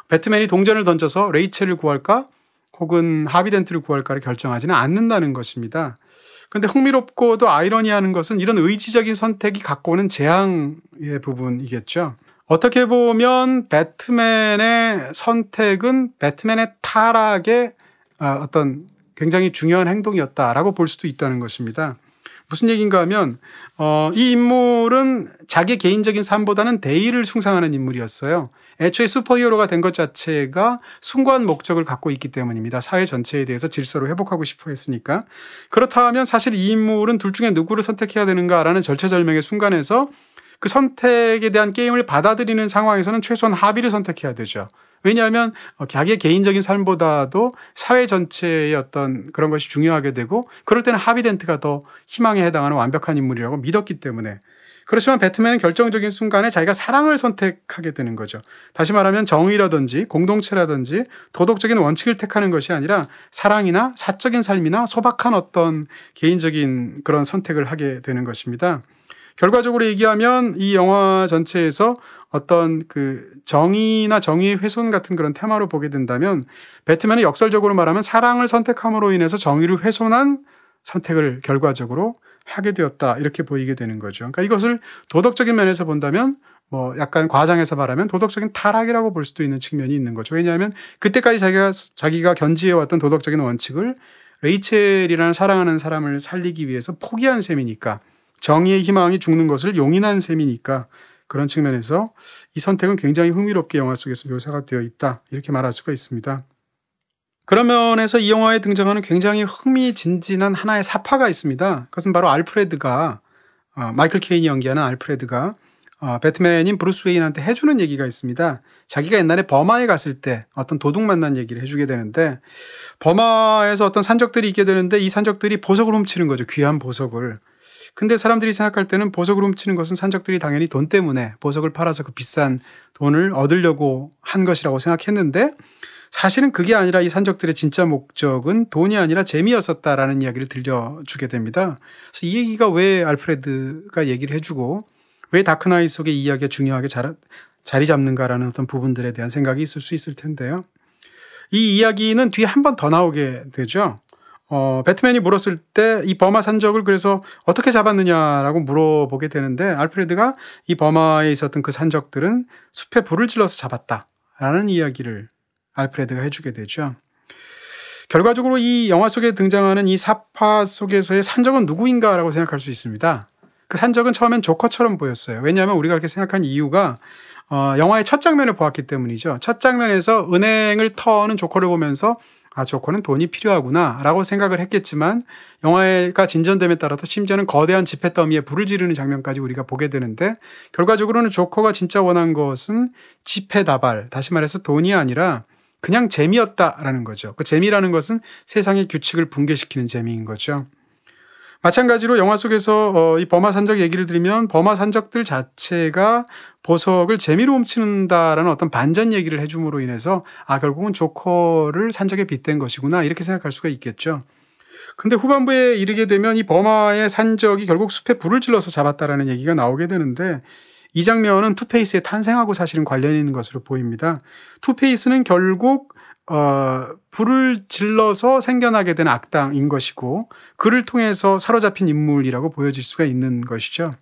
A: 배트맨이 동전을 던져서 레이첼을 구할까 혹은 하비덴트를 구할까를 결정하지는 않는다는 것입니다. 근데 흥미롭고도 아이러니하는 것은 이런 의지적인 선택이 갖고 오는 재앙의 부분이겠죠. 어떻게 보면 배트맨의 선택은 배트맨의 타락의 아, 어떤 굉장히 중요한 행동이었다라고 볼 수도 있다는 것입니다. 무슨 얘기인가 하면 어, 이 인물은 자기 개인적인 삶보다는 대의를 숭상하는 인물이었어요. 애초에 슈퍼히어로가 된 것 자체가 숭고한 목적을 갖고 있기 때문입니다. 사회 전체에 대해서 질서를 회복하고 싶어 했으니까. 그렇다면 사실 이 인물은 둘 중에 누구를 선택해야 되는가라는 절체절명의 순간에서 그 선택에 대한 게임을 받아들이는 상황에서는 최소한 합의를 선택해야 되죠. 왜냐하면 어, 자기의 개인적인 삶보다도 사회 전체의 어떤 그런 것이 중요하게 되고 그럴 때는 하비덴트가 더 희망에 해당하는 완벽한 인물이라고 믿었기 때문에 그렇지만 배트맨은 결정적인 순간에 자기가 사랑을 선택하게 되는 거죠. 다시 말하면 정의라든지 공동체라든지 도덕적인 원칙을 택하는 것이 아니라 사랑이나 사적인 삶이나 소박한 어떤 개인적인 그런 선택을 하게 되는 것입니다. 결과적으로 얘기하면 이 영화 전체에서 어떤 그 정의나 정의 훼손 같은 그런 테마로 보게 된다면 배트맨은 역설적으로 말하면 사랑을 선택함으로 인해서 정의를 훼손한 선택을 결과적으로 하게 되었다. 이렇게 보이게 되는 거죠. 그러니까 이것을 도덕적인 면에서 본다면 뭐 약간 과장해서 말하면 도덕적인 타락이라고 볼 수도 있는 측면이 있는 거죠. 왜냐하면 그때까지 자기가 자기가 견지해왔던 도덕적인 원칙을 레이첼이라는 사랑하는 사람을 살리기 위해서 포기한 셈이니까 정의의 희망이 죽는 것을 용인한 셈이니까 그런 측면에서 이 선택은 굉장히 흥미롭게 영화 속에서 묘사가 되어 있다 이렇게 말할 수가 있습니다. 그런 면에서 이 영화에 등장하는 굉장히 흥미진진한 하나의 사파가 있습니다. 그것은 바로 알프레드가 어, 마이클 케인이 연기하는 알프레드가 어, 배트맨인 브루스 웨인한테 해주는 얘기가 있습니다. 자기가 옛날에 버마에 갔을 때 어떤 도둑 만난 얘기를 해주게 되는데 버마에서 어떤 산적들이 있게 되는데 이 산적들이 보석을 훔치는 거죠. 귀한 보석을. 근데 사람들이 생각할 때는 보석을 훔치는 것은 산적들이 당연히 돈 때문에 보석을 팔아서 그 비싼 돈을 얻으려고 한 것이라고 생각했는데 사실은 그게 아니라 이 산적들의 진짜 목적은 돈이 아니라 재미였었다라는 이야기를 들려주게 됩니다. 그래서 이 얘기가 왜 알프레드가 얘기를 해주고 왜 다크나이 속의 이야기가 중요하게 자, 리 잡는가라는 어떤 부분들에 대한 생각이 있을 수 있을 텐데요. 이 이야기는 뒤에 한 번 더 나오게 되죠. 어, 배트맨이 물었을 때 이 버마 산적을 그래서 어떻게 잡았느냐라고 물어보게 되는데 알프레드가 이 버마에 있었던 그 산적들은 숲에 불을 질러서 잡았다라는 이야기를 알프레드가 해주게 되죠. 결과적으로 이 영화 속에 등장하는 이 사파 속에서의 산적은 누구인가라고 생각할 수 있습니다. 그 산적은 처음엔 조커처럼 보였어요. 왜냐하면 우리가 그렇게 생각한 이유가 어, 영화의 첫 장면을 보았기 때문이죠. 첫 장면에서 은행을 터는 조커를 보면서 아, 조커는 돈이 필요하구나 라고 생각을 했겠지만 영화가 진전됨에 따라서 심지어는 거대한 지폐 더미에 불을 지르는 장면까지 우리가 보게 되는데 결과적으로는 조커가 진짜 원한 것은 지폐 다발, 다시 말해서 돈이 아니라 그냥 재미였다라는 거죠. 그 재미라는 것은 세상의 규칙을 붕괴시키는 재미인 거죠. 마찬가지로 영화 속에서 어, 이 버마 산적 얘기를 드리면 버마 산적들 자체가 보석을 재미로 훔치는다라는 어떤 반전 얘기를 해줌으로 인해서 아 결국은 조커를 산적에 빗댄 것이구나 이렇게 생각할 수가 있겠죠. 근데 후반부에 이르게 되면 이버마의 산적이 결국 숲에 불을 질러서 잡았다라는 얘기가 나오게 되는데 이 장면은 투페이스의 탄생하고 사실은 관련 있는 것으로 보입니다. 투페이스는 결국 어, 불을 질러서 생겨나게 된 악당인 것이고 그를 통해서 사로잡힌 인물이라고 보여질 수가 있는 것이죠.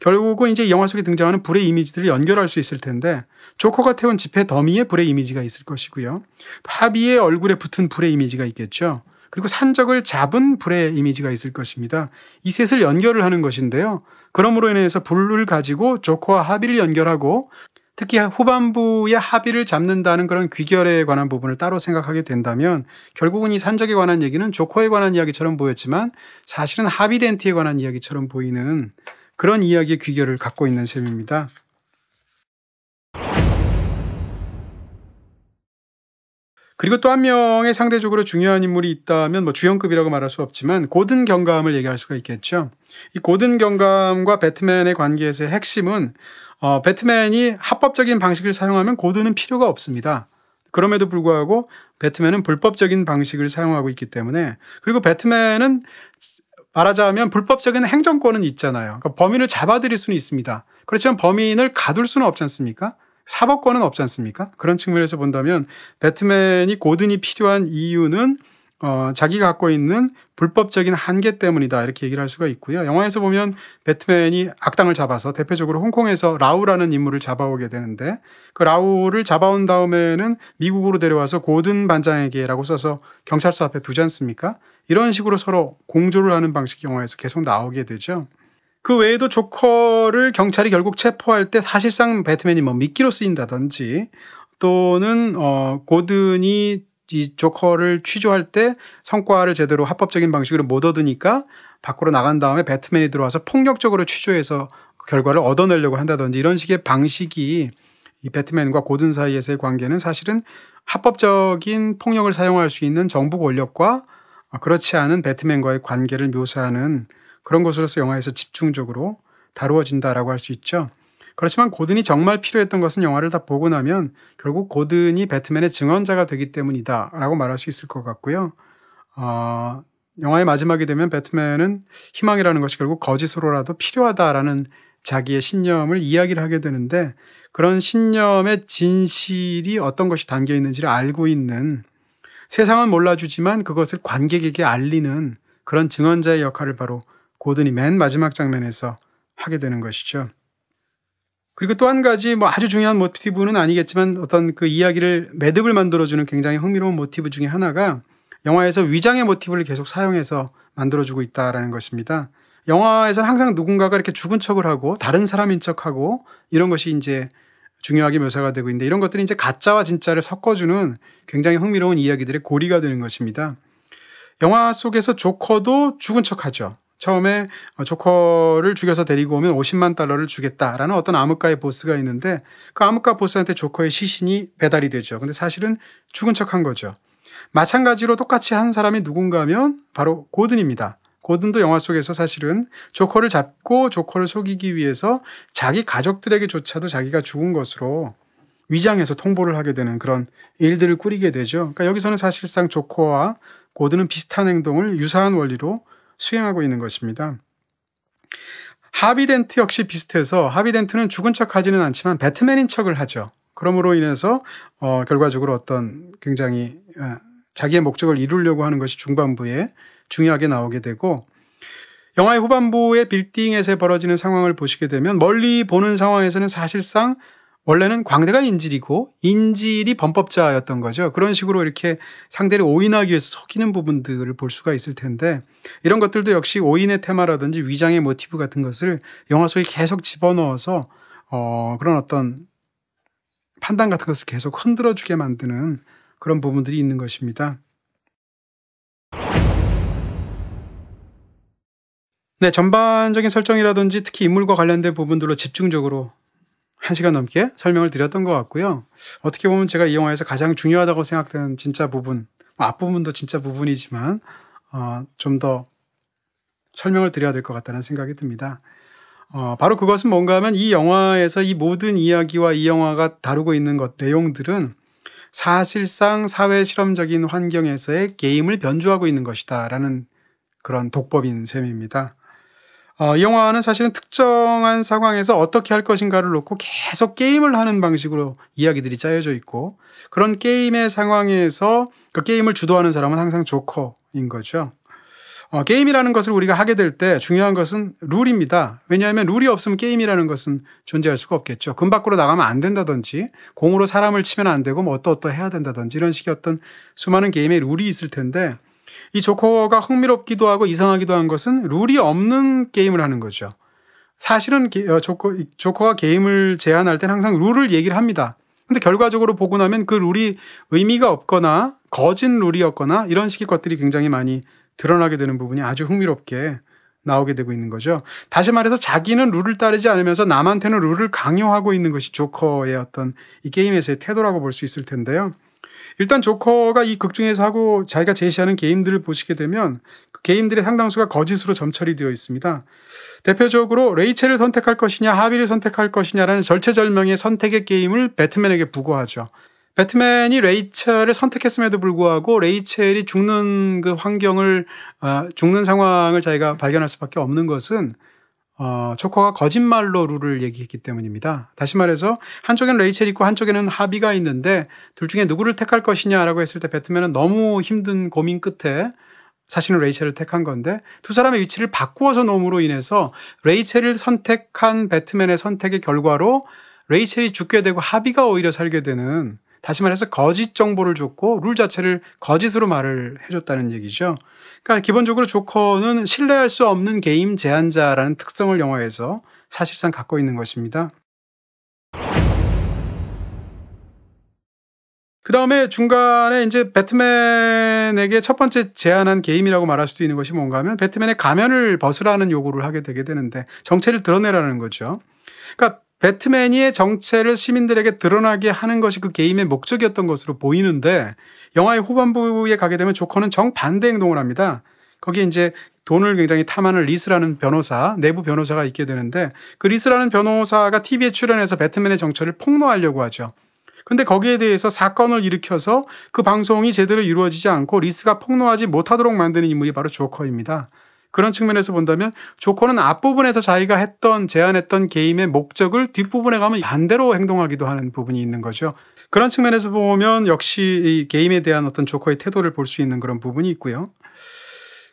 A: 결국은 이제 영화 속에 등장하는 불의 이미지들을 연결할 수 있을 텐데 조커가 태운 지폐 더미의 불의 이미지가 있을 것이고요. 하비의 얼굴에 붙은 불의 이미지가 있겠죠. 그리고 산적을 잡은 불의 이미지가 있을 것입니다. 이 셋을 연결을 하는 것인데요. 그러므로 인해서 불을 가지고 조커와 합의를 연결하고 특히 후반부의 합의를 잡는다는 그런 귀결에 관한 부분을 따로 생각하게 된다면 결국은 이 산적에 관한 얘기는 조커에 관한 이야기처럼 보였지만 사실은 합의덴티에 관한 이야기처럼 보이는 그런 이야기의 귀결을 갖고 있는 셈입니다. 그리고 또 한 명의 상대적으로 중요한 인물이 있다면 뭐 주연급이라고 말할 수 없지만 고든 경감을 얘기할 수가 있겠죠. 이 고든 경감과 배트맨의 관계에서의 핵심은 어, 배트맨이 합법적인 방식을 사용하면 고든은 필요가 없습니다. 그럼에도 불구하고 배트맨은 불법적인 방식을 사용하고 있기 때문에 그리고 배트맨은 말하자면 불법적인 행정권은 있잖아요. 그러니까 범인을 잡아들일 수는 있습니다. 그렇지만 범인을 가둘 수는 없지 않습니까? 사법권은 없지 않습니까? 그런 측면에서 본다면 배트맨이 고든이 필요한 이유는 어, 자기가 갖고 있는 불법적인 한계 때문이다. 이렇게 얘기를 할 수가 있고요. 영화에서 보면 배트맨이 악당을 잡아서 대표적으로 홍콩에서 라우라는 인물을 잡아오게 되는데 그 라우를 잡아온 다음에는 미국으로 데려와서 고든 반장에게라고 써서 경찰서 앞에 두지 않습니까? 이런 식으로 서로 공조를 하는 방식이 영화에서 계속 나오게 되죠. 그 외에도 조커를 경찰이 결국 체포할 때 사실상 배트맨이 뭐 미끼로 쓰인다든지 또는 어 고든이 이 조커를 취조할 때 성과를 제대로 합법적인 방식으로 못 얻으니까 밖으로 나간 다음에 배트맨이 들어와서 폭력적으로 취조해서 그 결과를 얻어내려고 한다든지 이런 식의 방식이 이 배트맨과 고든 사이에서의 관계는 사실은 합법적인 폭력을 사용할 수 있는 정부 권력과 그렇지 않은 배트맨과의 관계를 묘사하는 그런 것으로서 영화에서 집중적으로 다루어진다라고 할 수 있죠. 그렇지만 고든이 정말 필요했던 것은 영화를 다 보고 나면 결국 고든이 배트맨의 증언자가 되기 때문이다라고 말할 수 있을 것 같고요. 어, 영화의 마지막이 되면 배트맨은 희망이라는 것이 결국 거짓으로라도 필요하다라는 자기의 신념을 이야기를 하게 되는데 그런 신념의 진실이 어떤 것이 담겨 있는지를 알고 있는 세상은 몰라주지만 그것을 관객에게 알리는 그런 증언자의 역할을 바로 고든이 맨 마지막 장면에서 하게 되는 것이죠. 그리고 또 한 가지 뭐 아주 중요한 모티브는 아니겠지만 어떤 그 이야기를 매듭을 만들어주는 굉장히 흥미로운 모티브 중에 하나가 영화에서 위장의 모티브를 계속 사용해서 만들어주고 있다라는 것입니다. 영화에서는 항상 누군가가 이렇게 죽은 척을 하고 다른 사람인 척하고 이런 것이 이제 중요하게 묘사가 되고 있는데 이런 것들이 이제 가짜와 진짜를 섞어주는 굉장히 흥미로운 이야기들의 고리가 되는 것입니다. 영화 속에서 조커도 죽은 척하죠. 처음에 어, 조커를 죽여서 데리고 오면 50만 달러를 주겠다라는 어떤 암흑가의 보스가 있는데 그 암흑가 보스한테 조커의 시신이 배달이 되죠. 근데 사실은 죽은 척한 거죠. 마찬가지로 똑같이 한 사람이 누군가 하면 바로 고든입니다. 고든도 영화 속에서 사실은 조커를 잡고 조커를 속이기 위해서 자기 가족들에게조차도 자기가 죽은 것으로 위장해서 통보를 하게 되는 그런 일들을 꾸리게 되죠. 그러니까 여기서는 사실상 조커와 고든은 비슷한 행동을 유사한 원리로 수행하고 있는 것입니다. 하비덴트 역시 비슷해서 하비덴트는 죽은 척 하지는 않지만 배트맨인 척을 하죠. 그러므로 인해서 어, 결과적으로 어떤 굉장히 어, 자기의 목적을 이루려고 하는 것이 중반부에 중요하게 나오게 되고 영화의 후반부의 빌딩에서 벌어지는 상황을 보시게 되면 멀리 보는 상황에서는 사실상 원래는 광대가 인질이고 인질이 범법자였던 거죠. 그런 식으로 이렇게 상대를 오인하기 위해서 속이는 부분들을 볼 수가 있을 텐데 이런 것들도 역시 오인의 테마라든지 위장의 모티브 같은 것을 영화 속에 계속 집어넣어서 어 그런 어떤 판단 같은 것을 계속 흔들어 주게 만드는 그런 부분들이 있는 것입니다. 네, 전반적인 설정이라든지 특히 인물과 관련된 부분들로 집중적으로 1시간 넘게 설명을 드렸던 것 같고요. 어떻게 보면 제가 이 영화에서 가장 중요하다고 생각되는 진짜 부분, 뭐 앞부분도 진짜 부분이지만 어, 좀 더 설명을 드려야 될 것 같다는 생각이 듭니다. 어, 바로 그것은 뭔가 하면 이 영화에서 이 모든 이야기와 이 영화가 다루고 있는 것, 내용들은 사실상 사회 실험적인 환경에서의 게임을 변주하고 있는 것이다. 라는 그런 독법인 셈입니다. 어, 이 영화는 사실은 특정한 상황에서 어떻게 할 것인가를 놓고 계속 게임을 하는 방식으로 이야기들이 짜여져 있고 그런 게임의 상황에서 그 게임을 주도하는 사람은 항상 조커인 거죠. 어, 게임이라는 것을 우리가 하게 될 때 중요한 것은 룰입니다. 왜냐하면 룰이 없으면 게임이라는 것은 존재할 수가 없겠죠. 금 밖으로 나가면 안 된다든지 공으로 사람을 치면 안 되고 뭐 어떠어떠 해야 된다든지 이런 식의 어떤 수많은 게임의 룰이 있을 텐데 이 조커가 흥미롭기도 하고 이상하기도 한 것은 룰이 없는 게임을 하는 거죠. 사실은 어, 조커, 조커가 게임을 제안할 땐 항상 룰을 얘기를 합니다. 근데 결과적으로 보고 나면 그 룰이 의미가 없거나 거진 룰이었거나 이런 식의 것들이 굉장히 많이 드러나게 되는 부분이 아주 흥미롭게 나오게 되고 있는 거죠. 다시 말해서 자기는 룰을 따르지 않으면서 남한테는 룰을 강요하고 있는 것이 조커의 어떤 이 게임에서의 태도라고 볼 수 있을 텐데요. 일단 조커가 이 극 중에서 하고 자기가 제시하는 게임들을 보시게 되면 그 게임들의 상당수가 거짓으로 점철이 되어 있습니다. 대표적으로 레이첼을 선택할 것이냐 하비를 선택할 것이냐라는 절체절명의 선택의 게임을 배트맨에게 부과하죠. 배트맨이 레이첼을 선택했음에도 불구하고 레이첼이 죽는 그 환경을 어, 죽는 상황을 자기가 발견할 수밖에 없는 것은 어, 초커가 거짓말로 룰을 얘기했기 때문입니다. 다시 말해서 한쪽엔 레이첼 있고 한쪽에는 하비가 있는데 둘 중에 누구를 택할 것이냐라고 했을 때 배트맨은 너무 힘든 고민 끝에 사실은 레이첼을 택한 건데 두 사람의 위치를 바꾸어서 놈으로 인해서 레이첼을 선택한 배트맨의 선택의 결과로 레이첼이 죽게 되고 하비가 오히려 살게 되는 다시 말해서 거짓 정보를 줬고 룰 자체를 거짓으로 말을 해줬다는 얘기죠. 그러니까 기본적으로 조커는 신뢰할 수 없는 게임 제한자라는 특성을 영화에서 사실상 갖고 있는 것입니다. 그 다음에 중간에 이제 배트맨에게 첫 번째 제안한 게임이라고 말할 수도 있는 것이 뭔가 하면 배트맨의 가면을 벗으라는 요구를 하게 되게 되는데 정체를 드러내라는 거죠. 그러니까 배트맨의 정체를 시민들에게 드러나게 하는 것이 그 게임의 목적이었던 것으로 보이는데 영화의 후반부에 가게 되면 조커는 정반대 행동을 합니다. 거기에 이제 돈을 굉장히 탐하는 리스라는 변호사, 내부 변호사가 있게 되는데 그 리스라는 변호사가 TV에 출연해서 배트맨의 정체를 폭로하려고 하죠. 근데 거기에 대해서 사건을 일으켜서 그 방송이 제대로 이루어지지 않고 리스가 폭로하지 못하도록 만드는 인물이 바로 조커입니다. 그런 측면에서 본다면 조커는 앞부분에서 자기가 했던 제안했던 게임의 목적을 뒷부분에 가면 반대로 행동하기도 하는 부분이 있는 거죠. 그런 측면에서 보면 역시 이 게임에 대한 어떤 조커의 태도를 볼 수 있는 그런 부분이 있고요.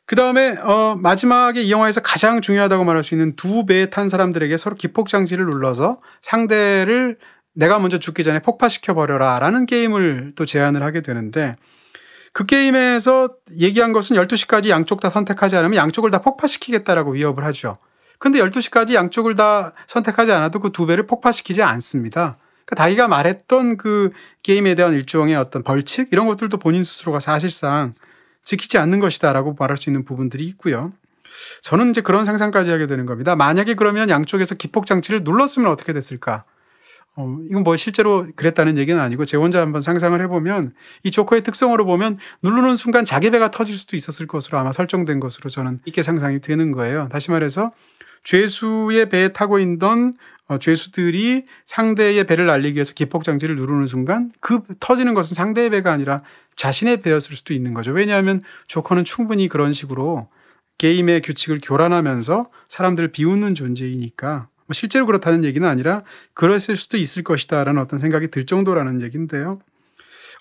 A: 그 다음에 어 마지막에 이 영화에서 가장 중요하다고 말할 수 있는 두 배에 탄 사람들에게 서로 기폭장치를 눌러서 상대를 내가 먼저 죽기 전에 폭파시켜 버려라라는 게임을 또 제안을 하게 되는데 그 게임에서 얘기한 것은 12시까지 양쪽 다 선택하지 않으면 양쪽을 다 폭파시키겠다라고 위협을 하죠. 근데 12시까지 양쪽을 다 선택하지 않아도 그 두 배를 폭파시키지 않습니다. 그러니까 다이가 말했던 그 게임에 대한 일종의 어떤 벌칙 이런 것들도 본인 스스로가 사실상 지키지 않는 것이다라고 말할 수 있는 부분들이 있고요. 저는 이제 그런 상상까지 하게 되는 겁니다. 만약에 그러면 양쪽에서 기폭 장치를 눌렀으면 어떻게 됐을까? 어, 이건 뭐 실제로 그랬다는 얘기는 아니고 제 혼자 한번 상상을 해보면 이 조커의 특성으로 보면 누르는 순간 자기 배가 터질 수도 있었을 것으로 아마 설정된 것으로 저는 있게 상상이 되는 거예요. 다시 말해서 죄수의 배에 타고 있던 어, 죄수들이 상대의 배를 날리기 위해서 기폭장치를 누르는 순간 그 터지는 것은 상대의 배가 아니라 자신의 배였을 수도 있는 거죠. 왜냐하면 조커는 충분히 그런 식으로 게임의 규칙을 교란하면서 사람들을 비웃는 존재이니까 뭐 실제로 그렇다는 얘기는 아니라 그랬을 수도 있을 것이다라는 어떤 생각이 들 정도라는 얘기인데요.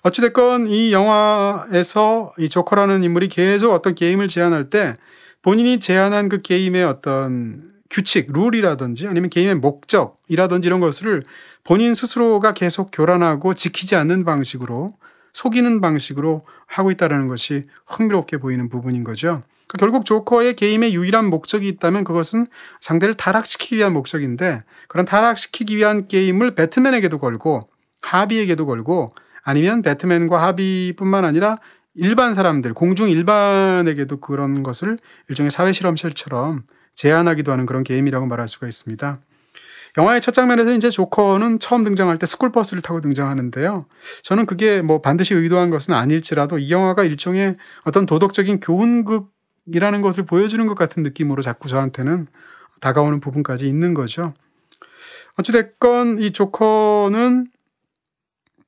A: 어찌됐건 이 영화에서 이 조커라는 인물이 계속 어떤 게임을 제안할 때 본인이 제안한 그 게임의 어떤 규칙, 룰이라든지 아니면 게임의 목적이라든지 이런 것을 본인 스스로가 계속 교란하고 지키지 않는 방식으로 속이는 방식으로 하고 있다는 것이 흥미롭게 보이는 부분인 거죠. 그러니까 결국 조커의 게임의 유일한 목적이 있다면 그것은 상대를 타락시키기 위한 목적인데 그런 타락시키기 위한 게임을 배트맨에게도 걸고 하비에게도 걸고 아니면 배트맨과 하비뿐만 아니라 일반 사람들 공중 일반에게도 그런 것을 일종의 사회 실험실처럼 제한하기도 하는 그런 게임이라고 말할 수가 있습니다. 영화의 첫 장면에서 이제 조커는 처음 등장할 때 스쿨버스를 타고 등장하는데요. 저는 그게 뭐 반드시 의도한 것은 아닐지라도 이 영화가 일종의 어떤 도덕적인 교훈극 이라는 것을 보여주는 것 같은 느낌으로 자꾸 저한테는 다가오는 부분까지 있는 거죠. 어찌됐건 이 조커는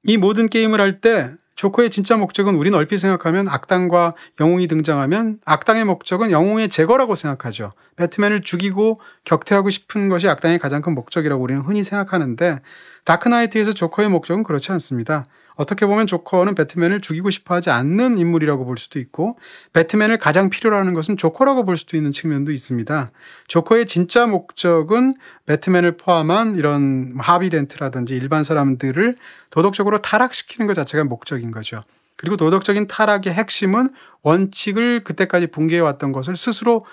A: 이 모든 게임을 할 때 조커의 진짜 목적은 우린 얼핏 생각하면 악당과 영웅이 등장하면 악당의 목적은 영웅의 제거라고 생각하죠. 배트맨을 죽이고 격퇴하고 싶은 것이 악당의 가장 큰 목적이라고 우리는 흔히 생각하는데 다크나이트에서 조커의 목적은 그렇지 않습니다. 어떻게 보면 조커는 배트맨을 죽이고 싶어 하지 않는 인물이라고 볼 수도 있고 배트맨을 가장 필요로 하는 것은 조커라고 볼 수도 있는 측면도 있습니다. 조커의 진짜 목적은 배트맨을 포함한 이런 하비 덴트라든지 일반 사람들을 도덕적으로 타락시키는 것 자체가 목적인 거죠. 그리고 도덕적인 타락의 핵심은 원칙을 그때까지 붕괴해왔던 것을 스스로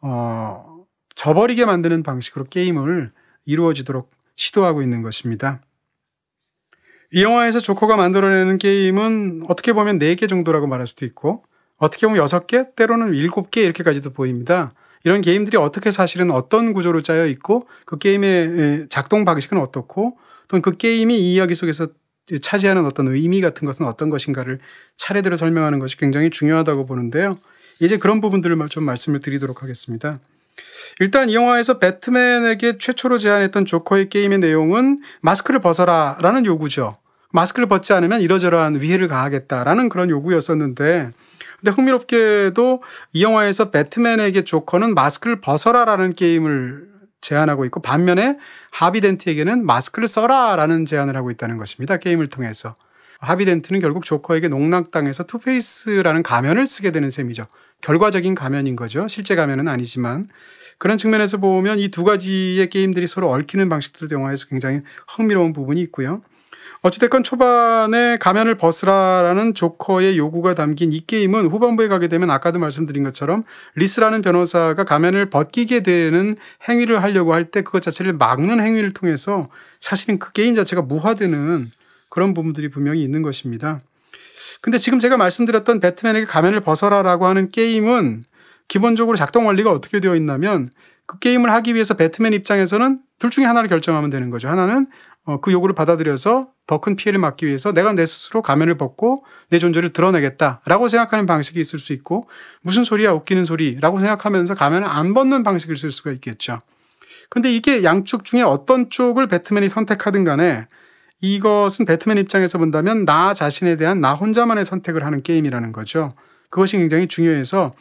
A: 어, 저버리게 만드는 방식으로 게임을 이루어지도록 시도하고 있는 것입니다. 이 영화에서 조커가 만들어내는 게임은 어떻게 보면 4개 정도라고 말할 수도 있고 어떻게 보면 6개, 때로는 7개 이렇게까지도 보입니다. 이런 게임들이 어떻게 사실은 어떤 구조로 짜여 있고 그 게임의 작동 방식은 어떻고 또는 그 게임이 이 이야기 속에서 차지하는 어떤 의미 같은 것은 어떤 것인가를 차례대로 설명하는 것이 굉장히 중요하다고 보는데요. 이제 그런 부분들을 좀 말씀을 드리도록 하겠습니다. 일단 이 영화에서 배트맨에게 최초로 제안했던 조커의 게임의 내용은 마스크를 벗어라 라는 요구죠. 마스크를 벗지 않으면 이러저러한 위해를 가하겠다라는 그런 요구였었는데 근데 흥미롭게도 이 영화에서 배트맨에게 조커는 마스크를 벗어라라는 게임을 제안하고 있고 반면에 하비덴트에게는 마스크를 써라라는 제안을 하고 있다는 것입니다. 게임을 통해서. 하비덴트는 결국 조커에게 농락당해서 투페이스라는 가면을 쓰게 되는 셈이죠. 결과적인 가면인 거죠. 실제 가면은 아니지만 그런 측면에서 보면 이 두 가지의 게임들이 서로 얽히는 방식들도 영화에서 굉장히 흥미로운 부분이 있고요. 어찌됐건 초반에 가면을 벗으라라는 조커의 요구가 담긴 이 게임은 후반부에 가게 되면 아까도 말씀드린 것처럼 리스라는 변호사가 가면을 벗기게 되는 행위를 하려고 할 때 그것 자체를 막는 행위를 통해서 사실은 그 게임 자체가 무화되는 그런 부분들이 분명히 있는 것입니다. 근데 지금 제가 말씀드렸던 배트맨에게 가면을 벗어라라고 하는 게임은 기본적으로 작동 원리가 어떻게 되어 있냐면 그 게임을 하기 위해서 배트맨 입장에서는 둘 중에 하나를 결정하면 되는 거죠. 하나는 어, 그 요구를 받아들여서 더 큰 피해를 막기 위해서 내가 내 스스로 가면을 벗고 내 존재를 드러내겠다라고 생각하는 방식이 있을 수 있고 무슨 소리야 웃기는 소리라고 생각하면서 가면을 안 벗는 방식을 쓸 수가 있겠죠. 근데 이게 양쪽 중에 어떤 쪽을 배트맨이 선택하든 간에 이것은 배트맨 입장에서 본다면 나 자신에 대한 나 혼자만의 선택을 하는 게임이라는 거죠. 그것이 굉장히 중요해서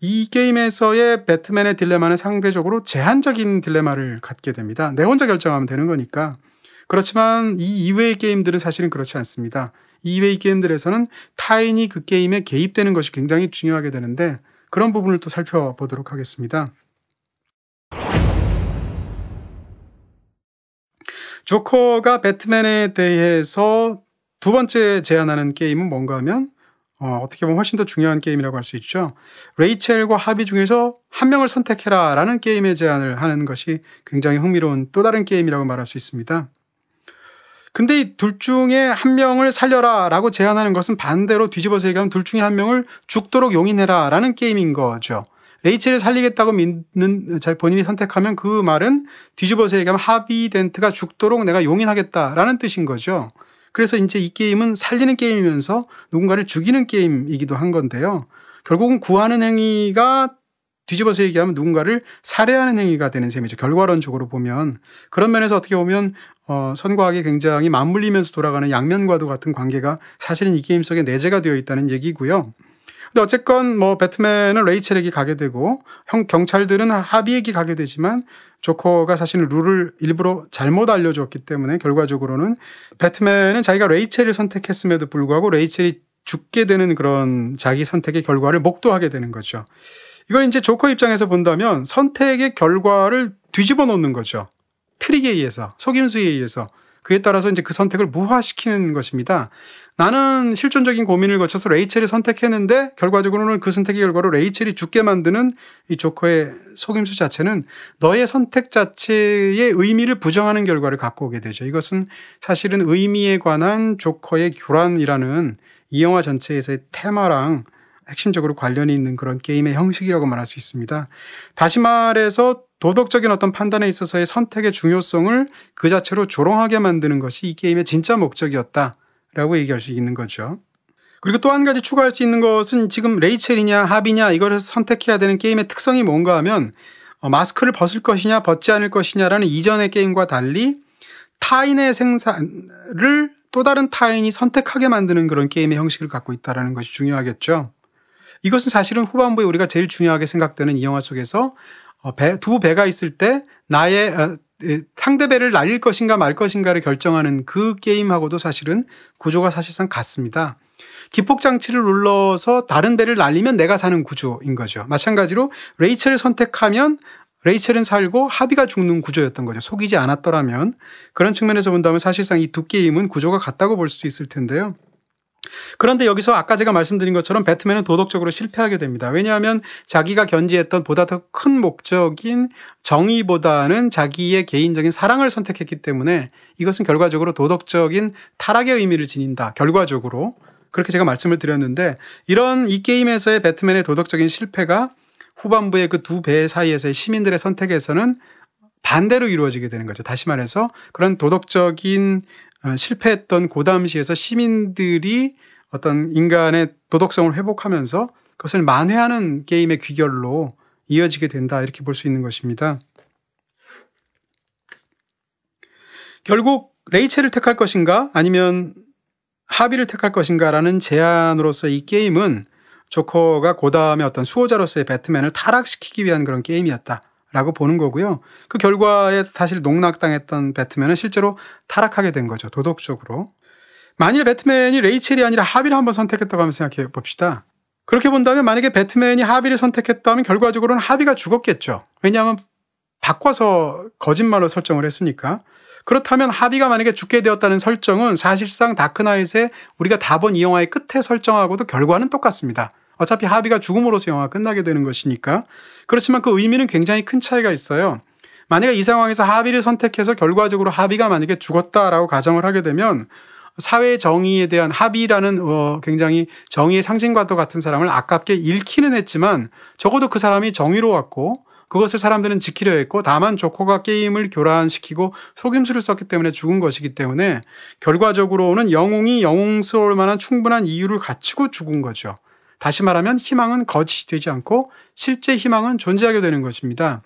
A: 이 게임에서의 배트맨의 딜레마는 상대적으로 제한적인 딜레마를 갖게 됩니다. 내 네 혼자 결정하면 되는 거니까. 그렇지만 이 이외의 게임들은 사실은 그렇지 않습니다. 이 이외의 게임들에서는 타인이 그 게임에 개입되는 것이 굉장히 중요하게 되는데 그런 부분을 또 살펴보도록 하겠습니다. 조커가 배트맨에 대해서 두 번째 제안하는 게임은 뭔가 하면 어, 어떻게 보면 훨씬 더 중요한 게임이라고 할 수 있죠. 레이첼과 합의 중에서 한 명을 선택해라 라는 게임의 제안을 하는 것이 굉장히 흥미로운 또 다른 게임이라고 말할 수 있습니다. 근데 이 둘 중에 한 명을 살려라 라고 제안하는 것은 반대로 뒤집어서 얘기하면 둘 중에 한 명을 죽도록 용인해라 라는 게임인 거죠. 레이첼을 살리겠다고 믿는 본인이 선택하면 그 말은 뒤집어서 얘기하면 하비덴트가 죽도록 내가 용인하겠다라는 뜻인 거죠. 그래서 이제 이 게임은 살리는 게임이면서 누군가를 죽이는 게임이기도 한 건데요. 결국은 구하는 행위가 뒤집어서 얘기하면 누군가를 살해하는 행위가 되는 셈이죠. 결과론적으로 보면 그런 면에서 어떻게 보면 어, 선과학이 굉장히 맞물리면서 돌아가는 양면과도 같은 관계가 사실은 이 게임 속에 내재가 되어 있다는 얘기고요. 근데 어쨌건 뭐 배트맨은 레이첼에게 가게 되고 형 경찰들은 하비에게 가게 되지만 조커가 사실 룰을 일부러 잘못 알려줬기 때문에 결과적으로는 배트맨은 자기가 레이첼을 선택했음에도 불구하고 레이첼이 죽게 되는 그런 자기 선택의 결과를 목도하게 되는 거죠. 이걸 이제 조커 입장에서 본다면 선택의 결과를 뒤집어 놓는 거죠. 트릭에 의해서, 속임수에 의해서. 그에 따라서 이제 그 선택을 무화시키는 것입니다. 나는 실존적인 고민을 거쳐서 레이첼을 선택했는데 결과적으로는 그 선택의 결과로 레이첼이 죽게 만드는 이 조커의 속임수 자체는 너의 선택 자체의 의미를 부정하는 결과를 갖고 오게 되죠. 이것은 사실은 의미에 관한 조커의 교란이라는 이 영화 전체에서의 테마랑 핵심적으로 관련이 있는 그런 게임의 형식이라고 말할 수 있습니다. 다시 말해서 도덕적인 어떤 판단에 있어서의 선택의 중요성을 그 자체로 조롱하게 만드는 것이 이 게임의 진짜 목적이었다. 라고 얘기할 수 있는 거죠. 그리고 또 한 가지 추가할 수 있는 것은 지금 레이첼이냐 합이냐 이걸 선택해야 되는 게임의 특성이 뭔가 하면 어, 마스크를 벗을 것이냐 벗지 않을 것이냐라는 이전의 게임과 달리 타인의 생산을 또 다른 타인이 선택하게 만드는 그런 게임의 형식을 갖고 있다는 것이 중요하겠죠. 이것은 사실은 후반부에 우리가 제일 중요하게 생각되는 이 영화 속에서 어, 두 배가 있을 때 나의 어, 상대배를 날릴 것인가 말 것인가를 결정하는 그 게임하고도 사실은 구조가 사실상 같습니다. 기폭 장치를 눌러서 다른 배를 날리면 내가 사는 구조인 거죠. 마찬가지로 레이첼을 선택하면 레이첼은 살고 합의가 죽는 구조였던 거죠. 속이지 않았더라면 그런 측면에서 본다면 사실상 이 두 게임은 구조가 같다고 볼 수 있을 텐데요. 그런데 여기서 아까 제가 말씀드린 것처럼 배트맨은 도덕적으로 실패하게 됩니다. 왜냐하면 자기가 견지했던 보다 더 큰 목적인 정의보다는 자기의 개인적인 사랑을 선택했기 때문에 이것은 결과적으로 도덕적인 타락의 의미를 지닌다. 결과적으로. 그렇게 제가 말씀을 드렸는데 이런 이 게임에서의 배트맨의 도덕적인 실패가 후반부의 그 두 배 사이에서의 시민들의 선택에서는 반대로 이루어지게 되는 거죠. 다시 말해서 그런 도덕적인 아, 실패했던 고담시에서 시민들이 어떤 인간의 도덕성을 회복하면서 그것을 만회하는 게임의 귀결로 이어지게 된다 이렇게 볼 수 있는 것입니다. 결국 레이첼을 택할 것인가 아니면 합의를 택할 것인가라는 제안으로서 이 게임은 조커가 고담의 어떤 수호자로서의 배트맨을 타락시키기 위한 그런 게임이었다. 라고 보는 거고요. 그 결과에 사실 농락당했던 배트맨은 실제로 타락하게 된 거죠. 도덕적으로. 만일 배트맨이 레이첼이 아니라 하비를 한번 선택했다고 하면 생각해 봅시다. 그렇게 본다면 만약에 배트맨이 하비를 선택했다면 결과적으로는 하비가 죽었겠죠. 왜냐하면 바꿔서 거짓말로 설정을 했으니까. 그렇다면 하비가 만약에 죽게 되었다는 설정은 사실상 다크나잇에 우리가 다 본 이 영화의 끝에 설정하고도 결과는 똑같습니다. 어차피 합의가 죽음으로서 영화가 끝나게 되는 것이니까. 그렇지만 그 의미는 굉장히 큰 차이가 있어요. 만약에 이 상황에서 합의를 선택해서 결과적으로 합의가 만약에 죽었다라고 가정을 하게 되면 사회 정의에 대한 합의라는 어 굉장히 정의의 상징과도 같은 사람을 아깝게 잃기는 했지만 적어도 그 사람이 정의로웠고 그것을 사람들은 지키려 했고 다만 조커가 게임을 교란시키고 속임수를 썼기 때문에 죽은 것이기 때문에 결과적으로는 영웅이 영웅스러울 만한 충분한 이유를 갖추고 죽은 거죠. 다시 말하면 희망은 거짓이 되지 않고 실제 희망은 존재하게 되는 것입니다.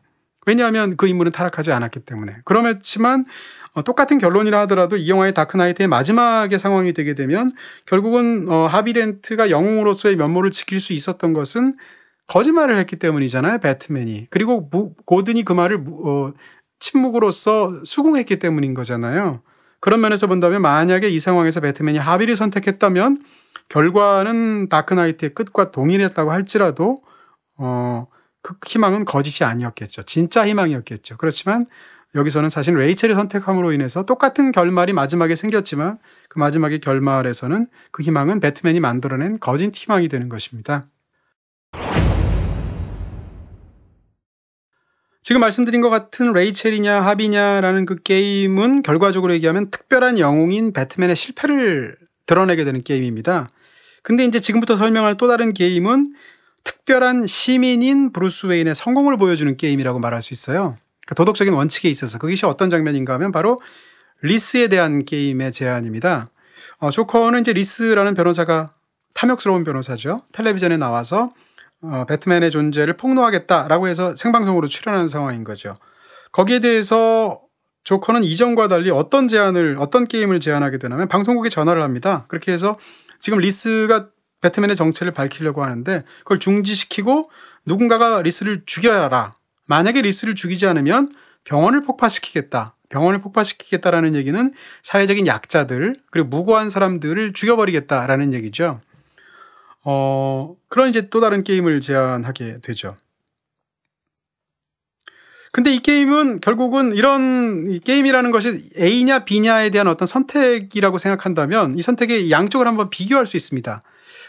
A: 왜냐하면 그 인물은 타락하지 않았기 때문에. 그렇지만 어, 똑같은 결론이라 하더라도 이 영화의 다크나이트의 마지막의 상황이 되게 되면 결국은 어, 하비덴트가 영웅으로서의 면모를 지킬 수 있었던 것은 거짓말을 했기 때문이잖아요. 배트맨이. 그리고 고든이 그 말을 어, 침묵으로써 수긍했기 때문인 거잖아요. 그런 면에서 본다면 만약에 이 상황에서 배트맨이 하비를 선택했다면 결과는 다크나이트의 끝과 동일했다고 할지라도 어, 그 희망은 거짓이 아니었겠죠. 진짜 희망이었겠죠. 그렇지만 여기서는 사실 레이첼을 선택함으로 인해서 똑같은 결말이 마지막에 생겼지만 그 마지막의 결말에서는 그 희망은 배트맨이 만들어낸 거짓 희망이 되는 것입니다. 지금 말씀드린 것 같은 레이첼이냐 합이냐라는 그 게임은 결과적으로 얘기하면 특별한 영웅인 배트맨의 실패를 드러내게 되는 게임입니다. 근데 이제 지금부터 설명할 또 다른 게임은 특별한 시민인 브루스 웨인의 성공을 보여주는 게임이라고 말할 수 있어요. 그러니까 도덕적인 원칙에 있어서 그것이 어떤 장면인가 하면 바로 리스에 대한 게임의 제안입니다. 어, 조커는 이제 리스라는 변호사가 탐욕스러운 변호사죠. 텔레비전에 나와서 어, 배트맨의 존재를 폭로하겠다라고 해서 생방송으로 출연하는 상황인 거죠. 거기에 대해서 조커는 이전과 달리 어떤 제안을 어떤 게임을 제안하게 되냐면 방송국에 전화를 합니다. 그렇게 해서 지금 리스가 배트맨의 정체를 밝히려고 하는데 그걸 중지시키고 누군가가 리스를 죽여라. 만약에 리스를 죽이지 않으면 병원을 폭파시키겠다. 병원을 폭파시키겠다라는 얘기는 사회적인 약자들 그리고 무고한 사람들을 죽여버리겠다라는 얘기죠. 어, 그런 이제 또 다른 게임을 제안하게 되죠. 근데 이 게임은 결국은 이런 게임이라는 것이 A냐 B냐에 대한 어떤 선택이라고 생각한다면 이 선택의 양쪽을 한번 비교할 수 있습니다.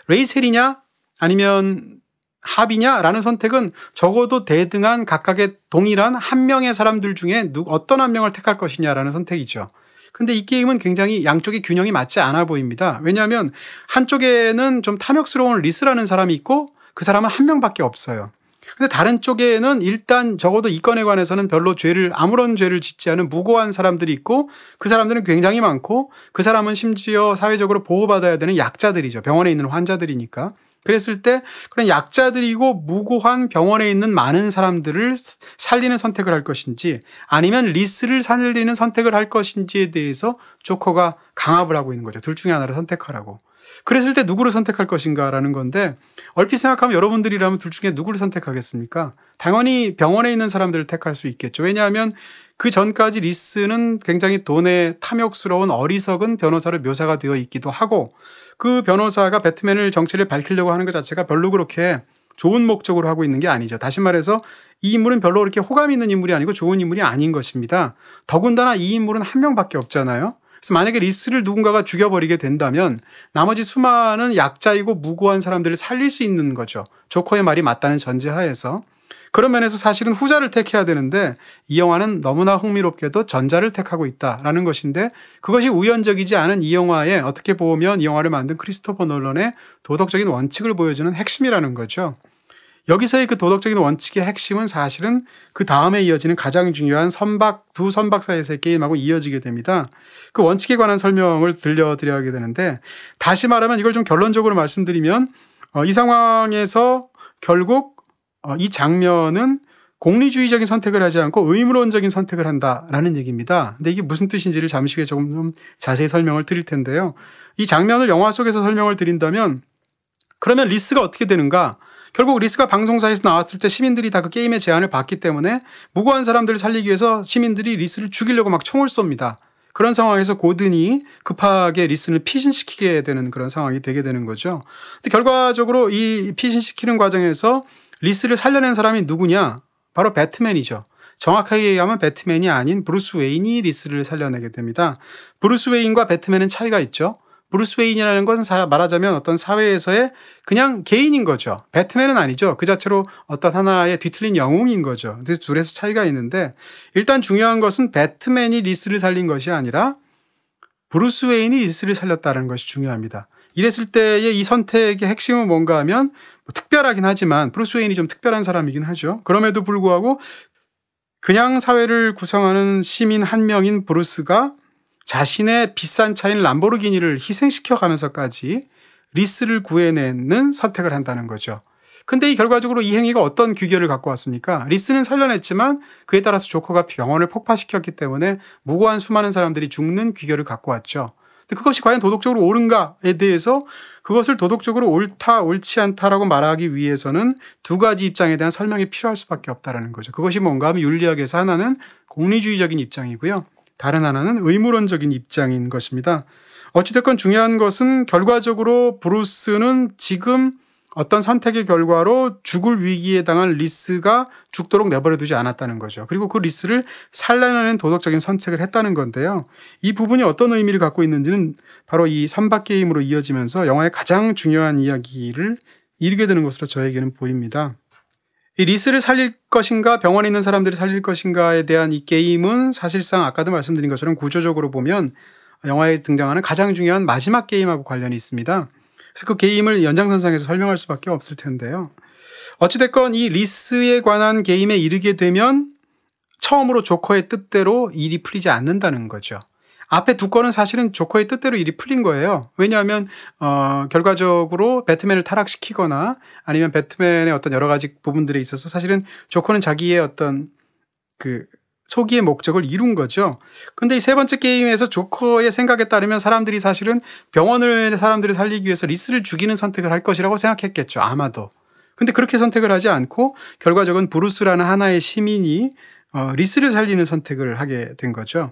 A: 레이셀이냐 아니면 합이냐라는 선택은 적어도 대등한 각각의 동일한 한 명의 사람들 중에 어떤 한 명을 택할 것이냐라는 선택이죠. 근데 이 게임은 굉장히 양쪽의 균형이 맞지 않아 보입니다. 왜냐하면 한쪽에는 좀 탐욕스러운 리스라는 사람이 있고 그 사람은 한 명밖에 없어요. 근데 다른 쪽에는 일단 적어도 이 건에 관해서는 별로 죄를 아무런 죄를 짓지 않은 무고한 사람들이 있고 그 사람들은 굉장히 많고 그 사람은 심지어 사회적으로 보호받아야 되는 약자들이죠. 병원에 있는 환자들이니까. 그랬을 때 그런 약자들이고 무고한 병원에 있는 많은 사람들을 살리는 선택을 할 것인지 아니면 리스를 살리는 선택을 할 것인지에 대해서 조커가 강압을 하고 있는 거죠. 둘 중에 하나를 선택하라고. 그랬을 때 누구를 선택할 것인가라는 건데 얼핏 생각하면 여러분들이라면 둘 중에 누구를 선택하겠습니까? 당연히 병원에 있는 사람들을 택할 수 있겠죠. 왜냐하면 그 전까지 리스는 굉장히 돈에 탐욕스러운 어리석은 변호사로 묘사가 되어 있기도 하고 그 변호사가 배트맨을 정체를 밝히려고 하는 것 자체가 별로 그렇게 좋은 목적으로 하고 있는 게 아니죠. 다시 말해서 이 인물은 별로 그렇게 호감 있는 인물이 아니고 좋은 인물이 아닌 것입니다. 더군다나 이 인물은 한 명밖에 없잖아요. 그래서 만약에 리스를 누군가가 죽여버리게 된다면 나머지 수많은 약자이고 무고한 사람들을 살릴 수 있는 거죠. 조커의 말이 맞다는 전제하에서. 그런 면에서 사실은 후자를 택해야 되는데 이 영화는 너무나 흥미롭게도 전자를 택하고 있다라는 것인데 그것이 우연적이지 않은 이 영화에 어떻게 보면 이 영화를 만든 크리스토퍼 놀론의 도덕적인 원칙을 보여주는 핵심이라는 거죠. 여기서의 그 도덕적인 원칙의 핵심은 사실은 그 다음에 이어지는 가장 중요한 선박 두 선박 사이에서의 게임하고 이어지게 됩니다. 그 원칙에 관한 설명을 들려드려야 하게 되는데 다시 말하면 이걸 좀 결론적으로 말씀드리면 어, 이 상황에서 결국 어, 이 장면은 공리주의적인 선택을 하지 않고 의무론적인 선택을 한다라는 얘기입니다. 근데 이게 무슨 뜻인지를 잠시 후에 조금 좀 자세히 설명을 드릴 텐데요. 이 장면을 영화 속에서 설명을 드린다면 그러면 리스가 어떻게 되는가? 결국 리스가 방송사에서 나왔을 때 시민들이 다 그 게임의 제안을 받기 때문에 무고한 사람들을 살리기 위해서 시민들이 리스를 죽이려고 막 총을 쏩니다. 그런 상황에서 고든이 급하게 리슨을 피신시키게 되는 그런 상황이 되게 되는 거죠. 근데 결과적으로 이 피신시키는 과정에서 리스를 살려낸 사람이 누구냐? 바로 배트맨이죠. 정확하게 얘기하면 배트맨이 아닌 브루스 웨인이 리스를 살려내게 됩니다. 브루스 웨인과 배트맨은 차이가 있죠. 브루스 웨인이라는 건 말하자면 어떤 사회에서의 그냥 개인인 거죠. 배트맨은 아니죠. 그 자체로 어떤 하나의 뒤틀린 영웅인 거죠. 근데 둘에서 차이가 있는데 일단 중요한 것은 배트맨이 리스를 살린 것이 아니라 브루스 웨인이 리스를 살렸다는 것이 중요합니다. 이랬을 때의 이 선택의 핵심은 뭔가 하면 뭐 특별하긴 하지만 브루스 웨인이 좀 특별한 사람이긴 하죠. 그럼에도 불구하고 그냥 사회를 구성하는 시민 한 명인 브루스가 자신의 비싼 차인 람보르기니를 희생시켜 가면서까지 리스를 구해내는 선택을 한다는 거죠. 근데 이 결과적으로 이 행위가 어떤 귀결을 갖고 왔습니까? 리스는 살려냈지만 그에 따라서 조커가 병원을 폭파시켰기 때문에 무고한 수많은 사람들이 죽는 귀결을 갖고 왔죠. 근데 그것이 과연 도덕적으로 옳은가에 대해서 그것을 도덕적으로 옳다, 옳지 않다라고 말하기 위해서는 두 가지 입장에 대한 설명이 필요할 수밖에 없다라는 거죠. 그것이 뭔가 하면 윤리학에서 하나는 공리주의적인 입장이고요. 다른 하나는 의무론적인 입장인 것입니다. 어찌됐건 중요한 것은 결과적으로 브루스는 지금 어떤 선택의 결과로 죽을 위기에 당한 리스가 죽도록 내버려 두지 않았다는 거죠. 그리고 그 리스를 살려내는 도덕적인 선택을 했다는 건데요. 이 부분이 어떤 의미를 갖고 있는지는 바로 이 선박 게임으로 이어지면서 영화의 가장 중요한 이야기를 이루게 되는 것으로 저에게는 보입니다. 이 리스를 살릴 것인가 병원에 있는 사람들을 살릴 것인가에 대한 이 게임은 사실상 아까도 말씀드린 것처럼 구조적으로 보면 영화에 등장하는 가장 중요한 마지막 게임하고 관련이 있습니다. 그래서 그 게임을 연장선상에서 설명할 수밖에 없을 텐데요. 어찌됐건 이 리스에 관한 게임에 이르게 되면 처음으로 조커의 뜻대로 일이 풀리지 않는다는 거죠. 앞에 두 건은 사실은 조커의 뜻대로 일이 풀린 거예요. 왜냐하면 어 결과적으로 배트맨을 타락시키거나 아니면 배트맨의 어떤 여러 가지 부분들에 있어서 사실은 조커는 자기의 어떤 그초기의 목적을 이룬 거죠. 근데 이 세 번째 게임에서 조커의 생각에 따르면 사람들이 사실은 병원을 사람들을 살리기 위해서 리스를 죽이는 선택을 할 것이라고 생각했겠죠. 아마도. 근데 그렇게 선택을 하지 않고 결과적은 브루스라는 하나의 시민이 어, 리스를 살리는 선택을 하게 된 거죠.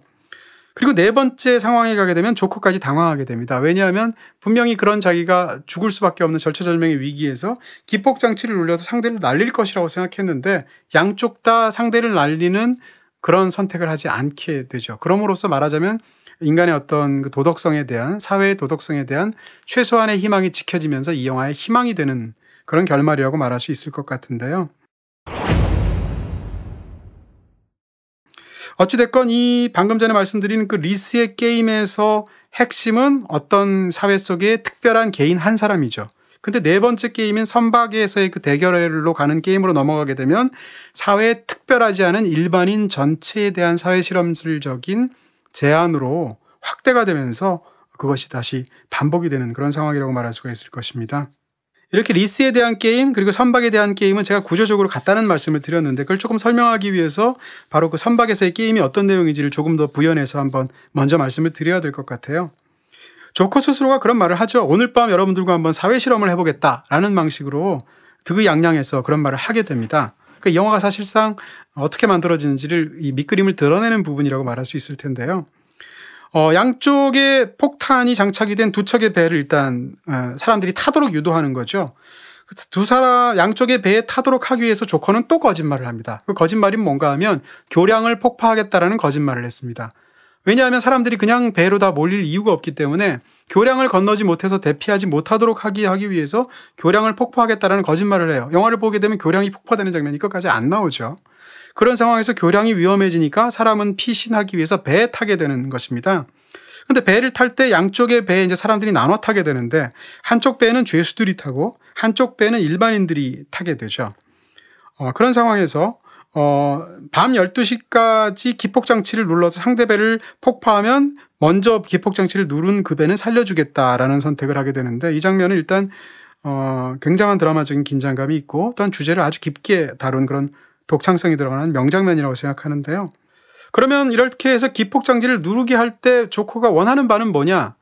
A: 그리고 네 번째 상황에 가게 되면 조커까지 당황하게 됩니다. 왜냐하면 분명히 그런 자기가 죽을 수밖에 없는 절체절명의 위기에서 기폭 장치를 올려서 상대를 날릴 것이라고 생각했는데 양쪽 다 상대를 날리는 그런 선택을 하지 않게 되죠. 그럼으로써 말하자면 인간의 어떤 그 도덕성에 대한 사회의 도덕성에 대한 최소한의 희망이 지켜지면서 이 영화의 희망이 되는 그런 결말이라고 말할 수 있을 것 같은데요. 어찌됐건 이 방금 전에 말씀드린 그 리스의 게임에서 핵심은 어떤 사회 속의 특별한 개인 한 사람이죠. 근데 네 번째 게임인 선박에서의 그 대결로 가는 게임으로 넘어가게 되면 사회에 특별하지 않은 일반인 전체에 대한 사회 실험술적인 제한으로 확대가 되면서 그것이 다시 반복이 되는 그런 상황이라고 말할 수가 있을 것입니다. 이렇게 리스에 대한 게임 그리고 선박에 대한 게임은 제가 구조적으로 같다는 말씀을 드렸는데 그걸 조금 설명하기 위해서 바로 그 선박에서의 게임이 어떤 내용인지를 조금 더 부연해서 한번 먼저 말씀을 드려야 될 것 같아요. 조커 스스로가 그런 말을 하죠. 오늘 밤 여러분들과 한번 사회 실험을 해보겠다라는 방식으로 득의양양해서 그런 말을 하게 됩니다. 그러니까 영화가 사실상 어떻게 만들어지는지를 이 밑그림을 드러내는 부분이라고 말할 수 있을 텐데요. 어, 양쪽에 폭탄이 장착이 된 두 척의 배를 일단 어, 사람들이 타도록 유도하는 거죠. 두 사람 양쪽의 배에 타도록 하기 위해서 조커는 또 거짓말을 합니다. 그 거짓말이 뭔가 하면 교량을 폭파하겠다라는 거짓말을 했습니다. 왜냐하면 사람들이 그냥 배로 다 몰릴 이유가 없기 때문에 교량을 건너지 못해서 대피하지 못하도록 하기 하기 위해서 교량을 폭파하겠다라는 거짓말을 해요. 영화를 보게 되면 교량이 폭파되는 장면이 끝까지 안 나오죠. 그런 상황에서 교량이 위험해지니까 사람은 피신하기 위해서 배에 타게 되는 것입니다. 근데 배를 탈 때 양쪽의 배에 이제 사람들이 나눠 타게 되는데 한쪽 배에는 죄수들이 타고 한쪽 배는 일반인들이 타게 되죠. 어, 그런 상황에서 어, 밤 12시까지 기폭장치를 눌러서 상대 배를 폭파하면 먼저 기폭장치를 누른 그 배는 살려주겠다라는 선택을 하게 되는데 이 장면은 일단 어, 굉장한 드라마적인 긴장감이 있고 또한 주제를 아주 깊게 다룬 그런 독창성이 들어가는 명장면이라고 생각하는데요. 그러면 이렇게 해서 기폭장치를 누르게 할 때 조커가 원하는 바는 뭐냐?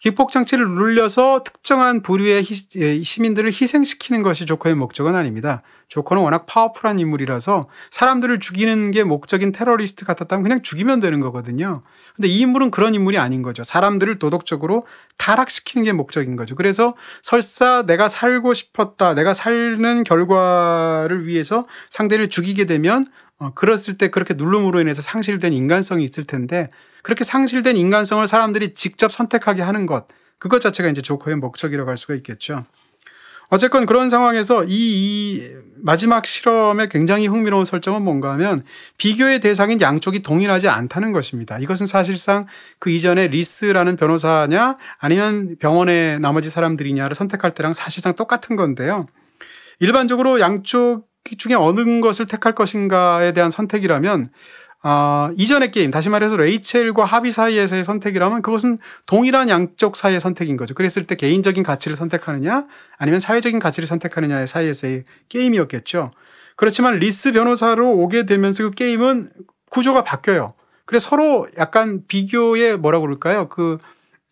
A: 기폭 장치를 눌려서 특정한 부류의 희, 예, 시민들을 희생시키는 것이 조커의 목적은 아닙니다. 조커는 워낙 파워풀한 인물이라서 사람들을 죽이는 게 목적인 테러리스트 같았다면 그냥 죽이면 되는 거거든요. 근데 이 인물은 그런 인물이 아닌 거죠. 사람들을 도덕적으로 타락시키는 게 목적인 거죠. 그래서 설사 내가 살고 싶었다, 내가 살는 결과를 위해서 상대를 죽이게 되면 어, 그랬을 때 그렇게 눌름으로 인해서 상실된 인간성이 있을 텐데 그렇게 상실된 인간성을 사람들이 직접 선택하게 하는 것 그것 자체가 이제 조커의 목적이라고 할 수가 있겠죠. 어쨌건 그런 상황에서 이, 이 마지막 실험의 굉장히 흥미로운 설정은 뭔가 하면 비교의 대상인 양쪽이 동일하지 않다는 것입니다. 이것은 사실상 그 이전에 리스라는 변호사냐 아니면 병원의 나머지 사람들이냐를 선택할 때랑 사실상 똑같은 건데요. 일반적으로 양쪽 중에 어느 것을 택할 것인가에 대한 선택이라면 어, 이전의 게임 다시 말해서 레이첼과 합의 사이에서의 선택이라면 그것은 동일한 양쪽 사이의 선택인 거죠. 그랬을 때 개인적인 가치를 선택하느냐 아니면 사회적인 가치를 선택하느냐의 사이에서의 게임이었겠죠. 그렇지만 리스 변호사로 오게 되면서 그 게임은 구조가 바뀌어요. 그래서 서로 약간 비교의 뭐라고 그럴까요? 그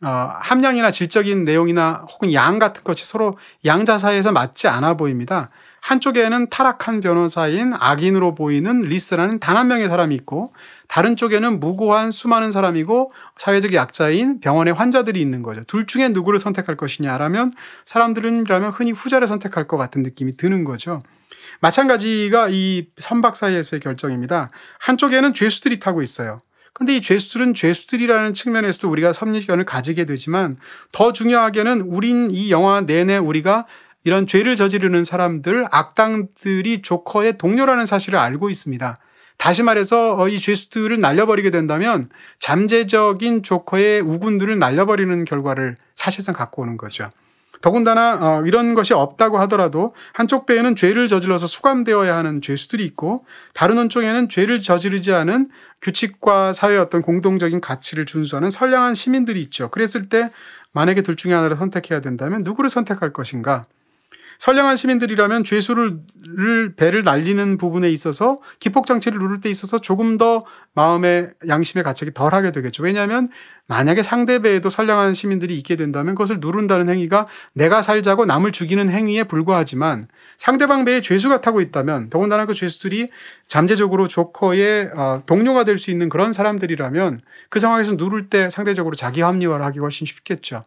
A: 어, 함량이나 질적인 내용이나 혹은 양 같은 것이 서로 양자 사이에서 맞지 않아 보입니다. 한쪽에는 타락한 변호사인 악인으로 보이는 리스라는 단 한 명의 사람이 있고 다른 쪽에는 무고한 수많은 사람이고 사회적 약자인 병원의 환자들이 있는 거죠. 둘 중에 누구를 선택할 것이냐라면 사람들은라면 흔히 후자를 선택할 것 같은 느낌이 드는 거죠. 마찬가지가 이 선박 사이에서의 결정입니다. 한쪽에는 죄수들이 타고 있어요. 근데 이 죄수들은 죄수들이라는 측면에서도 우리가 섭리견을 가지게 되지만 더 중요하게는 우린 이 영화 내내 우리가 이런 죄를 저지르는 사람들, 악당들이 조커의 동료라는 사실을 알고 있습니다. 다시 말해서 어, 이 죄수들을 날려버리게 된다면 잠재적인 조커의 우군들을 날려버리는 결과를 사실상 갖고 오는 거죠. 더군다나 어, 이런 것이 없다고 하더라도 한쪽 배에는 죄를 저질러서 수감되어야 하는 죄수들이 있고 다른 한쪽에는 죄를 저지르지 않은 규칙과 사회의 어떤 공동적인 가치를 준수하는 선량한 시민들이 있죠. 그랬을 때 만약에 둘 중에 하나를 선택해야 된다면 누구를 선택할 것인가? 선량한 시민들이라면 죄수를 배를 날리는 부분에 있어서 기폭 장치를 누를 때 있어서 조금 더 마음의 양심의 가책이 덜하게 되겠죠. 왜냐하면 만약에 상대 배에도 선량한 시민들이 있게 된다면 그것을 누른다는 행위가 내가 살자고 남을 죽이는 행위에 불과하지만 상대방 배에 죄수가 타고 있다면 더군다나 그 죄수들이 잠재적으로 조커의 어, 동료가 될 수 있는 그런 사람들이라면 그 상황에서 누를 때 상대적으로 자기 합리화를 하기 훨씬 쉽겠죠.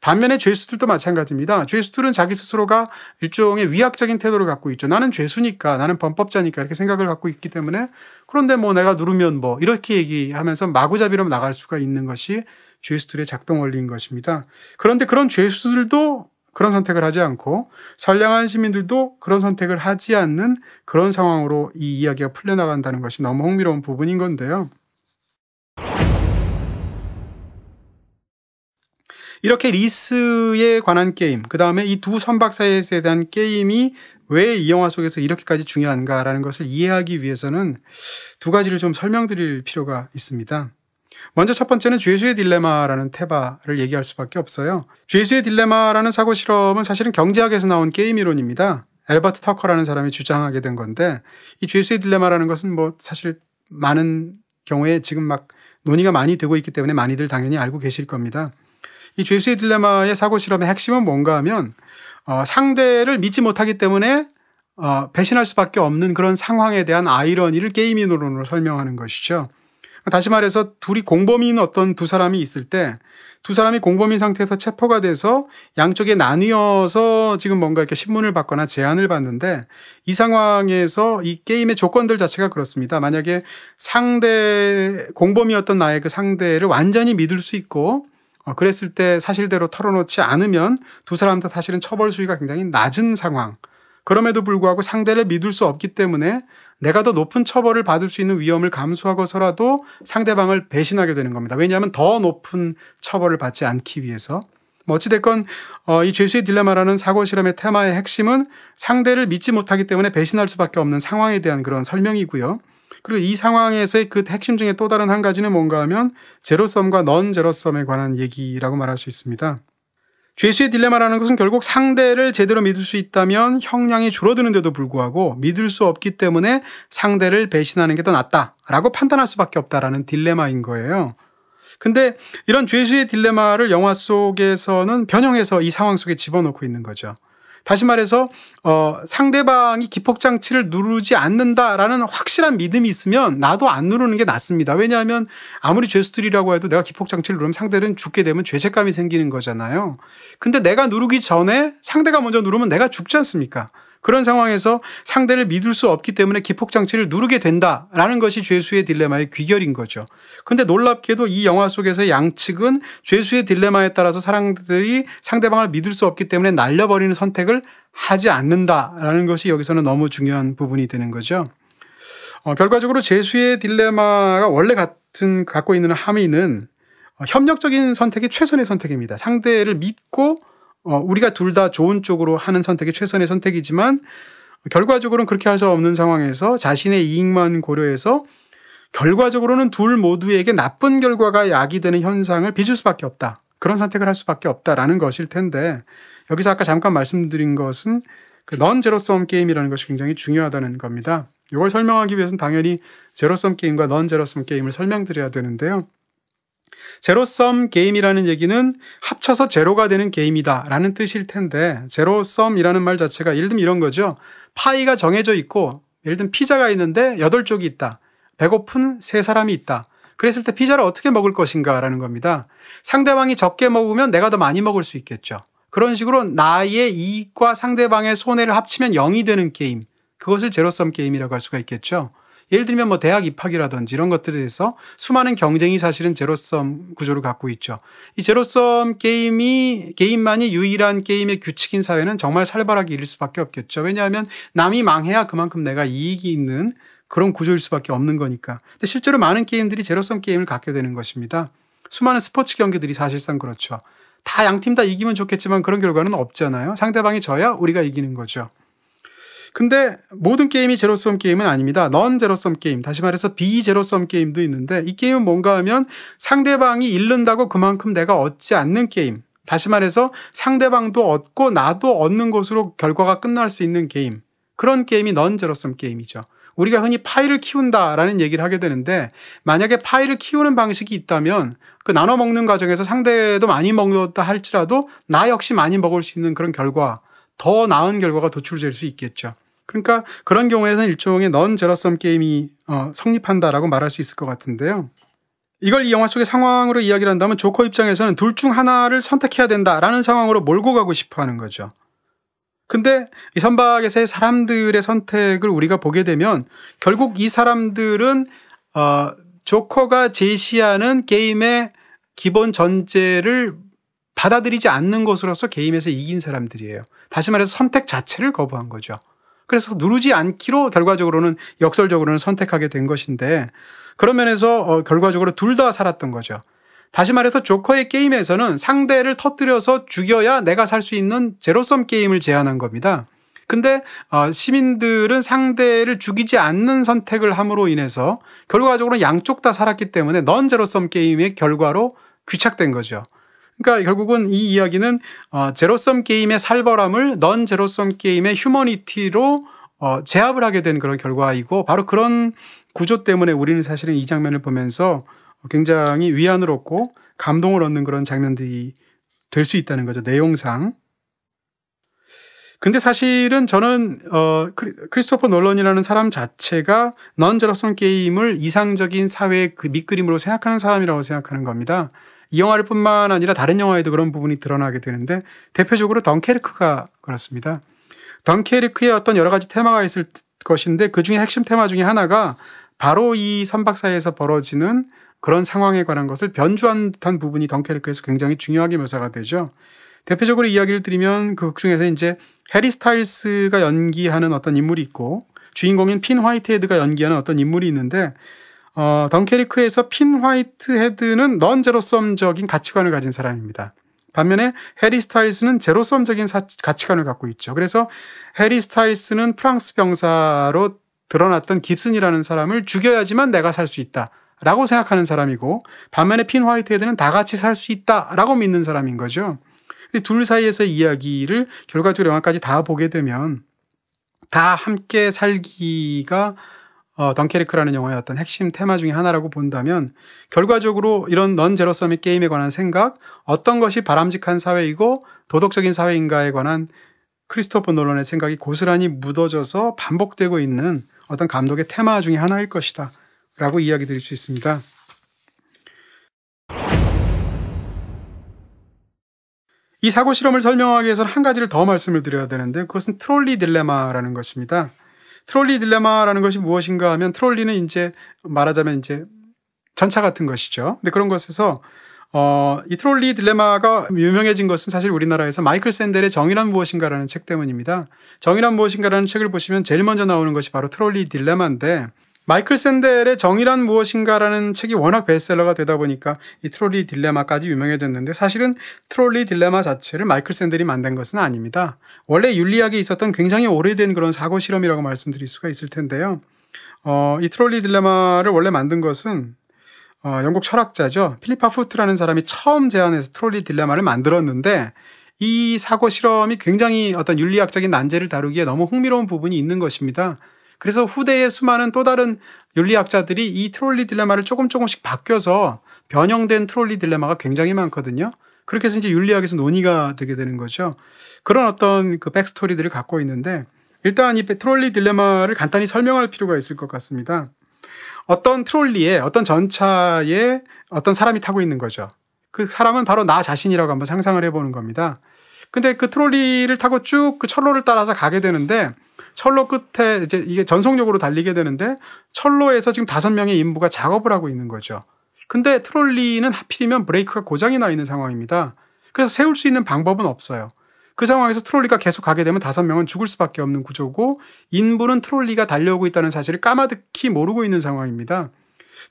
A: 반면에 죄수들도 마찬가지입니다. 죄수들은 자기 스스로가 일종의 위약적인 태도를 갖고 있죠. 나는 죄수니까, 나는 범법자니까 이렇게 생각을 갖고 있기 때문에 그런데 뭐 내가 누르면 뭐 이렇게 얘기하면서 마구잡이로 나갈 수가 있는 것이 죄수들의 작동 원리인 것입니다. 그런데 그런 죄수들도 그런 선택을 하지 않고 선량한 시민들도 그런 선택을 하지 않는 그런 상황으로 이 이야기가 풀려나간다는 것이 너무 흥미로운 부분인 건데요. 이렇게 리스에 관한 게임, 그 다음에 이 두 선박사에 대한 게임이 왜 이 영화 속에서 이렇게까지 중요한가라는 것을 이해하기 위해서는 두 가지를 좀 설명드릴 필요가 있습니다. 먼저 첫 번째는 죄수의 딜레마라는 테바를 얘기할 수밖에 없어요. 죄수의 딜레마라는 사고 실험은 사실은 경제학에서 나온 게임 이론입니다. 엘버트 터커라는 사람이 주장하게 된 건데 이 죄수의 딜레마라는 것은 뭐 사실 많은 경우에 지금 막 논의가 많이 되고 있기 때문에 많이들 당연히 알고 계실 겁니다. 이 죄수의 딜레마의 사고 실험의 핵심은 뭔가 하면 어, 상대를 믿지 못하기 때문에 어, 배신할 수밖에 없는 그런 상황에 대한 아이러니를 게임인으로 설명하는 것이죠. 다시 말해서 둘이 공범인 어떤 두 사람이 있을 때 두 사람이 공범인 상태에서 체포가 돼서 양쪽에 나뉘어서 지금 뭔가 이렇게 신문을 받거나 제안을 받는데 이 상황에서 이 게임의 조건들 자체가 그렇습니다. 만약에 상대 공범이었던 나의 그 상대를 완전히 믿을 수 있고 어, 그랬을 때 사실대로 털어놓지 않으면 두 사람 다 사실은 처벌 수위가 굉장히 낮은 상황. 그럼에도 불구하고 상대를 믿을 수 없기 때문에 내가 더 높은 처벌을 받을 수 있는 위험을 감수하고서라도 상대방을 배신하게 되는 겁니다. 왜냐하면 더 높은 처벌을 받지 않기 위해서. 뭐 어찌됐건 어, 이 죄수의 딜레마라는 사고실험의 테마의 핵심은 상대를 믿지 못하기 때문에 배신할 수밖에 없는 상황에 대한 그런 설명이고요. 그리고 이 상황에서의 그 핵심 중에 또 다른 한 가지는 뭔가 하면 제로섬과 넌 제로섬에 관한 얘기라고 말할 수 있습니다. 죄수의 딜레마라는 것은 결국 상대를 제대로 믿을 수 있다면 형량이 줄어드는데도 불구하고 믿을 수 없기 때문에 상대를 배신하는 게 더 낫다라고 판단할 수밖에 없다라는 딜레마인 거예요. 근데 이런 죄수의 딜레마를 영화 속에서는 변형해서 이 상황 속에 집어넣고 있는 거죠. 다시 말해서 어, 상대방이 기폭 장치를 누르지 않는다라는 확실한 믿음이 있으면 나도 안 누르는 게 낫습니다. 왜냐하면 아무리 죄수들이라고 해도 내가 기폭 장치를 누르면 상대는 죽게 되면 죄책감이 생기는 거잖아요. 근데 내가 누르기 전에 상대가 먼저 누르면 내가 죽지 않습니까? 그런 상황에서 상대를 믿을 수 없기 때문에 기폭장치를 누르게 된다라는 것이 죄수의 딜레마의 귀결인 거죠. 근데 놀랍게도 이 영화 속에서 양측은 죄수의 딜레마에 따라서 사람들이 상대방을 믿을 수 없기 때문에 날려버리는 선택을 하지 않는다라는 것이 여기서는 너무 중요한 부분이 되는 거죠. 어, 결과적으로 죄수의 딜레마가 원래 같은 갖고 있는 함의는 어, 협력적인 선택이 최선의 선택입니다. 상대를 믿고 어, 우리가 둘 다 좋은 쪽으로 하는 선택이 최선의 선택이지만 결과적으로는 그렇게 할 수 없는 상황에서 자신의 이익만 고려해서 결과적으로는 둘 모두에게 나쁜 결과가 야기되는 현상을 빚을 수밖에 없다. 그런 선택을 할 수밖에 없다라는 것일 텐데 여기서 아까 잠깐 말씀드린 것은 그 넌제로섬 게임이라는 것이 굉장히 중요하다는 겁니다. 이걸 설명하기 위해서는 당연히 제로섬 게임과 넌제로섬 게임을 설명드려야 되는데요. 제로섬 게임이라는 얘기는 합쳐서 제로가 되는 게임이다라는 뜻일 텐데 제로섬이라는 말 자체가 예를 들면 이런 거죠. 파이가 정해져 있고 예를 들면 피자가 있는데 8쪽이 있다. 배고픈 세 사람이 있다. 그랬을 때 피자를 어떻게 먹을 것인가라는 겁니다. 상대방이 적게 먹으면 내가 더 많이 먹을 수 있겠죠. 그런 식으로 나의 이익과 상대방의 손해를 합치면 0이 되는 게임. 그것을 제로섬 게임이라고 할 수가 있겠죠. 예를 들면 뭐 대학 입학이라든지 이런 것들에 대해서 수많은 경쟁이 사실은 제로섬 구조를 갖고 있죠. 이 제로섬 게임이 게임만이 유일한 게임의 규칙인 사회는 정말 살벌하게 이길 수밖에 없겠죠. 왜냐하면 남이 망해야 그만큼 내가 이익이 있는 그런 구조일 수밖에 없는 거니까. 근데 실제로 많은 게임들이 제로섬 게임을 갖게 되는 것입니다. 수많은 스포츠 경기들이 사실상 그렇죠. 다 양팀 다 이기면 좋겠지만 그런 결과는 없잖아요. 상대방이 져야 우리가 이기는 거죠. 근데 모든 게임이 제로섬 게임은 아닙니다. 넌 제로섬 게임, 다시 말해서 비제로섬 게임도 있는데 이 게임은 뭔가 하면 상대방이 잃는다고 그만큼 내가 얻지 않는 게임. 다시 말해서 상대방도 얻고 나도 얻는 것으로 결과가 끝날 수 있는 게임. 그런 게임이 넌 제로섬 게임이죠. 우리가 흔히 파이를 키운다라는 얘기를 하게 되는데 만약에 파이를 키우는 방식이 있다면 그 나눠 먹는 과정에서 상대도 많이 먹었다 할지라도 나 역시 많이 먹을 수 있는 그런 결과 더 나은 결과가 도출될 수 있겠죠. 그러니까 그런 경우에는 일종의 넌 제러섬 게임이 어, 성립한다라고 말할 수 있을 것 같은데요. 이걸 이 영화 속의 상황으로 이야기를 한다면 조커 입장에서는 둘 중 하나를 선택해야 된다라는 상황으로 몰고 가고 싶어 하는 거죠. 근데 이 선박에서의 사람들의 선택을 우리가 보게 되면 결국 이 사람들은 어, 조커가 제시하는 게임의 기본 전제를 받아들이지 않는 것으로서 게임에서 이긴 사람들이에요. 다시 말해서 선택 자체를 거부한 거죠. 그래서 누르지 않기로 결과적으로는 역설적으로는 선택하게 된 것인데 그런 면에서 어, 결과적으로 둘 다 살았던 거죠. 다시 말해서 조커의 게임에서는 상대를 터뜨려서 죽여야 내가 살 수 있는 제로섬 게임을 제안한 겁니다. 근데 어, 시민들은 상대를 죽이지 않는 선택을 함으로 인해서 결과적으로 양쪽 다 살았기 때문에 넌 제로섬 게임의 결과로 귀착된 거죠. 그러니까 결국은 이 이야기는 어, 제로섬 게임의 살벌함을 넌 제로섬 게임의 휴머니티로 어, 제압을 하게 된 그런 결과이고 바로 그런 구조 때문에 우리는 사실은 이 장면을 보면서 굉장히 위안을 얻고 감동을 얻는 그런 장면들이 될 수 있다는 거죠. 내용상. 근데 사실은 저는 어 크리스토퍼 놀런이라는 사람 자체가 넌제로성 게임을 이상적인 사회의 그 밑그림으로 생각하는 사람이라고 생각하는 겁니다. 이 영화를 뿐만 아니라 다른 영화에도 그런 부분이 드러나게 되는데 대표적으로 덩케르크가 그렇습니다. 덩케르크의 어떤 여러 가지 테마가 있을 것인데 그 중에 핵심 테마 중에 하나가 바로 이 선박사에서 벌어지는 그런 상황에 관한 것을 변주한 듯한 부분이 덩케르크에서 굉장히 중요하게 묘사가 되죠. 대표적으로 이야기를 드리면 그 중에서 이제 해리 스타일스가 연기하는 어떤 인물이 있고 주인공인 핀 화이트헤드가 연기하는 어떤 인물이 있는데 어, 덩케리크에서 핀 화이트헤드는 넌 제로섬적인 가치관을 가진 사람입니다. 반면에 해리 스타일스는 제로섬적인 사, 가치관을 갖고 있죠. 그래서 해리 스타일스는 프랑스 병사로 드러났던 깁슨이라는 사람을 죽여야지만 내가 살 수 있다. 라고 생각하는 사람이고 반면에 핀 화이트헤드는 다 같이 살 수 있다. 라고 믿는 사람인 거죠. 근데 둘사이에서 이야기를 결과적으로 영화까지 다 보게 되면 다 함께 살기가 어, 덩케리크라는 영화의 어떤 핵심 테마 중의 하나라고 본다면 결과적으로 이런 넌 제로섬의 게임에 관한 생각 어떤 것이 바람직한 사회이고 도덕적인 사회인가에 관한 크리스토퍼 논란의 생각이 고스란히 묻어져서 반복되고 있는 어떤 감독의 테마 중의 하나일 것이다 라고 이야기 드릴 수 있습니다. 이 사고 실험을 설명하기 위해서는 한 가지를 더 말씀을 드려야 되는데 그것은 트롤리 딜레마라는 것입니다. 트롤리 딜레마라는 것이 무엇인가 하면 트롤리는 이제 말하자면 이제 전차 같은 것이죠. 근데 그런 것에서 어, 이 트롤리 딜레마가 유명해진 것은 사실 우리나라에서 마이클 샌델의 정의란 무엇인가라는 책 때문입니다. 정의란 무엇인가라는 책을 보시면 제일 먼저 나오는 것이 바로 트롤리 딜레마인데 마이클 샌델의 정의란 무엇인가라는 책이 워낙 베스트셀러가 되다 보니까 이 트롤리 딜레마까지 유명해졌는데 사실은 트롤리 딜레마 자체를 마이클 샌델이 만든 것은 아닙니다. 원래 윤리학에 있었던 굉장히 오래된 그런 사고 실험이라고 말씀드릴 수가 있을 텐데요. 어, 이 트롤리 딜레마를 원래 만든 것은 어, 영국 철학자죠. 필리파 푸트라는 사람이 처음 제안해서 트롤리 딜레마를 만들었는데 이 사고 실험이 굉장히 어떤 윤리학적인 난제를 다루기에 너무 흥미로운 부분이 있는 것입니다. 그래서 후대의 수많은 또 다른 윤리학자들이 이 트롤리 딜레마를 조금 조금씩 바뀌어서 변형된 트롤리 딜레마가 굉장히 많거든요. 그렇게 해서 이제 윤리학에서 논의가 되게 되는 거죠. 그런 어떤 그 백스토리들을 갖고 있는데 일단 이 트롤리 딜레마를 간단히 설명할 필요가 있을 것 같습니다. 어떤 트롤리에 어떤 전차에 어떤 사람이 타고 있는 거죠. 그 사람은 바로 나 자신이라고 한번 상상을 해보는 겁니다. 근데 그 트롤리를 타고 쭉 그 철로를 따라서 가게 되는데 철로 끝에 이제 이게 전속력으로 달리게 되는데 철로에서 지금 다섯 명의 인부가 작업을 하고 있는 거죠. 근데 트롤리는 하필이면 브레이크가 고장이 나 있는 상황입니다. 그래서 세울 수 있는 방법은 없어요. 그 상황에서 트롤리가 계속 가게 되면 다섯 명은 죽을 수밖에 없는 구조고 인부는 트롤리가 달려오고 있다는 사실을 까마득히 모르고 있는 상황입니다.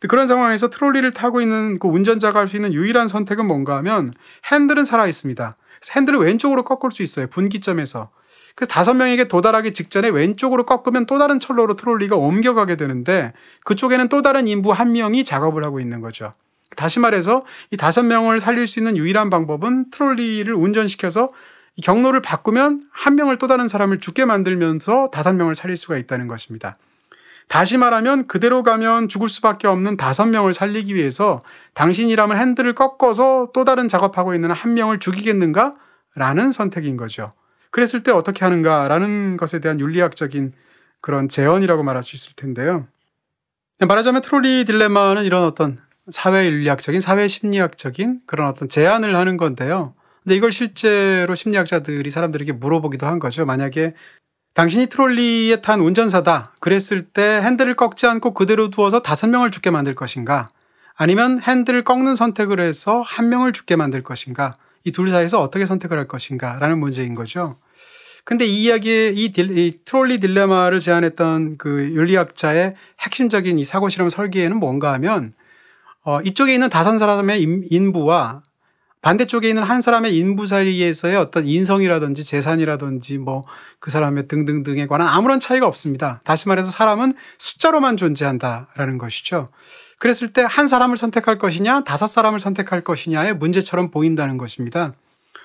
A: 그런 상황에서 트롤리를 타고 있는 그 운전자가 할 수 있는 유일한 선택은 뭔가 하면 핸들은 살아 있습니다. 핸들을 왼쪽으로 꺾을 수 있어요. 분기점에서. 그 다섯 명에게 도달하기 직전에 왼쪽으로 꺾으면 또 다른 철로로 트롤리가 옮겨가게 되는데 그쪽에는 또 다른 인부 한 명이 작업을 하고 있는 거죠. 다시 말해서 이 다섯 명을 살릴 수 있는 유일한 방법은 트롤리를 운전시켜서 경로를 바꾸면 한 명을 또 다른 사람을 죽게 만들면서 다섯 명을 살릴 수가 있다는 것입니다. 다시 말하면 그대로 가면 죽을 수밖에 없는 다섯 명을 살리기 위해서 당신이라면 핸들을 꺾어서 또 다른 작업하고 있는 한 명을 죽이겠는가? 라는 선택인 거죠. 그랬을 때 어떻게 하는가라는 것에 대한 윤리학적인 그런 재언이라고 말할 수 있을 텐데요. 네, 말하자면 트롤리 딜레마는 이런 어떤 사회 윤리학적인 사회 심리학적인 그런 어떤 제안을 하는 건데요. 근데 이걸 실제로 심리학자들이 사람들에게 물어보기도 한 거죠. 만약에 당신이 트롤리에 탄 운전사다. 그랬을 때 핸들을 꺾지 않고 그대로 두어서 다섯 명을 죽게 만들 것인가? 아니면 핸들을 꺾는 선택을 해서 한 명을 죽게 만들 것인가? 이 둘 사이에서 어떻게 선택을 할 것인가? 라는 문제인 거죠. 근데 이 이야기, 이, 이 트롤리 딜레마를 제안했던 그 윤리학자의 핵심적인 이 사고 실험 설계에는 뭔가 하면 어, 이쪽에 있는 다섯 사람의 인부와 반대쪽에 있는 한 사람의 인부 사이에서의 어떤 인성이라든지 재산이라든지 뭐 그 사람의 등등등에 관한 아무런 차이가 없습니다. 다시 말해서 사람은 숫자로만 존재한다라는 것이죠. 그랬을 때 한 사람을 선택할 것이냐 다섯 사람을 선택할 것이냐의 문제처럼 보인다는 것입니다.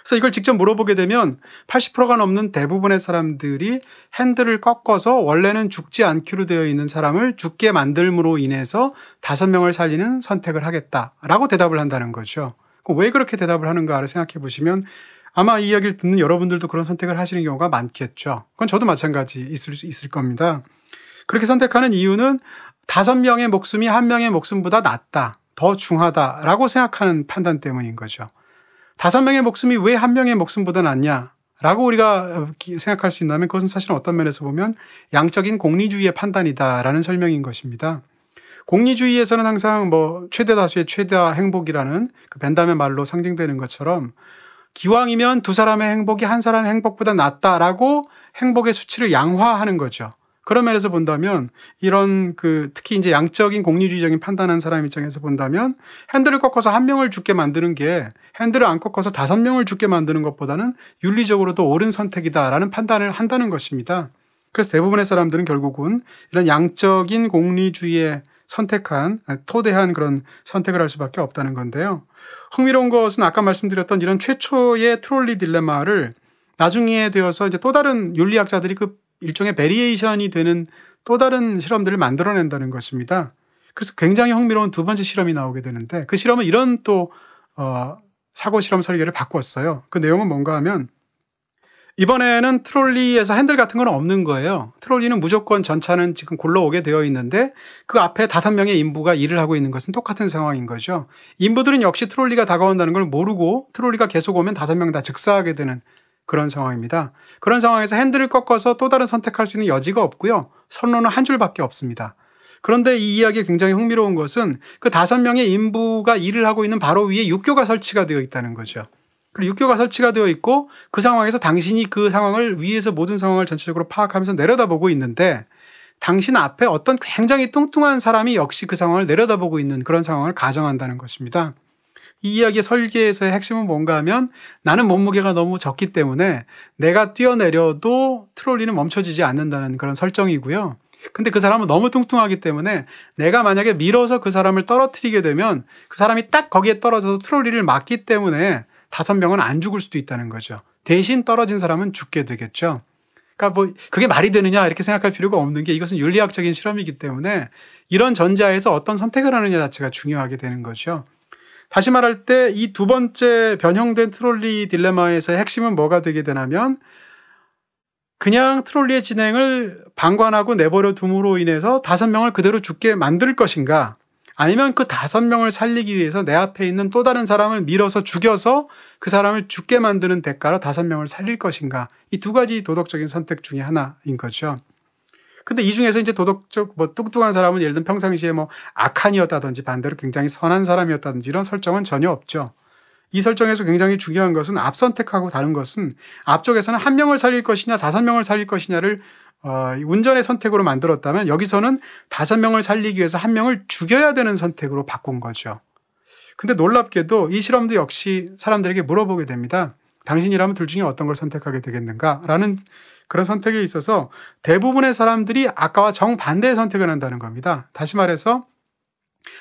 A: 그래서 이걸 직접 물어보게 되면 80%가 넘는 대부분의 사람들이 핸들을 꺾어서 원래는 죽지 않기로 되어 있는 사람을 죽게 만들므로 인해서 5명을 살리는 선택을 하겠다라고 대답을 한다는 거죠. 왜 그렇게 대답을 하는가를 생각해 보시면 아마 이 이야기를 듣는 여러분들도 그런 선택을 하시는 경우가 많겠죠. 그건 저도 마찬가지 있을 수 있을 겁니다. 그렇게 선택하는 이유는 다섯 명의 목숨이 한 명의 목숨보다 낫다, 더 중하다라고 생각하는 판단 때문인 거죠. 다섯 명의 목숨이 왜 한 명의 목숨보다 낫냐? 라고 우리가 어, 생각할 수 있다면 그것은 사실 어떤 면에서 보면 양적인 공리주의의 판단이다라는 설명인 것입니다. 공리주의에서는 항상 뭐 최대 다수의 최다 행복이라는 그 벤담의 말로 상징되는 것처럼 기왕이면 두 사람의 행복이 한 사람의 행복보다 낫다라고 행복의 수치를 양화하는 거죠. 그런 면에서 본다면 이런 그 특히 이제 양적인 공리주의적인 판단한 사람 입장에서 본다면 핸들을 꺾어서 한 명을 죽게 만드는 게 핸들을 안 꺾어서 다섯 명을 죽게 만드는 것보다는 윤리적으로도 옳은 선택이다라는 판단을 한다는 것입니다. 그래서 대부분의 사람들은 결국은 이런 양적인 공리주의에 선택한 토대한 그런 선택을 할 수밖에 없다는 건데요. 흥미로운 것은 아까 말씀드렸던 이런 최초의 트롤리 딜레마를 나중에 되어서 이제 또 다른 윤리학자들이 그 일종의 베리에이션이 되는 또 다른 실험들을 만들어낸다는 것입니다. 그래서 굉장히 흥미로운 두 번째 실험이 나오게 되는데 그 실험은 이런 또 어, 사고 실험 설계를 바꿨어요. 그 내용은 뭔가 하면 이번에는 트롤리에서 핸들 같은 건 없는 거예요. 트롤리는 무조건 전차는 지금 굴러오게 되어 있는데 그 앞에 다섯 명의 인부가 일을 하고 있는 것은 똑같은 상황인 거죠. 인부들은 역시 트롤리가 다가온다는 걸 모르고 트롤리가 계속 오면 다섯 명 다 즉사하게 되는 그런 상황입니다. 그런 상황에서 핸들을 꺾어서 또 다른 선택할 수 있는 여지가 없고요. 선로는 한 줄밖에 없습니다. 그런데 이 이야기에 굉장히 흥미로운 것은 그 다섯 명의 인부가 일을 하고 있는 바로 위에 육교가 설치가 되어 있다는 거죠. 그리고 육교가 설치가 되어 있고 그 상황에서 당신이 그 상황을 위에서 모든 상황을 전체적으로 파악하면서 내려다보고 있는데 당신 앞에 어떤 굉장히 뚱뚱한 사람이 역시 그 상황을 내려다보고 있는 그런 상황을 가정한다는 것입니다. 이 이야기 설계에서의 핵심은 뭔가 하면 나는 몸무게가 너무 적기 때문에 내가 뛰어내려도 트롤리는 멈춰지지 않는다는 그런 설정이고요. 근데 그 사람은 너무 뚱뚱하기 때문에 내가 만약에 밀어서 그 사람을 떨어뜨리게 되면 그 사람이 딱 거기에 떨어져서 트롤리를 막기 때문에 다섯 명은 안 죽을 수도 있다는 거죠. 대신 떨어진 사람은 죽게 되겠죠. 그러니까 뭐 그게 말이 되느냐 이렇게 생각할 필요가 없는 게 이것은 윤리학적인 실험이기 때문에 이런 전제하에서 어떤 선택을 하느냐 자체가 중요하게 되는 거죠. 다시 말할 때 이 두 번째 변형된 트롤리 딜레마에서의 핵심은 뭐가 되게 되냐면 그냥 트롤리의 진행을 방관하고 내버려 둠으로 인해서 다섯 명을 그대로 죽게 만들 것인가 아니면 그 다섯 명을 살리기 위해서 내 앞에 있는 또 다른 사람을 밀어서 죽여서 그 사람을 죽게 만드는 대가로 다섯 명을 살릴 것인가 이 두 가지 도덕적인 선택 중의 하나인 거죠. 근데 이 중에서 이제 도덕적 뭐 뚱뚱한 사람은 예를 들면 평상시에 뭐 악한이었다든지 반대로 굉장히 선한 사람이었다든지 이런 설정은 전혀 없죠. 이 설정에서 굉장히 중요한 것은 앞 선택하고 다른 것은 앞쪽에서는 한 명을 살릴 것이냐 다섯 명을 살릴 것이냐를 어, 운전의 선택으로 만들었다면 여기서는 다섯 명을 살리기 위해서 한 명을 죽여야 되는 선택으로 바꾼 거죠. 근데 놀랍게도 이 실험도 역시 사람들에게 물어보게 됩니다. 당신이라면 둘 중에 어떤 걸 선택하게 되겠는가? 라는 그런 선택에 있어서 대부분의 사람들이 아까와 정반대의 선택을 한다는 겁니다. 다시 말해서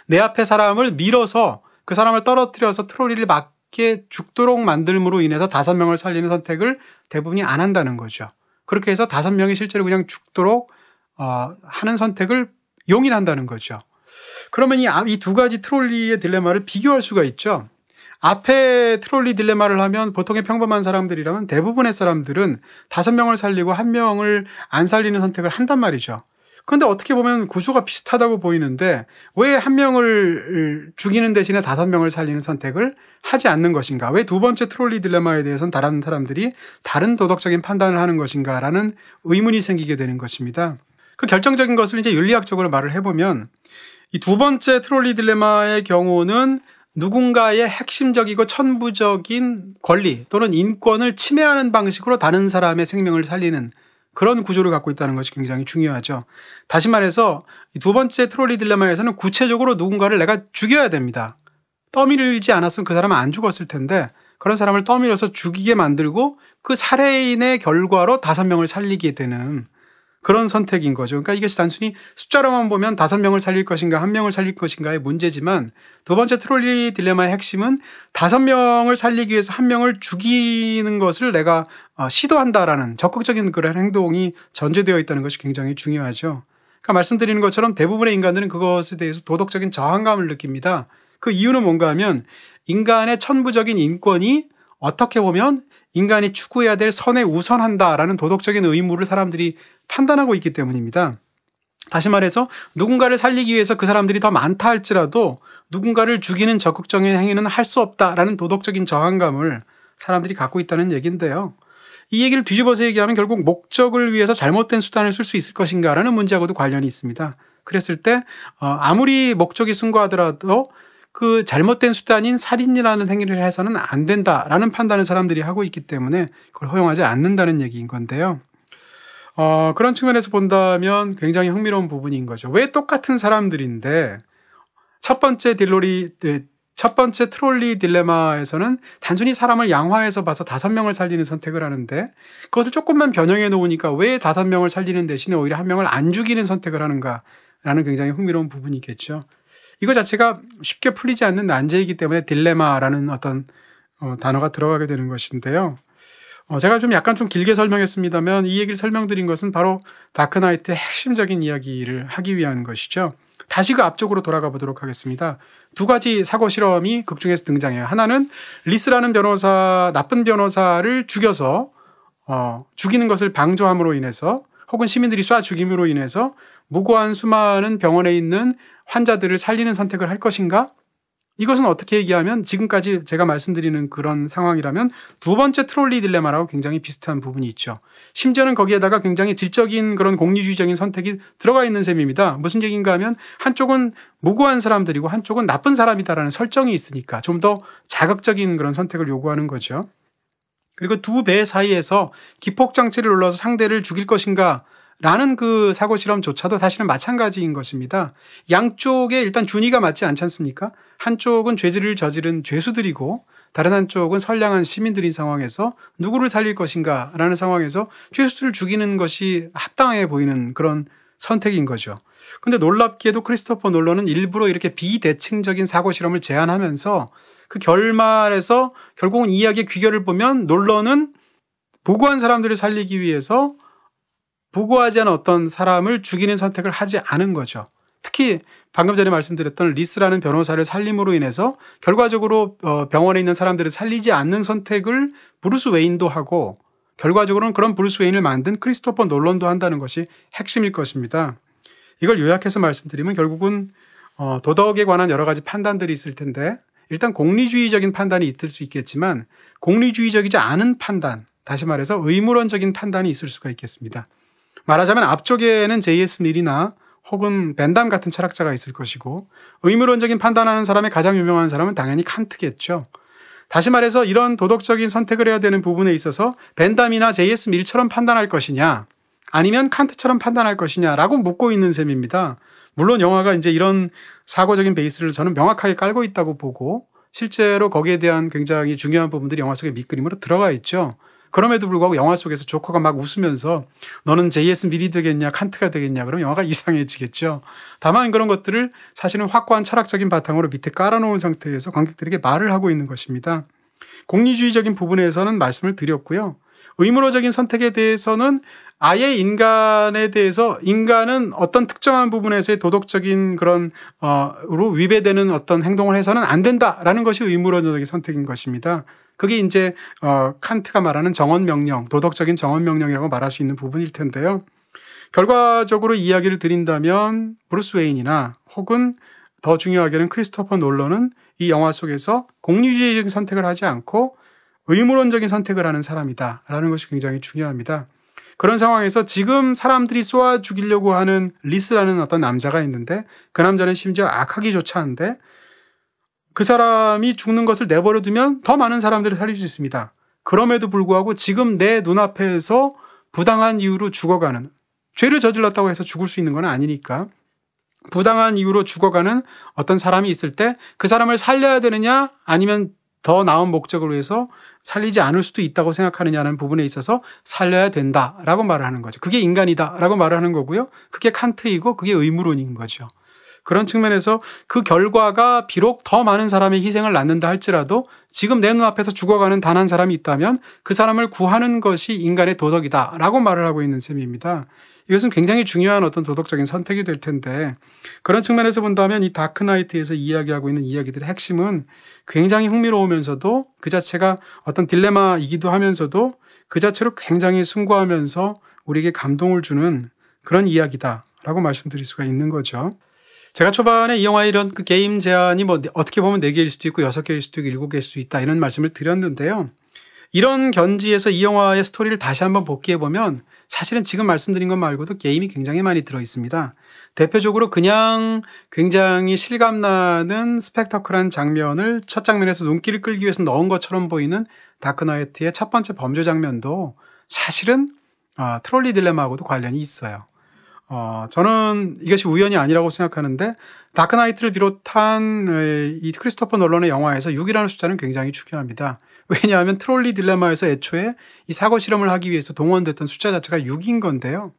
A: 내 앞에 사람을 밀어서 그 사람을 떨어뜨려서 트롤리를 맞게 죽도록 만들므로 인해서 다섯 명을 살리는 선택을 대부분이 안 한다는 거죠. 그렇게 해서 다섯 명이 실제로 그냥 죽도록 어, 하는 선택을 용인한다는 거죠. 그러면 이 두 가지 트롤리의 딜레마를 비교할 수가 있죠. 앞에 트롤리 딜레마를 하면 보통의 평범한 사람들이라면 대부분의 사람들은 다섯 명을 살리고 한 명을 안 살리는 선택을 한단 말이죠. 그런데 어떻게 보면 구조가 비슷하다고 보이는데 왜 한 명을 죽이는 대신에 다섯 명을 살리는 선택을 하지 않는 것인가? 왜 두 번째 트롤리 딜레마에 대해서는 다른 사람들이 다른 도덕적인 판단을 하는 것인가라는 의문이 생기게 되는 것입니다. 그 결정적인 것을 이제 윤리학적으로 말을 해보면 이 두 번째 트롤리 딜레마의 경우는 누군가의 핵심적이고 천부적인 권리 또는 인권을 침해하는 방식으로 다른 사람의 생명을 살리는 그런 구조를 갖고 있다는 것이 굉장히 중요하죠. 다시 말해서 두 번째 트롤리 딜레마에서는 구체적으로 누군가를 내가 죽여야 됩니다. 떠밀지 않았으면 그 사람은 안 죽었을 텐데 그런 사람을 떠밀어서 죽이게 만들고 그 살해인의 결과로 다섯 명을 살리게 되는 그런 선택인 거죠. 그러니까 이것이 단순히 숫자로만 보면 다섯 명을 살릴 것인가 한 명을 살릴 것인가의 문제지만 두 번째 트롤리 딜레마의 핵심은 다섯 명을 살리기 위해서 한 명을 죽이는 것을 내가 어, 시도한다라는 적극적인 그런 행동이 전제되어 있다는 것이 굉장히 중요하죠. 그러니까 말씀드리는 것처럼 대부분의 인간들은 그것에 대해서 도덕적인 저항감을 느낍니다. 그 이유는 뭔가 하면 인간의 천부적인 인권이 어떻게 보면 인간이 추구해야 될 선에 우선한다라는 도덕적인 의무를 사람들이 판단하고 있기 때문입니다. 다시 말해서 누군가를 살리기 위해서 그 사람들이 더 많다 할지라도 누군가를 죽이는 적극적인 행위는 할 수 없다라는 도덕적인 저항감을 사람들이 갖고 있다는 얘기인데요. 이 얘기를 뒤집어서 얘기하면 결국 목적을 위해서 잘못된 수단을 쓸 수 있을 것인가라는 문제하고도 관련이 있습니다. 그랬을 때 어, 아무리 목적이 숭고하더라도 그 잘못된 수단인 살인이라는 행위를 해서는 안 된다라는 판단을 사람들이 하고 있기 때문에 그걸 허용하지 않는다는 얘기인 건데요. 어, 그런 측면에서 본다면 굉장히 흥미로운 부분인 거죠. 왜 똑같은 사람들인데 첫 번째 딜로리 네, 첫 번째 트롤리 딜레마에서는 단순히 사람을 양화해서 봐서 다섯 명을 살리는 선택을 하는데 그것을 조금만 변형해 놓으니까 왜 다섯 명을 살리는 대신에 오히려 한 명을 안 죽이는 선택을 하는가라는 굉장히 흥미로운 부분이겠죠. 있 이거 자체가 쉽게 풀리지 않는 난제이기 때문에 딜레마라는 어떤 어, 단어가 들어가게 되는 것인데요. 어, 제가 좀 약간 좀 길게 설명했습니다만 이 얘기를 설명드린 것은 바로 다크나이트의 핵심적인 이야기를 하기 위한 것이죠. 다시 그 앞쪽으로 돌아가 보도록 하겠습니다. 두 가지 사고 실험이 극 중에서 등장해요. 하나는 리스라는 변호사, 나쁜 변호사를 죽여서, 어, 죽이는 것을 방조함으로 인해서 혹은 시민들이 쏴 죽임으로 인해서 무고한 수많은 병원에 있는 환자들을 살리는 선택을 할 것인가? 이것은 어떻게 얘기하면 지금까지 제가 말씀드리는 그런 상황이라면 두 번째 트롤리 딜레마라고 굉장히 비슷한 부분이 있죠. 심지어는 거기에다가 굉장히 질적인 그런 공리주의적인 선택이 들어가 있는 셈입니다. 무슨 얘기인가 하면 한쪽은 무고한 사람들이고 한쪽은 나쁜 사람이다라는 설정이 있으니까 좀 더 자극적인 그런 선택을 요구하는 거죠. 그리고 두 배 사이에서 기폭장치를 눌러서 상대를 죽일 것인가 라는 그 사고 실험조차도 사실은 마찬가지인 것입니다. 양쪽에 일단 준위가 맞지 않지 않습니까? 한쪽은 죄질을 저지른 죄수들이고 다른 한쪽은 선량한 시민들인 상황에서 누구를 살릴 것인가 라는 상황에서 죄수를 죽이는 것이 합당해 보이는 그런 선택인 거죠. 근데 놀랍게도 크리스토퍼 놀러는 일부러 이렇게 비대칭적인 사고 실험을 제안하면서 그 결말에서 결국은 이야기의 귀결을 보면 놀러는 보고한 사람들을 살리기 위해서 부고하지 않은 어떤 사람을 죽이는 선택을 하지 않은 거죠. 특히 방금 전에 말씀드렸던 리스라는 변호사를 살림으로 인해서 결과적으로 어, 병원에 있는 사람들을 살리지 않는 선택을 브루스 웨인도 하고 결과적으로는 그런 브루스 웨인을 만든 크리스토퍼 논론도 한다는 것이 핵심일 것입니다. 이걸 요약해서 말씀드리면 결국은 도덕에 어, 관한 여러 가지 판단들이 있을 텐데 일단 공리주의적인 판단이 있을 수 있겠지만 공리주의적이지 않은 판단, 다시 말해서 의무론적인 판단이 있을 수가 있겠습니다. 말하자면 앞쪽에는 JS 밀이나 혹은 벤담 같은 철학자가 있을 것이고 의무론적인 판단하는 사람의 가장 유명한 사람은 당연히 칸트겠죠. 다시 말해서 이런 도덕적인 선택을 해야 되는 부분에 있어서 벤담이나 JS 밀처럼 판단할 것이냐 아니면 칸트처럼 판단할 것이냐라고 묻고 있는 셈입니다. 물론 영화가 이제 이런 사고적인 베이스를 저는 명확하게 깔고 있다고 보고 실제로 거기에 대한 굉장히 중요한 부분들이 영화 속의 밑그림으로 들어가 있죠. 그럼에도 불구하고 영화 속에서 조커가 막 웃으면서 너는 JS 미리 되겠냐 칸트가 되겠냐 그럼 영화가 이상해지겠죠. 다만 그런 것들을 사실은 확고한 철학적인 바탕으로 밑에 깔아놓은 상태에서 관객들에게 말을 하고 있는 것입니다. 공리주의적인 부분에서는 말씀을 드렸고요. 의무로적인 선택에 대해서는 아예 인간에 대해서 인간은 어떤 특정한 부분에서의 도덕적인 그런 어로 위배되는 어떤 행동을 해서는 안 된다라는 것이 의무로적인 선택인 것입니다. 그게 이제 어 칸트가 말하는 정언 명령, 도덕적인 정언 명령이라고 말할 수 있는 부분일 텐데요. 결과적으로 이야기를 드린다면 브루스 웨인이나 혹은 더 중요하게는 크리스토퍼 놀러는 이 영화 속에서 공유주의적인 선택을 하지 않고 의무론적인 선택을 하는 사람이다. 라는 것이 굉장히 중요합니다. 그런 상황에서 지금 사람들이 쏘아 죽이려고 하는 리스라는 어떤 남자가 있는데 그 남자는 심지어 악하기조차 한데 그 사람이 죽는 것을 내버려 두면 더 많은 사람들을 살릴 수 있습니다. 그럼에도 불구하고 지금 내 눈앞에서 부당한 이유로 죽어가는 죄를 저질렀다고 해서 죽을 수 있는 건 아니니까 부당한 이유로 죽어가는 어떤 사람이 있을 때 그 사람을 살려야 되느냐 아니면 더 나은 목적을 위해서 살리지 않을 수도 있다고 생각하느냐는 부분에 있어서 살려야 된다라고 말을 하는 거죠. 그게 인간이다라고 말을 하는 거고요. 그게 칸트이고 그게 의무론인 거죠. 그런 측면에서 그 결과가 비록 더 많은 사람이 희생을 낳는다 할지라도 지금 내 눈앞에서 죽어가는 단 한 사람이 있다면 그 사람을 구하는 것이 인간의 도덕이다 라고 말을 하고 있는 셈입니다. 이것은 굉장히 중요한 어떤 도덕적인 선택이 될 텐데 그런 측면에서 본다면 이 다크나이트에서 이야기하고 있는 이야기들의 핵심은 굉장히 흥미로우면서도 그 자체가 어떤 딜레마이기도 하면서도 그 자체로 굉장히 숭고하면서 우리에게 감동을 주는 그런 이야기다라고 말씀드릴 수가 있는 거죠. 제가 초반에 이 영화의 이런 그 게임 제한이 뭐 네, 어떻게 보면 4개일 수도 있고 6개일 수도 있고 7개일 수도 있다 이런 말씀을 드렸는데요. 이런 견지에서 이 영화의 스토리를 다시 한번 복귀해 보면 사실은 지금 말씀드린 것 말고도 게임이 굉장히 많이 들어 있습니다. 대표적으로 그냥 굉장히 실감나는 스펙터클한 장면을 첫 장면에서 눈길을 끌기 위해서 넣은 것처럼 보이는 다크나이트의 첫 번째 범죄 장면도 사실은 아, 트롤리 딜레마하고도 관련이 있어요. 어, 저는 이것이 우연이 아니라고 생각하는데 다크나이트를 비롯한 이 크리스토퍼 놀론의 영화에서 6이라는 숫자는 굉장히 중요합니다. 왜냐하면 트롤리 딜레마에서 애초에 이 사고 실험을 하기 위해서 동원됐던 숫자 자체가 6인 건데요.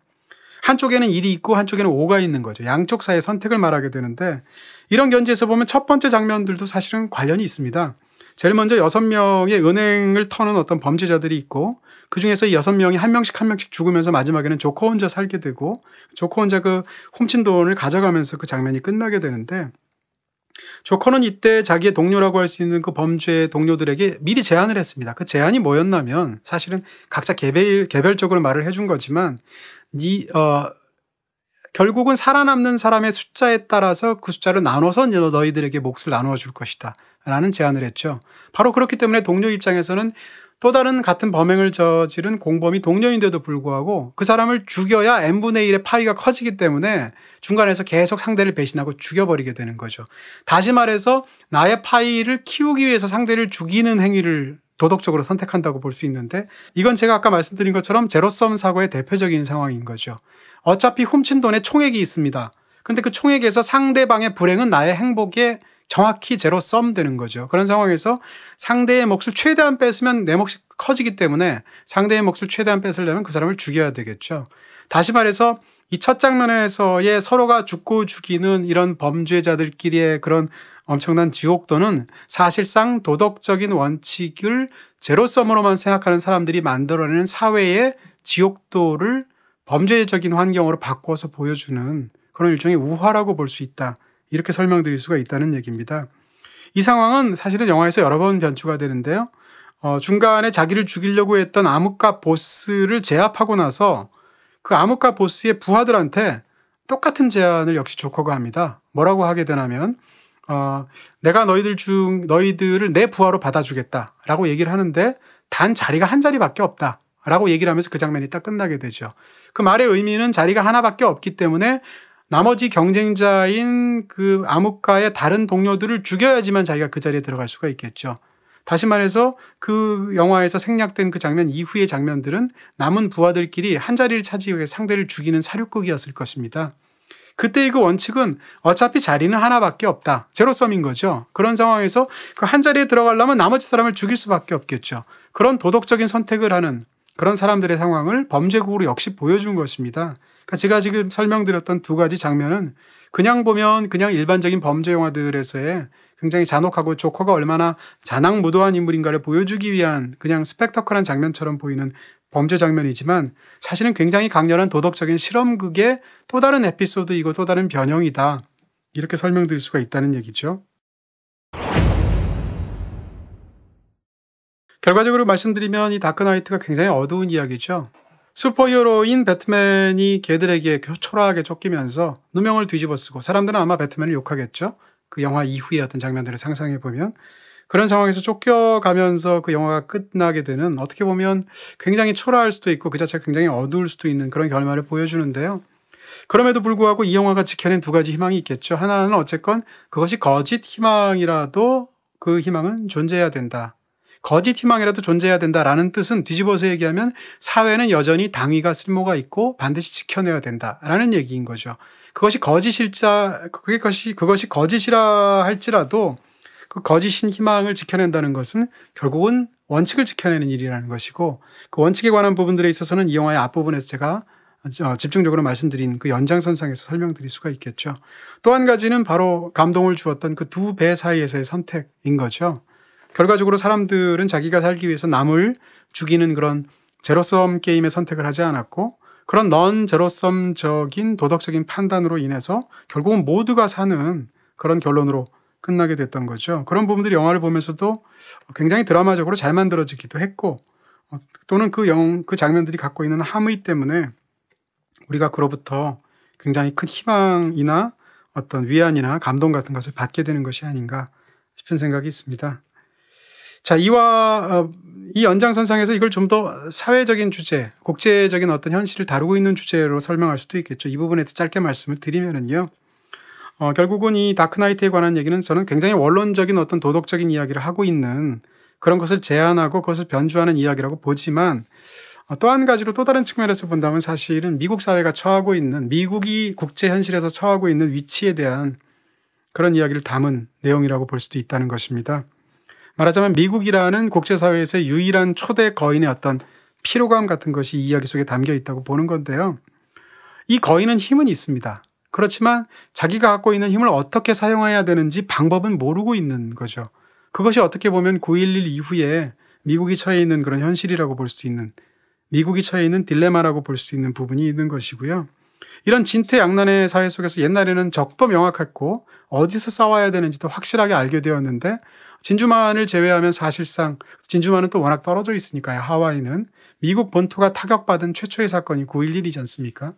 A: 한쪽에는 1이 있고 한쪽에는 5가 있는 거죠. 양쪽 사이의 선택을 말하게 되는데 이런 견지에서 보면 첫 번째 장면들도 사실은 관련이 있습니다. 제일 먼저 6명의 은행을 터는 어떤 범죄자들이 있고 그 중에서 여섯 명이 한 명씩 한 명씩 죽으면서 마지막에는 조커 혼자 살게 되고 조커 혼자 그 훔친 돈을 가져가면서 그 장면이 끝나게 되는데 조커는 이때 자기의 동료라고 할 수 있는 그 범죄 동료들에게 미리 제안을 했습니다. 그 제안이 뭐였냐면 사실은 각자 개별 개별적으로 말을 해준 거지만 니어 결국은 살아남는 사람의 숫자에 따라서 그 숫자를 나눠서 너희들에게 몫을 나누어 줄 것이다. 라는 제안을 했죠. 바로 그렇기 때문에 동료 입장에서는 또 다른 같은 범행을 저지른 공범이 동료인데도 불구하고 그 사람을 죽여야 n분의 1의 파이가 커지기 때문에 중간에서 계속 상대를 배신하고 죽여버리게 되는 거죠. 다시 말해서 나의 파이를 키우기 위해서 상대를 죽이는 행위를 도덕적으로 선택한다고 볼 수 있는데 이건 제가 아까 말씀드린 것처럼 제로섬 사고의 대표적인 상황인 거죠. 어차피 훔친 돈에 총액이 있습니다. 근데 그 총액에서 상대방의 불행은 나의 행복에 정확히 제로 썸 되는 거죠. 그런 상황에서 상대의 몫을 최대한 뺏으면 내 몫이 커지기 때문에 상대의 몫을 최대한 뺏으려면 그 사람을 죽여야 되겠죠. 다시 말해서 이 첫 장면에서의 서로가 죽고 죽이는 이런 범죄자들끼리의 그런 엄청난 지옥도는 사실상 도덕적인 원칙을 제로섬으로만 생각하는 사람들이 만들어내는 사회의 지옥도를 범죄적인 환경으로 바꿔서 보여주는 그런 일종의 우화라고 볼 수 있다. 이렇게 설명드릴 수가 있다는 얘기입니다. 이 상황은 사실은 영화에서 여러 번 변추가 되는데요. 어, 중간에 자기를 죽이려고 했던 암흑과 보스를 제압하고 나서 그암흑과 보스의 부하들한테 똑같은 제안을 역시 조커가 합니다. 뭐라고 하게 되냐면 어, 내가 너희들 중 너희들을 내 부하로 받아주겠다라고 얘기를 하는데 단 자리가 한 자리밖에 없다라고 얘기를 하면서 그 장면이 딱 끝나게 되죠. 그 말의 의미는 자리가 하나밖에 없기 때문에 나머지 경쟁자인 그 암흑가의 다른 동료들을 죽여야지만 자기가 그 자리에 들어갈 수가 있겠죠. 다시 말해서 그 영화에서 생략된 그 장면 이후의 장면들은 남은 부하들끼리 한 자리를 차지해 하 상대를 죽이는 사륙극이었을 것입니다. 그때의 그 원칙은 어차피 자리는 하나밖에 없다. 제로섬인 거죠. 그런 상황에서 그 한 자리에 들어가려면 나머지 사람을 죽일 수밖에 없겠죠. 그런 도덕적인 선택을 하는 그런 사람들의 상황을 범죄국으로 역시 보여준 것입니다. 그러니까 제가 지금 설명드렸던 두 가지 장면은 그냥 보면 그냥 일반적인 범죄 영화들에서의 굉장히 잔혹하고 조커가 얼마나 잔악무도한 인물인가를 보여주기 위한 그냥 스펙터클한 장면처럼 보이는 범죄 장면이지만 사실은 굉장히 강렬한 도덕적인 실험극의 또 다른 에피소드이고 또 다른 변형이다. 이렇게 설명드릴 수가 있다는 얘기죠. 결과적으로 말씀드리면 이 다크나이트가 굉장히 어두운 이야기죠. 슈퍼히어로인 배트맨이 개들에게 초라하게 쫓기면서 누명을 뒤집어쓰고 사람들은 아마 배트맨을 욕하겠죠. 그 영화 이후의 어떤 장면들을 상상해 보면 그런 상황에서 쫓겨가면서 그 영화가 끝나게 되는 어떻게 보면 굉장히 초라할 수도 있고 그 자체가 굉장히 어두울 수도 있는 그런 결말을 보여주는데요. 그럼에도 불구하고 이 영화가 지켜낸 두 가지 희망이 있겠죠. 하나는 어쨌건 그것이 거짓 희망이라도 그 희망은 존재해야 된다. 거짓 희망이라도 존재해야 된다라는 뜻은 뒤집어서 얘기하면 사회는 여전히 당위가 쓸모가 있고 반드시 지켜내야 된다라는 얘기인 거죠. 그것이 거짓일자 그것이 그것이 거짓이라 할지라도 그 거짓인 희망을 지켜낸다는 것은 결국은 원칙을 지켜내는 일이라는 것이고 그 원칙에 관한 부분들에 있어서는 이 영화의 앞부분에서 제가 집중적으로 말씀드린 그 연장선상에서 설명드릴 수가 있겠죠. 또 한 가지는 바로 감동을 주었던 그 두 배 사이에서의 선택인 거죠. 결과적으로 사람들은 자기가 살기 위해서 남을 죽이는 그런 제로섬 게임의 선택을 하지 않았고 그런 넌 제로섬적인 도덕적인 판단으로 인해서 결국은 모두가 사는 그런 결론으로 끝나게 됐던 거죠. 그런 부분들이 영화를 보면서도 굉장히 드라마적으로 잘 만들어지기도 했고 어, 또는 그 영, 그 장면들이 갖고 있는 함의 때문에 우리가 그로부터 굉장히 큰 희망이나 어떤 위안이나 감동 같은 것을 받게 되는 것이 아닌가 싶은 생각이 있습니다. 자, 이와 어, 이 연장선상에서 이걸 좀 더 사회적인 주제, 국제적인 어떤 현실을 다루고 있는 주제로 설명할 수도 있겠죠. 이 부분에 대 짧게 말씀을 드리면은요. 어, 결국은 이 다크나이트에 관한 얘기는 저는 굉장히 원론적인 어떤 도덕적인 이야기를 하고 있는 그런 것을 제안하고 그것을 변주하는 이야기라고 보지만 어, 또한 가지로 또 다른 측면에서 본다면 사실은 미국 사회가 처하고 있는 미국이 국제 현실에서 처하고 있는 위치에 대한 그런 이야기를 담은 내용이라고 볼 수도 있다는 것입니다. 말하자면 미국이라는 국제사회에서 유일한 초대 거인의 어떤 피로감 같은 것이 이 이야기 속에 담겨 있다고 보는 건데요. 이 거인은 힘은 있습니다. 그렇지만 자기가 갖고 있는 힘을 어떻게 사용해야 되는지 방법은 모르고 있는 거죠. 그것이 어떻게 보면 9.11 이후에 미국이 처해 있는 그런 현실이라고 볼 수 있는 미국이 처해 있는 딜레마라고 볼 수 있는 부분이 있는 것이고요. 이런 진퇴양난의 사회 속에서 옛날에는 적도 명확했고 어디서 싸워야 되는지도 확실하게 알게 되었는데 진주만을 제외하면 사실상 진주만은 또 워낙 떨어져 있으니까요. 하와이는 미국 본토가 타격받은 최초의 사건이 9.11이지 않습니까?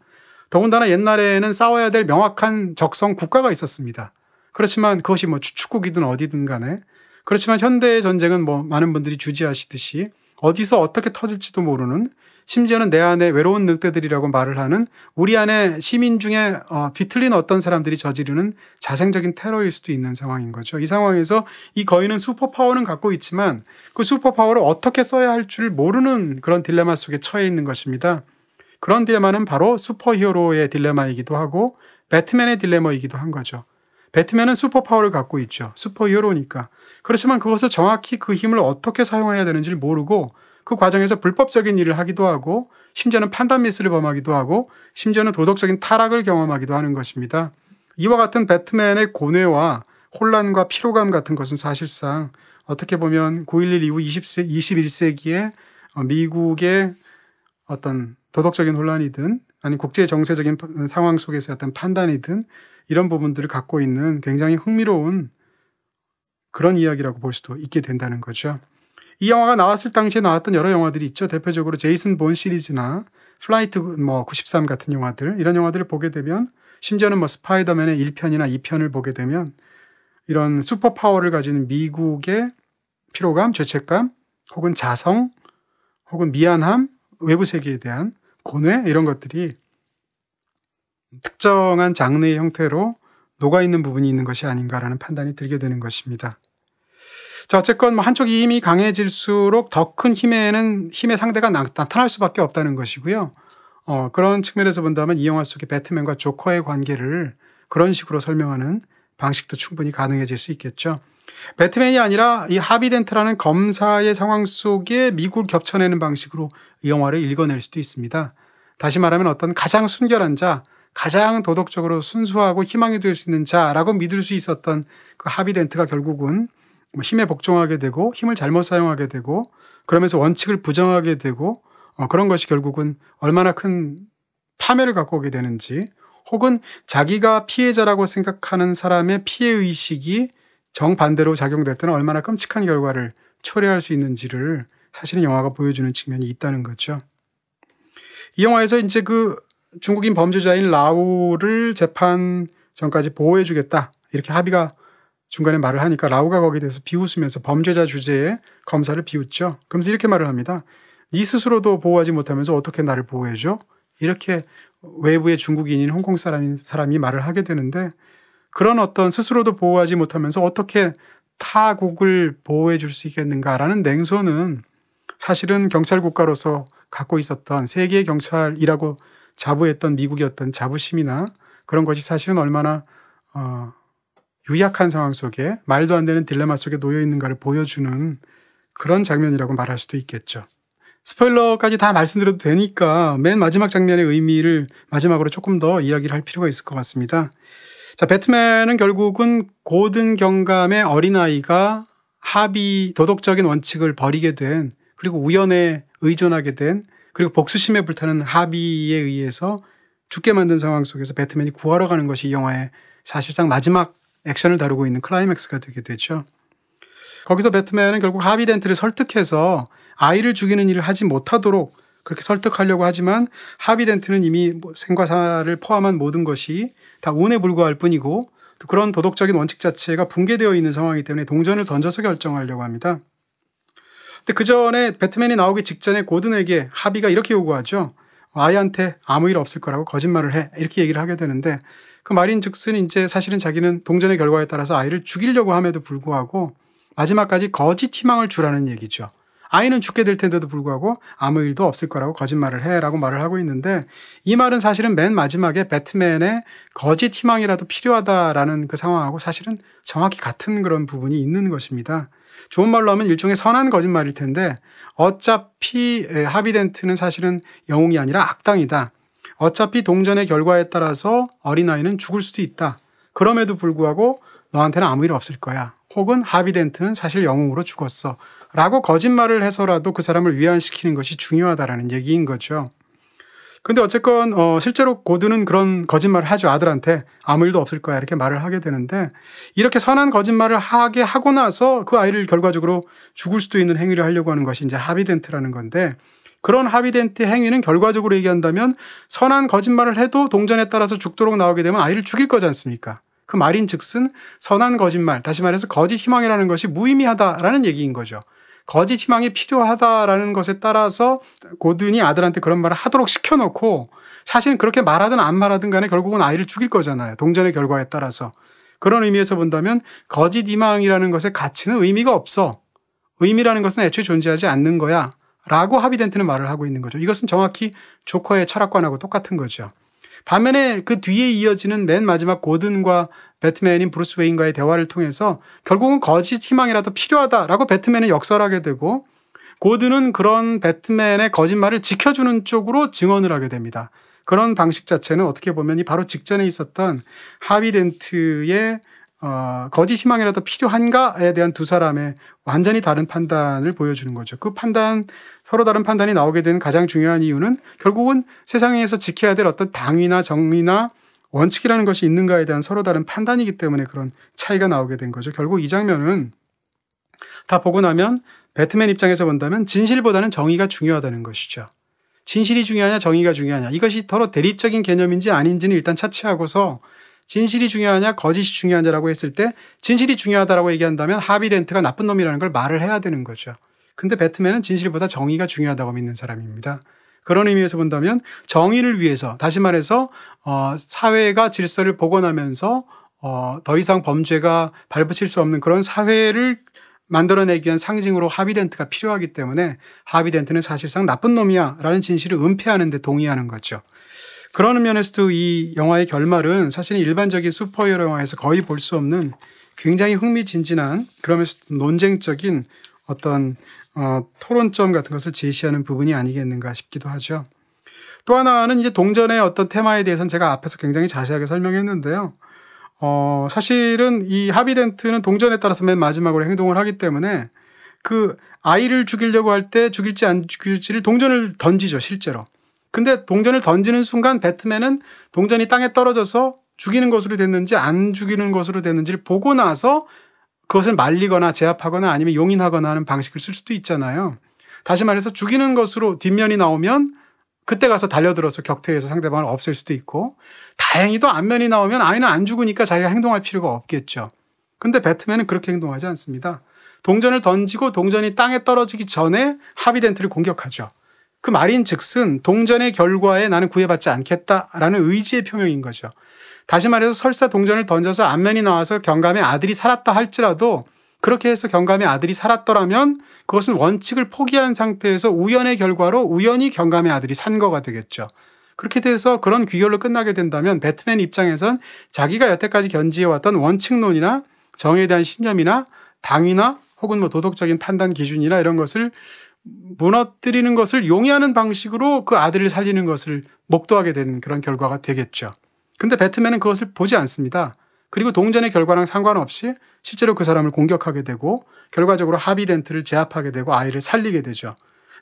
A: 더군다나 옛날에는 싸워야 될 명확한 적성 국가가 있었습니다. 그렇지만 그것이 뭐 추축국이든 어디든 간에 그렇지만 현대의 전쟁은 뭐 많은 분들이 주지하시듯이 어디서 어떻게 터질지도 모르는 심지어는 내 안에 외로운 늑대들이라고 말을 하는 우리 안에 시민 중에 어, 뒤틀린 어떤 사람들이 저지르는 자생적인 테러일 수도 있는 상황인 거죠. 이 상황에서 이 거인은 슈퍼파워는 갖고 있지만 그 슈퍼파워를 어떻게 써야 할 줄 모르는 그런 딜레마 속에 처해 있는 것입니다. 그런 딜레마는 바로 슈퍼히어로의 딜레마이기도 하고 배트맨의 딜레마이기도 한 거죠. 배트맨은 슈퍼파워를 갖고 있죠. 슈퍼히어로니까. 그렇지만 그것을 정확히 그 힘을 어떻게 사용해야 되는지를 모르고 그 과정에서 불법적인 일을 하기도 하고 심지어는 판단 미스를 범하기도 하고 심지어는 도덕적인 타락을 경험하기도 하는 것입니다. 이와 같은 배트맨의 고뇌와 혼란과 피로감 같은 것은 사실상 어떻게 보면 9.11 이후 20세, 21세기에 어, 미국의 어떤 도덕적인 혼란이든 아니면 국제 정세적인 어, 상황 속에서 어떤 판단이든 이런 부분들을 갖고 있는 굉장히 흥미로운 그런 이야기라고 볼 수도 있게 된다는 거죠. 이 영화가 나왔을 당시에 나왔던 여러 영화들이 있죠. 대표적으로 제이슨 본 시리즈나 플라이트 뭐 93 같은 영화들 이런 영화들을 보게 되면 심지어는 뭐 스파이더맨의 1편이나 2편을 보게 되면 이런 슈퍼 파워를 가진 미국의 피로감, 죄책감, 혹은 자성, 혹은 미안함, 외부 세계에 대한 고뇌 이런 것들이 특정한 장르의 형태로 녹아 있는 부분이 있는 것이 아닌가라는 판단이 들게 되는 것입니다. 자, 어쨌건 뭐 한쪽이 힘이 강해질수록 더 큰 힘에는 힘의 상대가 나타날 수밖에 없다는 것이고요. 어, 그런 측면에서 본다면 이 영화 속의 배트맨과 조커의 관계를 그런 식으로 설명하는 방식도 충분히 가능해질 수 있겠죠. 배트맨이 아니라 이 하비덴트라는 검사의 상황 속에 미국을 겹쳐내는 방식으로 이 영화를 읽어낼 수도 있습니다. 다시 말하면 어떤 가장 순결한 자, 가장 도덕적으로 순수하고 희망이 될 수 있는 자라고 믿을 수 있었던 그 하비덴트가 결국은 뭐 힘에 복종하게 되고 힘을 잘못 사용하게 되고 그러면서 원칙을 부정하게 되고 어, 그런 것이 결국은 얼마나 큰 파멸을 갖고 오게 되는지 혹은 자기가 피해자라고 생각하는 사람의 피해 의식이 정반대로 작용될 때는 얼마나 끔찍한 결과를 초래할 수 있는지를 사실은 영화가 보여주는 측면이 있다는 거죠. 이 영화에서 이제 그 중국인 범죄자인 라우를 재판 전까지 보호해주겠다 이렇게 합의가 중간에 말을 하니까 라우가 거기에 대해서 비웃으면서 범죄자 주제에 검사를 비웃죠. 그러면서 이렇게 말을 합니다. 네 스스로도 보호하지 못하면서 어떻게 나를 보호해줘? 이렇게 외부의 중국인인 홍콩 사람인 사람이 말을 하게 되는데 그런 어떤 스스로도 보호하지 못하면서 어떻게 타국을 보호해 줄 수 있겠는가라는 냉소는 사실은 경찰 국가로서 갖고 있었던 세계 경찰이라고 자부했던 미국이었던 자부심이나 그런 것이 사실은 얼마나 어, 유약한 상황 속에 말도 안 되는 딜레마 속에 놓여 있는가를 보여주는 그런 장면이라고 말할 수도 있겠죠. 스포일러까지 다 말씀드려도 되니까 맨 마지막 장면의 의미를 마지막으로 조금 더 이야기를 할 필요가 있을 것 같습니다. 자, 배트맨은 결국은 고든 경감의 어린아이가 합의, 도덕적인 원칙을 버리게 된, 그리고 우연에 의존하게 된, 그리고 복수심에 불타는 합의에 의해서 죽게 만든 상황 속에서 배트맨이 구하러 가는 것이 이 영화의 사실상 마지막 액션을 다루고 있는 클라이맥스가 되게 되죠. 거기서 배트맨은 결국 하비 덴트를 설득해서 아이를 죽이는 일을 하지 못하도록 그렇게 설득하려고 하지만 하비 덴트는 이미 뭐 생과사를 포함한 모든 것이 다 운에 불과할 뿐이고 또 그런 도덕적인 원칙 자체가 붕괴되어 있는 상황이기 때문에 동전을 던져서 결정하려고 합니다. 근데 그 전에 배트맨이 나오기 직전에 고든에게 하비가 이렇게 요구하죠. 아이한테 아무 일 없을 거라고 거짓말을 해. 이렇게 얘기를 하게 되는데 그 말인 즉슨 이제 사실은 자기는 동전의 결과에 따라서 아이를 죽이려고 함에도 불구하고 마지막까지 거짓 희망을 주라는 얘기죠. 아이는 죽게 될 텐데도 불구하고 아무 일도 없을 거라고 거짓말을 해라고 말을 하고 있는데 이 말은 사실은 맨 마지막에 배트맨의 거짓 희망이라도 필요하다라는 그 상황하고 사실은 정확히 같은 그런 부분이 있는 것입니다. 좋은 말로 하면 일종의 선한 거짓말일 텐데 어차피 하비덴트는 사실은 영웅이 아니라 악당이다. 어차피 동전의 결과에 따라서 어린아이는 죽을 수도 있다. 그럼에도 불구하고 너한테는 아무 일 없을 거야. 혹은 하비덴트는 사실 영웅으로 죽었어. 라고 거짓말을 해서라도 그 사람을 위안시키는 것이 중요하다라는 얘기인 거죠. 근데 어쨌건 어 실제로 고든는 그런 거짓말을 하죠 아들한테 아무 일도 없을 거야 이렇게 말을 하게 되는데 이렇게 선한 거짓말을 하게 하고 나서 그 아이를 결과적으로 죽을 수도 있는 행위를 하려고 하는 것이 이제 하비덴트라는 건데 그런 하비덴트 행위는 결과적으로 얘기한다면 선한 거짓말을 해도 동전에 따라서 죽도록 나오게 되면 아이를 죽일 거지 않습니까? 그 말인 즉슨 선한 거짓말, 다시 말해서 거짓 희망이라는 것이 무의미하다라는 얘기인 거죠. 거짓 희망이 필요하다라는 것에 따라서 고든이 아들한테 그런 말을 하도록 시켜놓고 사실은 그렇게 말하든 안 말하든 간에 결국은 아이를 죽일 거잖아요. 동전의 결과에 따라서. 그런 의미에서 본다면 거짓 희망이라는 것의 가치는 의미가 없어. 의미라는 것은 애초에 존재하지 않는 거야. 라고 하비덴트는 말을 하고 있는 거죠. 이것은 정확히 조커의 철학관하고 똑같은 거죠. 반면에 그 뒤에 이어지는 맨 마지막 고든과 배트맨인 브루스 웨인과의 대화를 통해서 결국은 거짓 희망이라도 필요하다라고 배트맨은 역설하게 되고 고든은 그런 배트맨의 거짓말을 지켜주는 쪽으로 증언을 하게 됩니다. 그런 방식 자체는 어떻게 보면 이 바로 직전에 있었던 하비덴트의 어, 거짓 희망이라도 필요한가에 대한 두 사람의 완전히 다른 판단을 보여주는 거죠. 그 판단, 서로 다른 판단이 나오게 된 가장 중요한 이유는 결국은 세상에서 지켜야 될 어떤 당위나 정의나 원칙이라는 것이 있는가에 대한 서로 다른 판단이기 때문에 그런 차이가 나오게 된 거죠. 결국 이 장면은 다 보고 나면 배트맨 입장에서 본다면 진실보다는 정의가 중요하다는 것이죠. 진실이 중요하냐 정의가 중요하냐 이것이 더러 대립적인 개념인지 아닌지는 일단 차치하고서 진실이 중요하냐 거짓이 중요하냐라고 했을 때 진실이 중요하다라고 얘기한다면 하비 덴트가 나쁜 놈이라는 걸 말을 해야 되는 거죠. 근데 배트맨은 진실보다 정의가 중요하다고 믿는 사람입니다. 그런 의미에서 본다면 정의를 위해서 다시 말해서 어, 사회가 질서를 복원하면서 어, 더 이상 범죄가 발붙일 수 없는 그런 사회를 만들어내기 위한 상징으로 하비덴트가 필요하기 때문에 하비덴트는 사실상 나쁜 놈이야 라는 진실을 은폐하는데 동의하는 거죠. 그런 면에서도 이 영화의 결말은 사실 일반적인 슈퍼히어로 영화에서 거의 볼 수 없는 굉장히 흥미진진한 그러면서 논쟁적인 어떤 어, 토론점 같은 것을 제시하는 부분이 아니겠는가 싶기도 하죠. 또 하나는 이제 동전의 어떤 테마에 대해서는 제가 앞에서 굉장히 자세하게 설명했는데요. 어, 사실은 이 하비덴트는 동전에 따라서 맨 마지막으로 행동을 하기 때문에 그 아이를 죽이려고 할 때 죽일지 안 죽일지를 동전을 던지죠, 실제로. 근데 동전을 던지는 순간 배트맨은 동전이 땅에 떨어져서 죽이는 것으로 됐는지 안 죽이는 것으로 됐는지를 보고 나서 그것을 말리거나 제압하거나 아니면 용인하거나 하는 방식을 쓸 수도 있잖아요. 다시 말해서 죽이는 것으로 뒷면이 나오면 그때 가서 달려들어서 격퇴해서 상대방을 없앨 수도 있고 다행히도 앞면이 나오면 아이는 안 죽으니까 자기가 행동할 필요가 없겠죠. 근데 배트맨은 그렇게 행동하지 않습니다. 동전을 던지고 동전이 땅에 떨어지기 전에 하비덴트를 공격하죠. 그 말인 즉슨 동전의 결과에 나는 구애받지 않겠다라는 의지의 표명인 거죠. 다시 말해서 설사 동전을 던져서 안면이 나와서 경감의 아들이 살았다 할지라도 그렇게 해서 경감의 아들이 살았더라면 그것은 원칙을 포기한 상태에서 우연의 결과로 우연히 경감의 아들이 산 거가 되겠죠. 그렇게 돼서 그런 귀결로 끝나게 된다면 배트맨 입장에선 자기가 여태까지 견지해왔던 원칙론이나 정에 대한 신념이나 당위나 혹은 뭐 도덕적인 판단 기준이나 이런 것을 무너뜨리는 것을 용이하는 방식으로 그 아들을 살리는 것을 목도하게 되는 그런 결과가 되겠죠. 근데 배트맨은 그것을 보지 않습니다. 그리고 동전의 결과랑 상관없이 실제로 그 사람을 공격하게 되고 결과적으로 하비덴트를 제압하게 되고 아이를 살리게 되죠.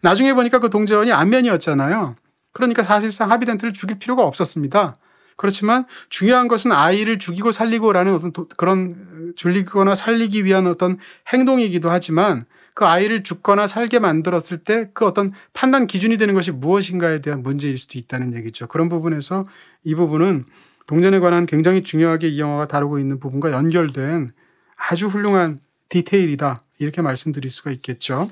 A: 나중에 보니까 그 동전이 안면이었잖아요. 그러니까 사실상 하비덴트를 죽일 필요가 없었습니다. 그렇지만 중요한 것은 아이를 죽이고 살리고라는 어떤 도, 그런 줄리거나 살리기 위한 어떤 행동이기도 하지만 그 아이를 죽거나 살게 만들었을 때 그 어떤 판단 기준이 되는 것이 무엇인가에 대한 문제일 수도 있다는 얘기죠. 그런 부분에서 이 부분은 동전에 관한 굉장히 중요하게 이 영화가 다루고 있는 부분과 연결된 아주 훌륭한 디테일이다. 이렇게 말씀드릴 수가 있겠죠.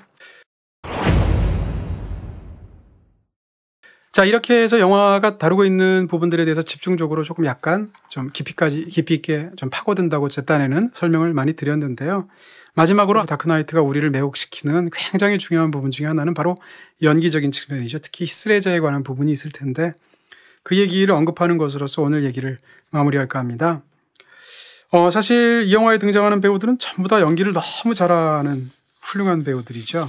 A: 자, 이렇게 해서 영화가 다루고 있는 부분들에 대해서 집중적으로 조금 약간 좀 깊이까지, 깊이 있게 좀 파고든다고 제단에는 설명을 많이 드렸는데요. 마지막으로 다크나이트가 우리를 매혹시키는 굉장히 중요한 부분 중에 하나는 바로 연기적인 측면이죠. 특히 히스레저에 관한 부분이 있을 텐데 그 얘기를 언급하는 것으로서 오늘 얘기를 마무리할까 합니다. 어, 사실 이 영화에 등장하는 배우들은 전부 다 연기를 너무 잘하는 훌륭한 배우들이죠.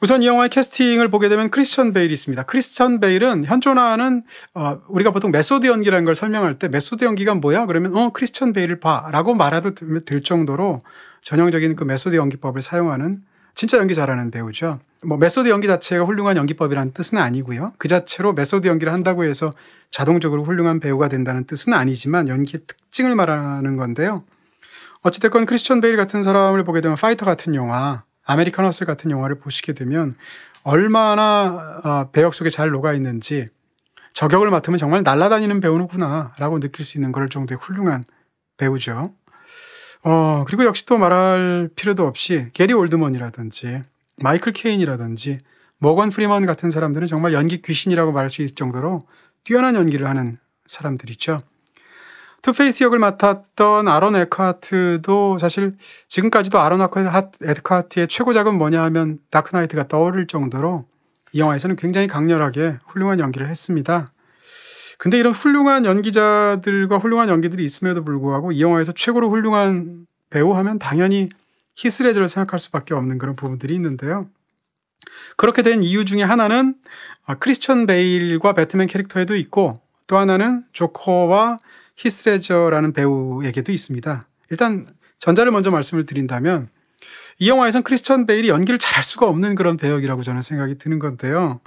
A: 우선 이 영화의 캐스팅을 보게 되면 크리스천 베일이 있습니다. 크리스천 베일은 현존하는 어, 우리가 보통 메소드 연기라는 걸 설명할 때 메소드 연기가 뭐야? 그러면 어 크리스천 베일을 봐라고 말해도 될 정도로 전형적인 그 메소드 연기법을 사용하는 진짜 연기 잘하는 배우죠. 뭐 메소드 연기 자체가 훌륭한 연기법이라는 뜻은 아니고요. 그 자체로 메소드 연기를 한다고 해서 자동적으로 훌륭한 배우가 된다는 뜻은 아니지만 연기의 특징을 말하는 건데요. 어찌됐건 크리스천 베일 같은 사람을 보게 되면 파이터 같은 영화, 아메리칸 허슬 같은 영화를 보시게 되면 얼마나 아, 배역 속에 잘 녹아 있는지 저격을 맡으면 정말 날아다니는 배우는구나라고 느낄 수 있는 그럴 정도의 훌륭한 배우죠. 어, 그리고 역시 또 말할 필요도 없이 게리 올드먼이라든지 마이클 케인이라든지 머건 프리먼 같은 사람들은 정말 연기 귀신이라고 말할 수 있을 정도로 뛰어난 연기를 하는 사람들이죠. 투페이스 역을 맡았던 아론 에크하트도 사실 지금까지도 아론 에크하트의 최고작은 뭐냐 하면 다크나이트가 떠오를 정도로 이 영화에서는 굉장히 강렬하게 훌륭한 연기를 했습니다. 근데 이런 훌륭한 연기자들과 훌륭한 연기들이 있음에도 불구하고 이 영화에서 최고로 훌륭한 배우 하면 당연히 히스레저를 생각할 수밖에 없는 그런 부분들이 있는데요. 그렇게 된 이유 중에 하나는 아, 크리스천 베일과 배트맨 캐릭터에도 있고 또 하나는 조커와 히스레저라는 배우에게도 있습니다. 일단 전자를 먼저 말씀을 드린다면 이 영화에선 크리스천 베일이 연기를 잘할 수가 없는 그런 배역이라고 저는 생각이 드는 건데요.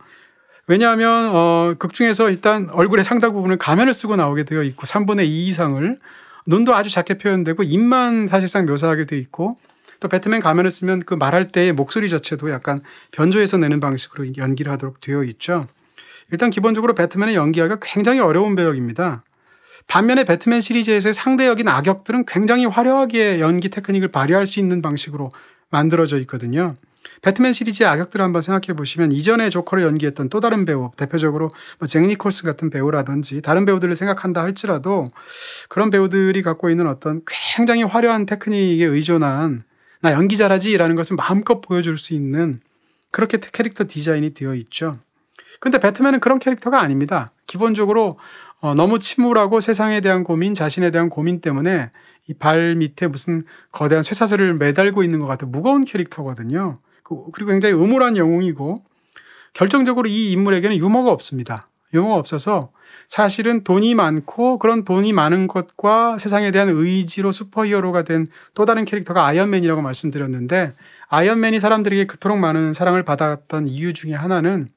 A: 왜냐하면 어, 극 중에서 일단 얼굴의 상당 부분을 가면을 쓰고 나오게 되어 있고 3분의 2 이상을 눈도 아주 작게 표현되고 입만 사실상 묘사하게 되어 있고 또 배트맨 가면을 쓰면 그 말할 때의 목소리 자체도 약간 변조해서 내는 방식으로 연기를 하도록 되어 있죠. 일단 기본적으로 배트맨의 연기하기가 굉장히 어려운 배역입니다. 반면에 배트맨 시리즈에서의 상대 역인 악역들은 굉장히 화려하게 연기 테크닉을 발휘할 수 있는 방식으로 만들어져 있거든요. 배트맨 시리즈의 악역들을 한번 생각해 보시면 이전에 조커를 연기했던 또 다른 배우, 대표적으로 뭐잭 니콜스 같은 배우라든지 다른 배우들을 생각한다 할지라도 그런 배우들이 갖고 있는 어떤 굉장히 화려한 테크닉에 의존한 나 연기 잘하지라는 것을 마음껏 보여줄 수 있는 그렇게 캐릭터 디자인이 되어 있죠. 근데 배트맨은 그런 캐릭터가 아닙니다. 기본적으로 어, 너무 침울하고 세상에 대한 고민, 자신에 대한 고민 때문에 이 발 밑에 무슨 거대한 쇠사슬을 매달고 있는 것같아 무거운 캐릭터거든요. 그리고 굉장히 음울한 영웅이고 결정적으로 이 인물에게는 유머가 없습니다. 유머가 없어서 사실은 돈이 많고 그런 돈이 많은 것과 세상에 대한 의지로 슈퍼히어로가 된 또 다른 캐릭터가 아이언맨이라고 말씀드렸는데 아이언맨이 사람들에게 그토록 많은 사랑을 받았던 이유 중에 하나는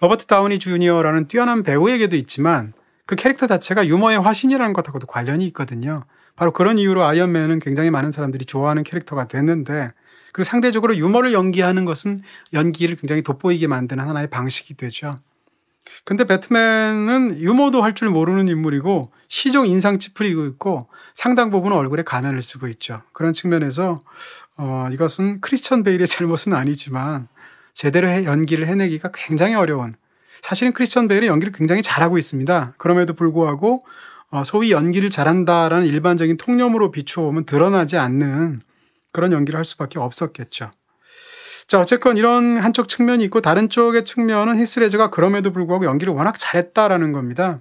A: 로버트 다우니 주니어라는 뛰어난 배우에게도 있지만 그 캐릭터 자체가 유머의 화신이라는 것하고도 관련이 있거든요. 바로 그런 이유로 아이언맨은 굉장히 많은 사람들이 좋아하는 캐릭터가 됐는데 그리고 상대적으로 유머를 연기하는 것은 연기를 굉장히 돋보이게 만드는 하나의 방식이 되죠. 근데 배트맨은 유머도 할 줄 모르는 인물이고 시종 인상 찌푸리고 있고 상당 부분 얼굴에 가면을 쓰고 있죠. 그런 측면에서 어, 이것은 크리스천 베일의 잘못은 아니지만 제대로 연기를 해내기가 굉장히 어려운 사실은 크리스천 베일의 연기를 굉장히 잘하고 있습니다. 그럼에도 불구하고 어, 소위 연기를 잘한다라는 일반적인 통념으로 비추어오면 드러나지 않는 그런 연기를 할 수밖에 없었겠죠. 자, 어쨌건 이런 한쪽 측면이 있고 다른 쪽의 측면은 히스레저가 그럼에도 불구하고 연기를 워낙 잘했다라는 겁니다.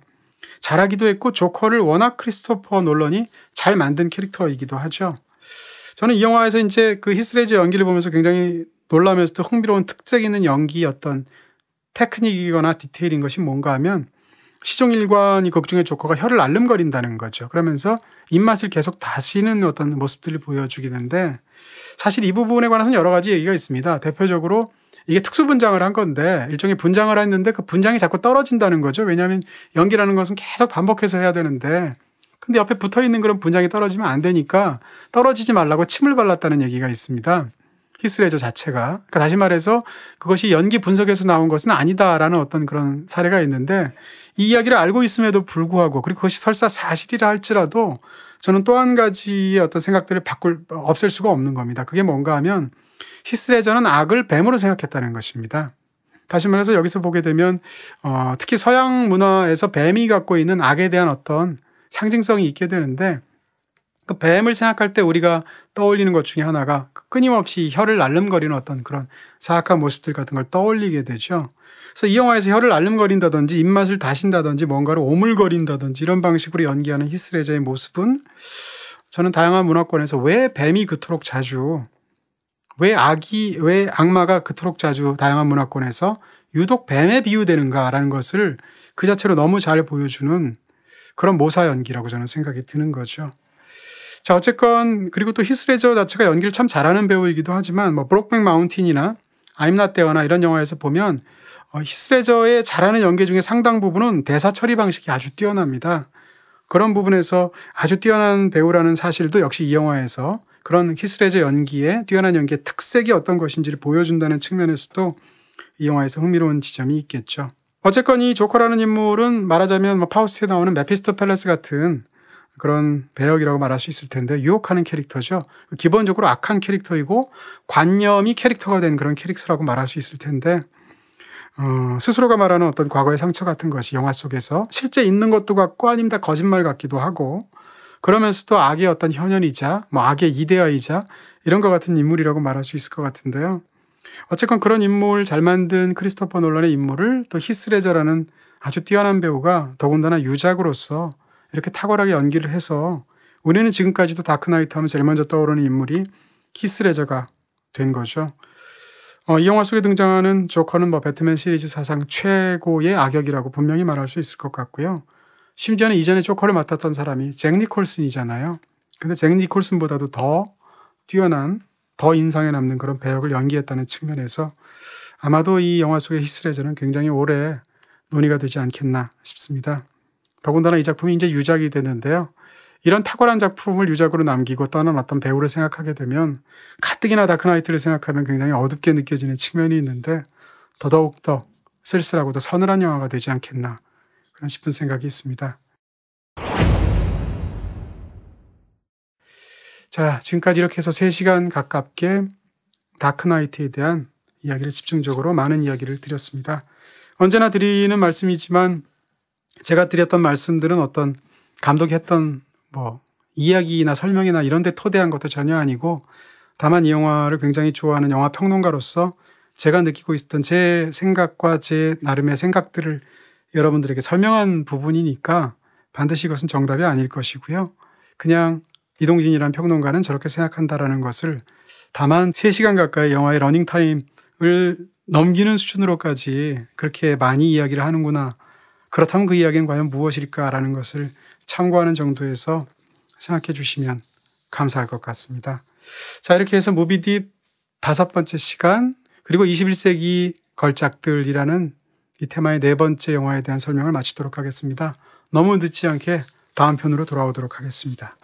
A: 잘하기도 했고 조커를 워낙 크리스토퍼 논런이잘 만든 캐릭터이기도 하죠. 저는 이 영화에서 이제 그 히스레저 연기를 보면서 굉장히 놀라면서도 흥미로운 특색 있는 연기였던 테크닉이거나 디테일인 것이 뭔가 하면 시종일관이 걱정의 그 조커가 혀를 알름거린다는 거죠. 그러면서 입맛을 계속 다시는 어떤 모습들을 보여주기는데 사실 이 부분에 관해서는 여러 가지 얘기가 있습니다. 대표적으로 이게 특수 분장을 한 건데 일종의 분장을 했는데 그 분장이 자꾸 떨어진다는 거죠. 왜냐하면 연기라는 것은 계속 반복해서 해야 되는데 근데 옆에 붙어 있는 그런 분장이 떨어지면 안 되니까 떨어지지 말라고 침을 발랐다는 얘기가 있습니다. 히스레저 자체가. 그러니까 다시 말해서 그것이 연기 분석에서 나온 것은 아니다라는 어떤 그런 사례가 있는데 이 이야기를 알고 있음에도 불구하고 그리고 그것이 설사 사실이라 할지라도 저는 또 한 가지의 어떤 생각들을 바꿀, 없앨 수가 없는 겁니다. 그게 뭔가 하면 히스레저는 악을 뱀으로 생각했다는 것입니다. 다시 말해서 여기서 보게 되면 어, 특히 서양 문화에서 뱀이 갖고 있는 악에 대한 어떤 상징성이 있게 되는데 그 뱀을 생각할 때 우리가 떠올리는 것 중에 하나가 끊임없이 혀를 날름거리는 어떤 그런 사악한 모습들 같은 걸 떠올리게 되죠. 그래서 이 영화에서 혀를 알름거린다든지 입맛을 다신다든지 뭔가를 오물거린다든지 이런 방식으로 연기하는 히스레저의 모습은 저는 다양한 문화권에서 왜 뱀이 그토록 자주 왜 악이 왜 악마가 그토록 자주 다양한 문화권에서 유독 뱀에 비유되는가라는 것을 그 자체로 너무 잘 보여주는 그런 모사 연기라고 저는 생각이 드는 거죠. 자 어쨌건 그리고 또 히스레저 자체가 연기를 참 잘하는 배우이기도 하지만 뭐 브록백 마운틴이나 아임나 때와나 이런 영화에서 보면 어, 히스레저의 잘하는 연기 중에 상당 부분은 대사 처리 방식이 아주 뛰어납니다. 그런 부분에서 아주 뛰어난 배우라는 사실도 역시 이 영화에서 그런 히스레저 연기의 뛰어난 연기의 특색이 어떤 것인지를 보여준다는 측면에서도 이 영화에서 흥미로운 지점이 있겠죠. 어쨌건 이 조커라는 인물은 말하자면 뭐 파우스트에 나오는 메피스터 팰레스 같은 그런 배역이라고 말할 수 있을 텐데 유혹하는 캐릭터죠. 기본적으로 악한 캐릭터이고 관념이 캐릭터가 된 그런 캐릭터라고 말할 수 있을 텐데 어, 스스로가 말하는 어떤 과거의 상처 같은 것이 영화 속에서 실제 있는 것도 같고 아니면 다 거짓말 같기도 하고 그러면서도 악의 어떤 현현이자 뭐 악의 이데아이자 이런 것 같은 인물이라고 말할 수 있을 것 같은데요. 어쨌건 그런 인물 잘 만든 크리스토퍼 논란의 인물을 또 히스레저라는 아주 뛰어난 배우가 더군다나 유작으로서 이렇게 탁월하게 연기를 해서 우리는 지금까지도 다크나이트 하면 제일 먼저 떠오르는 인물이 히스레저가 된 거죠. 어, 이 영화 속에 등장하는 조커는 뭐 배트맨 시리즈 사상 최고의 악역이라고 분명히 말할 수 있을 것 같고요. 심지어는 이전에 조커를 맡았던 사람이 잭 니콜슨이잖아요. 근데 잭 니콜슨보다도 더 뛰어난, 더 인상에 남는 그런 배역을 연기했다는 측면에서 아마도 이 영화 속의 히스레저는 굉장히 오래 논의가 되지 않겠나 싶습니다. 더군다나 이 작품이 이제 유작이 되는데요. 이런 탁월한 작품을 유작으로 남기고 떠나놨던 배우를 생각하게 되면 가뜩이나 다크나이트를 생각하면 굉장히 어둡게 느껴지는 측면이 있는데 더더욱더 쓸쓸하고 도 서늘한 영화가 되지 않겠나 그런 싶은 생각이 있습니다. 자, 지금까지 이렇게 해서 3시간 가깝게 다크나이트에 대한 이야기를 집중적으로 많은 이야기를 드렸습니다. 언제나 드리는 말씀이지만 제가 드렸던 말씀들은 어떤 감독이 했던 뭐 이야기나 설명이나 이런 데 토대한 것도 전혀 아니고 다만 이 영화를 굉장히 좋아하는 영화 평론가로서 제가 느끼고 있었던 제 생각과 제 나름의 생각들을 여러분들에게 설명한 부분이니까 반드시 이것은 정답이 아닐 것이고요. 그냥 이동진이란 평론가는 저렇게 생각한다라는 것을 다만 3시간 가까이 영화의 러닝타임을 넘기는 수준으로까지 그렇게 많이 이야기를 하는구나. 그렇다면 그 이야기는 과연 무엇일까라는 것을 참고하는 정도에서 생각해 주시면 감사할 것 같습니다. 자, 이렇게 해서 무비딥 다섯 번째 시간, 그리고 21세기 걸작들이라는 이 테마의 네 번째 영화에 대한 설명을 마치도록 하겠습니다. 너무 늦지 않게 다음 편으로 돌아오도록 하겠습니다.